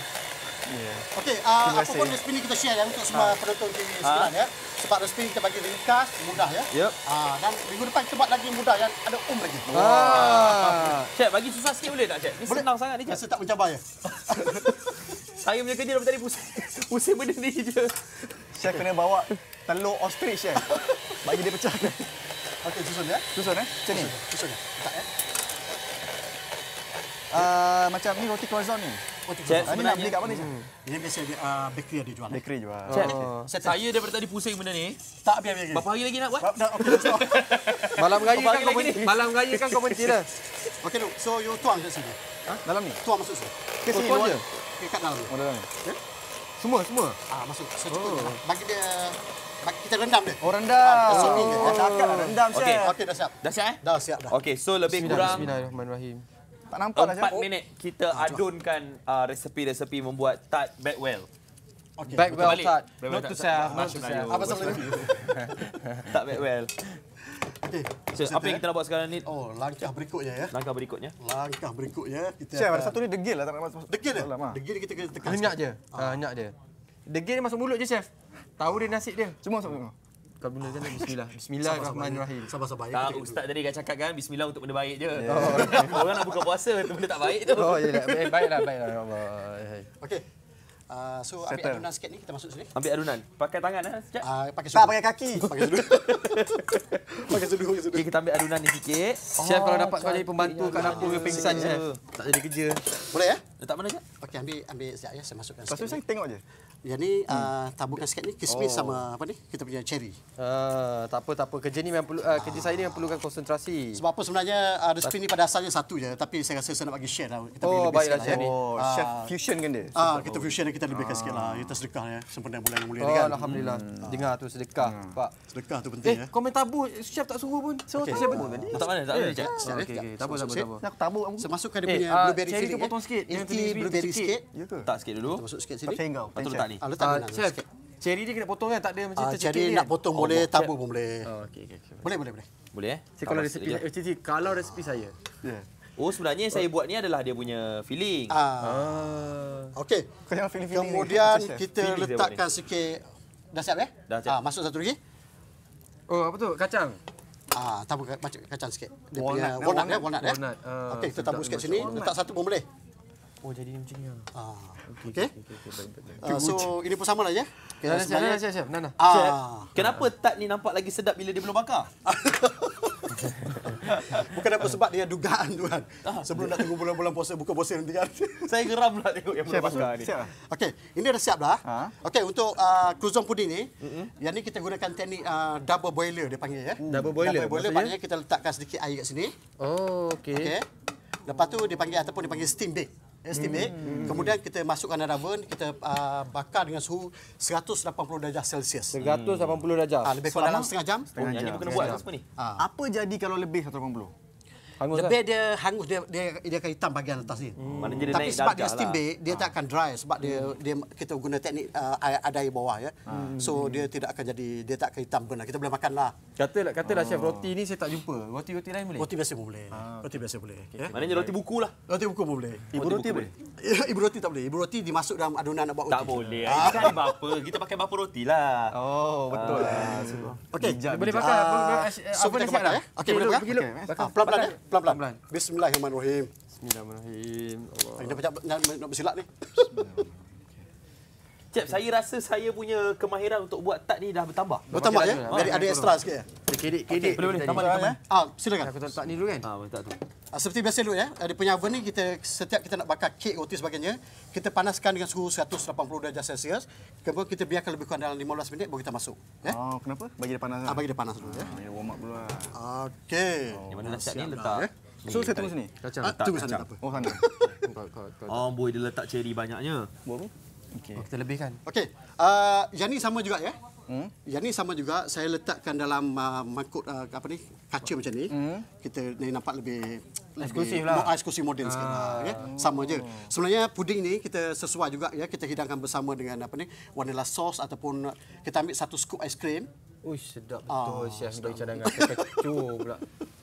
Yeah. Okey, uh, apa pun resipi ni kita share ya untuk semua ha. penonton TV ah. sekarang ya. Sebab resipi kita bagi ringkas, mudah ya. Yep. Uh, ah, dan minggu depan kita buat lagi mudah yang ada um lagi. Wah. Wow. Chef, bagi susah sikit boleh tak Chef? Ini boleh. senang sangat ni Chef. Rasa tak mencabar ya? Saya punya kerja dari tadi pusing, pusing benda ni je. Chef kena bawa telur ostrich ya. bagi dia pecah. Okey, susun ya. Susun ya. Macam ni. Susun ya. Tak ya. macam ni roti croissant ni. Chef, ini nak beli kat mana hmm. Ini biasa dia uh, bakery dia jual. Bakery jual. Oh. Chef, saya, saya daripada tadi pusing benda ni. Tak biar biar. Berapa hari lagi nak buat? Dah okey. So. Malam raya kan kau ni. Malam raya kan kau menti dah. Okey, so you tuang kat sini. Ha? Dalam ni? Tuang masuk sini. Ke sini oh, je. Okay, kat dalam. Oh, dalam ni. Yeah? Semua, semua. Ah, masuk. Secukupnya. Oh. Bagi dia kita rendam dia. Oh rendam. Ah, oh. Eh. Dia. Dah akan rendam saya. Okey, okey dah siap. Dah siap eh? Dah siap dah. Okey, so lebih kurang Bismillahirrahmanirrahim. Tak nampak dah siap. 4 minit kita adunkan uh, resepi-resepi membuat tart backwell. Okay. Bagwell tart. tart. Not to sell, not to sell. Apa sebab Tak Tart Bagwell. Okay. So, apa yang kita nak buat sekarang ni? Oh, langkah berikutnya ya. Langkah berikutnya. Langkah berikutnya kita Chef, ada satu ni degil lah tak nak masuk. Degil dia. Ah. Degil kita kena tekan. Hanyak ah, je. Ah. Hanyak je. Degil ni masuk mulut je, Chef. Tahu dia nasib dia. Cuma sama. Kalau benda jalan, bismillah. Bismillahirrahmanirrahim. Sabar-sabar. Tak, ya, Ustaz tadi kan cakap kan, bismillah untuk benda baik je. Yeah. Oh. Orang nak buka puasa, benda tak baik tu. Oh, ya, yeah, ya. baiklah, baiklah. Ya eh, eh. Okey. Uh, so, ambil Settle. adunan sikit ni, kita masuk sini. Ambil adunan. Pakai tangan ah. sekejap. Uh, pakai sudu. Tak, pakai kaki. pakai sudu. pakai sudu, pakai sudu. Okay, kita ambil adunan ni sikit. Oh, chef, kalau dapat kau jadi pembantu, kau nak pula pingsan, Chef. Ya? Tak jadi kerja. Boleh, ya? Letak mana, Chef? Okey, ambil ambil sekejap, ya. Saya masukkan sikit. Pasal saya tengok je. Jadi ni hmm. uh, ah, tabungkan sikit ni kismis oh. sama apa ni kita punya cherry. Ah uh, tak apa tak apa kerja ni memang perlu uh, kerja saya ni memang perlukan konsentrasi. Sebab apa sebenarnya uh, ah, resipi ni pada asalnya satu je tapi saya rasa saya nak bagi share lah kita oh, baiklah, sikit lah. Oh uh, fusion kan dia. Ah uh, kita fusion kita lebihkan uh. lah. Itu sedekah ya sempena bulan yang mulia oh, ni kan. Alhamdulillah. Hmm. Dengar tu sedekah hmm. pak. Sedekah tu penting eh, ya. Komen tabu chef tak suruh pun. Saya okay, tahu. Okey Tak mana tak ada eh, chef. Okey okey tak apa tak apa. tabu aku. Saya eh, masukkan dia punya ya. blueberry sikit. Cherry tu blueberry sikit. Tak sikit dulu. Masuk sikit sini. Patut eh, tak ni? ni. Ah, letak uh, ah, chef, Cherry ni kena potong kan? Tak ada macam cerita ah, uh, cherry ni. nak potong oh, boleh, chef. tabu pun boleh. Oh, okay, okay, okay, boleh, boleh, boleh. Boleh eh? Saya kalau resepi, eh, cici, kalau resepi saya. Ya. Yeah. Oh sebenarnya oh. saya buat ni adalah dia punya filling. Ah. ah. Okey. Kemudian feeling -feeling Kemudian kita feeling letakkan sikit. Dah siap eh? Dah siap. Ah, masuk satu lagi. Oh, apa tu? Kacang. Ah, tabu macam kacang sikit. Dia walnut. punya walnut, walnut, walnut, eh? Eh? Ah, Okey, kita tabu sikit sini. Walnut. Letak satu pun boleh. Oh, jadi macam ni. Ah. Okey. Okay. Okay. Okay. Okay. Uh, ah, so ini pun samalah ya. Okay, nah, siap, nah, Nah, nah. Uh, kenapa uh, tat ni nampak lagi sedap bila dia belum bakar? Bukan apa sebab dia dugaan tuan. Ah. Sebelum nak tunggu bulan-bulan puasa, buka puasa nanti kan. Saya geram lah tengok yang belum bakar ni. Okey, ini dah siap dah. Ah. Okey, untuk uh, kuzong pudding ni, yang ni kita gunakan teknik double boiler dia panggil ya. Double boiler? Double boiler maksudnya? kita letakkan sedikit air kat sini. Oh, okey. Okay. Lepas tu dipanggil ataupun dipanggil steam bake estimate. Hmm. Kemudian kita masukkan dalam oven, kita uh, bakar dengan suhu 180 darjah Celsius. 180 darjah. Ha, lebih kurang dalam setengah jam. Setengah oh, jam. Ini bukan buat apa ni? Ah. Apa jadi kalau lebih 180? Hangus lebih kan? dia hangus dia dia dia akan hitam bahagian atas ni. Hmm. Dia Tapi naik sebab dia steam bake, lah. dia tak akan dry sebab hmm. dia dia kita guna teknik uh, air, ada air bawah ya. Hmm. So dia tidak akan jadi dia tak akan hitam guna. Lah. Kita boleh makanlah. Kata lah kata lah oh. chef ah. roti ni saya tak jumpa. Roti roti lain boleh? Roti biasa pun boleh. Ah, Roti biasa boleh. Okay. Yeah. Maknanya roti buku lah. Roti buku pun boleh. Ibu roti, roti boleh. Ya, ibu roti tak boleh. Ibu roti dimasuk dalam adunan nak buat roti. Tak boleh. Ah. Ini kan bapa. Kita pakai bapa roti lah. Oh, betul. Ah. Okey. Boleh pakai apa? Apa dah siap dah? Okey, boleh pakai. Ah, pelan-pelan. Pelan-pelan. Bismillahirrahmanirrahim. Bismillahirrahmanirrahim. Allah. Kita baca nak bersilat ni. Bismillahirrahmanirrahim. Cep, saya rasa saya punya kemahiran untuk buat tak ni dah bertambah. Bertambah oh, ya? Dari ada ekstra sikit ya? Kedek, kedek. boleh, boleh. Tambah lagi. ya? Ah, silakan. Aku tak ni dulu kan? Ah, tak tu. Ah, seperti biasa dulu ya, di punya oven ni kita setiap kita nak bakar kek roti sebagainya, kita panaskan dengan suhu 180 darjah Celsius. Kemudian kita biarkan lebih kurang dalam 15 minit baru kita masuk. Ya? Oh, kenapa? Bagi dia panas. Lah. Ah, bagi dia panas dulu ya. Ah, warm up dulu lah. Okey. Oh, Yang mana nasihat ni letak? Lah ya? So saya tunggu sini. Kacang ah, letak. Tunggu sana. Oh sana. Oh boy dia letak cherry banyaknya. Buat apa? Okey. Kita lebihkan. Okey. Ah uh, Yani sama juga ya. Hmm. Yani sama juga saya letakkan dalam uh, mangkuk uh, apa ni? Kaca oh. macam ni. Hmm. Kita ni nampak lebih eksklusif lah. Ice ah, eksklusif model sekali. Lah, ya. Ah. Ya? Sama oh. je. Sebenarnya puding ni kita sesuai juga ya. Kita hidangkan bersama dengan apa ni? Vanilla sauce ataupun kita ambil satu scoop aiskrim. Ui sedap ah, betul. Ah, Siap sedap. Cadangan kecoh pula.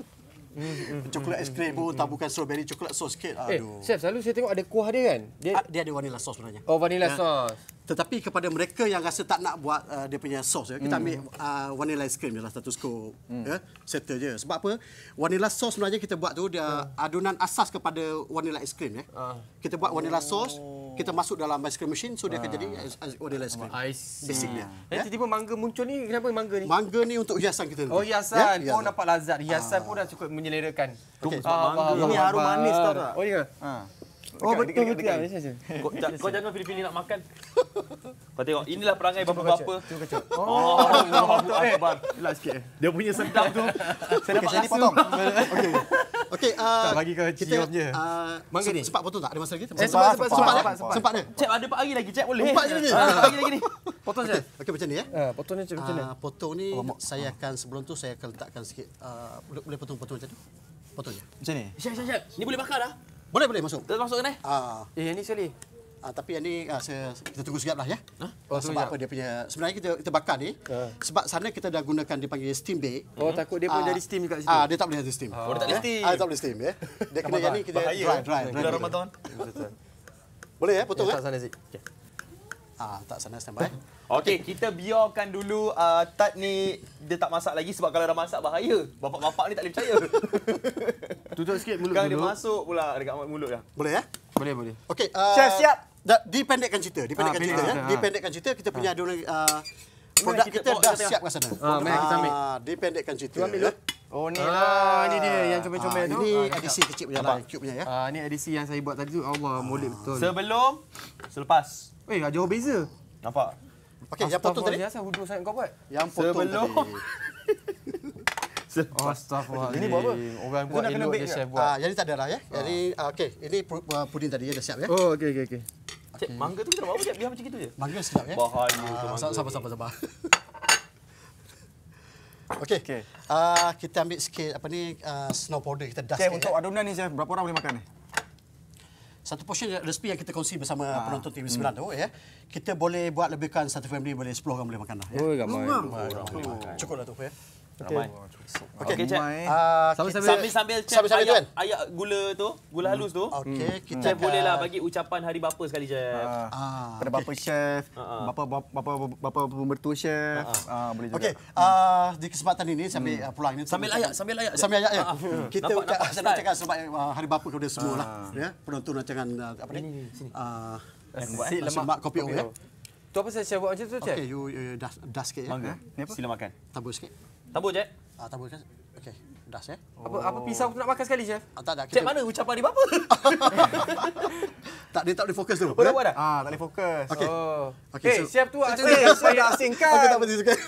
Mm-hmm. coklat mm-hmm. es krim pun tak mm-hmm. bukan strawberry coklat sauce sikit. Lah, eh, aduh. Eh, chef, selalu saya tengok ada kuah dia kan? Dia, ah, dia ada vanilla sos sebenarnya. Oh, vanilla ya. sauce tetapi kepada mereka yang rasa tak nak buat uh, dia punya sos ya kita hmm. ambil uh, vanilla ice cream jelah status quo mm. ya settle je sebab apa vanilla sos sebenarnya kita buat tu dia mm. adunan asas kepada vanilla ice cream ya uh. kita buat vanilla sos oh. kita masuk dalam ice cream machine so dia uh. jadi ah. vanilla ice cream oh, basicnya ya eh, tiba-tiba mangga muncul ni kenapa mangga ni mangga ni untuk hiasan kita oh hiasan ya? oh hiasan. nampak lazat hiasan uh. pun ah. dah cukup menyelerakan okay, okay. uh, mangga ini harum manis tau tak oh ya yeah. uh. Oh betul betul. Kau, jangan pilih-pilih nak makan. Kau tengok inilah perangai bapa bapa. Oh, oh, oh, Last eh. sikit. Eh. Dia punya sedap tu. Saya dapat sini potong. Okey. Okey, a bagi ke Cio je. Uh, Mangga ni. Sempat potong tak? Ada masa lagi? Eh, sempat, sempat, sempat, sempat, sempat, sempat, sempat, ada 4 hari lagi. Cek boleh. 4 hari lagi. Ah, lagi ni. Potong saja. Okey, macam ni ya. potong ni macam ni. potong ni saya akan sebelum tu saya akan letakkan sikit boleh potong-potong macam tu. Potong je. Macam ni. Siap, siap, siap. Ni boleh bakar dah. Boleh boleh masuk. Terus masuk kan eh? Ah. Eh yang ni sekali. Ah, tapi yang ni ah, saya, kita tunggu sekejap lah ya. Huh? Ah, oh, sebab apa dia punya sebenarnya kita kita bakar ni. Uh. Sebab sana kita dah gunakan dia panggil steam bake. Oh hmm takut dia pun ah, jadi steam dekat situ. Ah dia tak boleh jadi steam. Oh, oh dia tak boleh steam. Ah, tak boleh steam ya. Dia kena yang ni kita Bahaya. dry dry. Bulan Ramadan. Betul. boleh ya potong ya, ya? tak sana sih. Okay. Ah tak sana standby. Okey, kita biarkan dulu uh, Tat ni dia tak masak lagi sebab kalau dah masak bahaya. Bapak-bapak ni tak boleh percaya. Tutup sikit mulut Sekarang dulu. Kan dia masuk pula dekat mulut dah. Boleh eh? Boleh, boleh. Okey, uh, chef siap. Dah dipendekkan cerita, dipendekkan ha, cerita ya. Ha, Dipendekkan cerita kita punya ha. adun lagi produk kita, kita dah siap ke sana. Ha, ha, mari kita ambil. dipendekkan cerita. Kita ambil ya. Oh ni lah. Ah, ini dia yang comel-comel ah, tu. Ini ah, edisi kecil punya lah. Cute punya ya. Ah, ini edisi yang saya buat tadi tu. Allah, molek betul. Sebelum, selepas. Eh, jauh beza. Nampak? Okey, yang potong tadi. Biasa hudu sangat kau buat. Yang potong Sebelum. tadi. Sebelum. Astaghfirullah. Ini buat apa? Orang buat elok dia chef buat. Ah, jadi tak ada lah ya. Ah. Jadi ah, okey, ini ah, puding tadi ya siap ya. Oh, okey okey okey. mangga tu kita nak buat apa Biar macam gitu je. Mangga sedap ya. Bahaya uh, tu mangga. Sabar, sabar, sabar. Okey. Okay. Uh, kita ambil sikit apa ni snow powder kita dah. Chef untuk ya. adunan ni chef berapa orang boleh makan ni? satu portion resipi yang kita kongsi bersama ha. penonton TV9 hmm. tu ya. Kita boleh buat lebihkan satu family boleh 10 orang boleh makan dah ya. Oh, ramai. Cukup lah tu ya. Ramai. Okey, okay, chef. Ah, ah, sambil-sambil uh, sambil, ayak, ayak, gula tu, gula hmm. halus tu. Okey, hmm. kita chef bolehlah bagi ucapan hari bapa sekali chef. Ah, uh, ah, pada bapa chef, bapa bapa bapa bapa mertua chef. Ah, uh, boleh juga. Okey, uh, di kesempatan ini sambil hmm. pulang ini sambil ayak, sambil ayak. Sambil ayak ya. Hmm. Kita nampak, nampak, nampak, cakap sebab eh, hari bapa kepada semua lah. Ya, penonton rancangan apa ni? Sini. Ah, Nasi eh? lemak kopi o ya. Tu apa saya buat macam tu, Chef? Okey, you, you dah dah sikit ya. Mangga. Ni apa? Sila makan. Tabur sikit. Tabur je. Ah, tabur je. Okey. Dah chef. Ya. Oh. Apa apa pisau nak makan sekali chef? Ah, tak ada. Chef mana ucapan ni apa? tak dia tak boleh fokus tu. Oh, kan? Ah, tak boleh fokus. Okey. Oh. Okey, hey, eh, so, chef tu asyik saya asingkan. Okey, tak apa juga.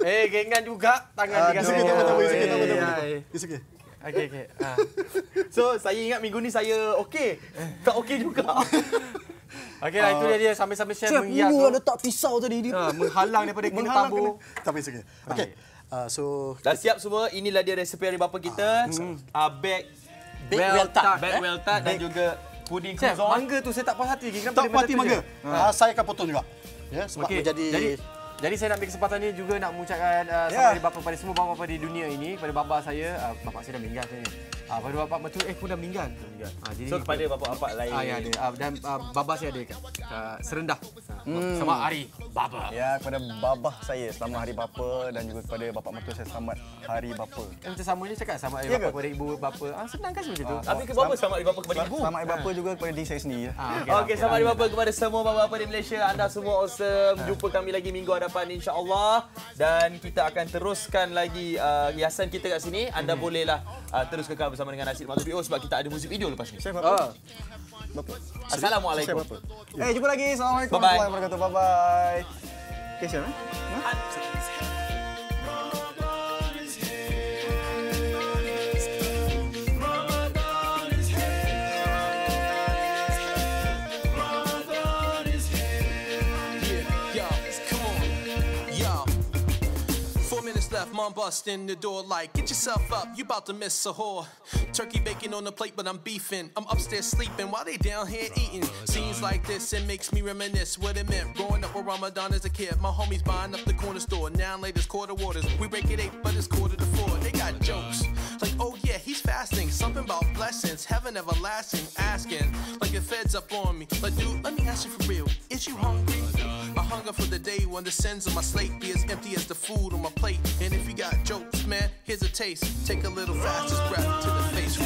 Eh, hey, genggan juga tangan uh, dikasih. Okey, tak apa juga. Tak apa juga. Okey. Okey okey. Ah. So saya ingat minggu ni saya okey. Tak okey juga. Okey uh, itu dia dia sambil-sambil share mengiyak. Cepu ada pisau tadi dia. Ha, menghalang daripada kena tabur. Tapi sekejap. Okey. Uh, so dah siap semua. Inilah dia resepi hari bapa kita. Ah, uh, bag Big well, well tart, eh? well tart dan juga puding Chef, croissant. Mangga tu saya tak puas hati lagi. Kenapa tak puas hati mangga? Ha. Uh, saya akan potong juga. Ya, yeah, okay. menjadi jadi jadi saya nak ambil kesempatan ini juga nak mengucapkan uh, yeah. selamat hari bapa kepada semua bapa-bapa di dunia ini, kepada bapa saya, uh, bapa saya dah meninggal sebenarnya. Ah ha, baru bapa mertua eh pun dah meninggal. Ha, jadi so kepada bapa-bapa lain. Ah ya ada. Ha, ah, dan uh, ah, baba saya ada kat Serendah. Hmm. Sama hari baba. Ya kepada baba saya selamat hari bapa dan juga kepada bapa mertua saya selamat hari bapa. Kan macam sama je cakap sama hari ya, bapa kepada ibu bapa. Ah ha, senang kan macam tu. Tapi ke bapa selamat hari bapa kepada ibu. Selamat hari bapa juga kepada diri saya sendiri. ha, okey. Okay, selamat hari bapa kepada semua bapa-bapa di Malaysia. Anda semua awesome. Jumpa kami lagi minggu hadapan insya-Allah dan kita akan teruskan lagi uh, hiasan kita kat sini. Anda hmm. bolehlah uh, ke kami bersama dengan Nasir Mazubi Oh sebab kita ada music video lepas ni Chef apa? Oh. Assalamualaikum Chef apa? Eh jumpa lagi Assalamualaikum Bye bye Bye bye Okay Chef Huh? Mom bust in the door like, get yourself up, you about to miss a whore. Turkey bacon on the plate, but I'm beefing. I'm upstairs sleeping while they down here eating. Scenes like this, it makes me reminisce what it meant. Growing up with Ramadan as a kid, my homies buying up the corner store. Now latest quarter waters. We break it eight, but it's quarter to four. They got jokes. Like, oh yeah, he's fasting. Something about blessings, heaven everlasting. Asking, like it feds up on me. Like, dude, let me ask you for real. Is you hungry? hunger for the day when the sins on my slate be as empty as the food on my plate. And if you got jokes, man, here's a taste. Take a little fast, breath to the face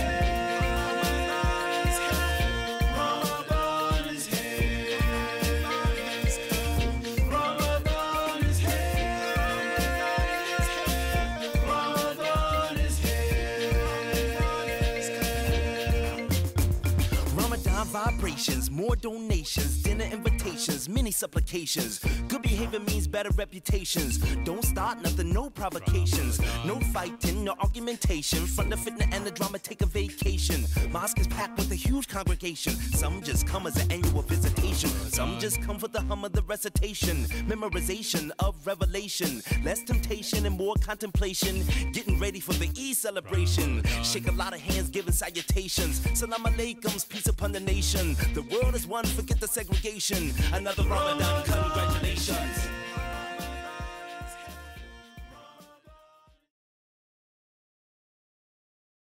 more donations, dinner invitations, many supplications. Good behavior means better reputations. Don't start nothing, no provocations. No fighting, no argumentation. From the fitna and the drama, take a vacation. Mosque is packed with a huge congregation. Some just come as an annual visitation. Some just come for the hum of the recitation. Memorization of revelation. Less temptation and more contemplation. Getting ready for the Eid celebration. Shake a lot of hands, giving salutations. Salam alaikums, peace upon the nation. The world is one, forget the segregation. Another Ramadan, congratulations.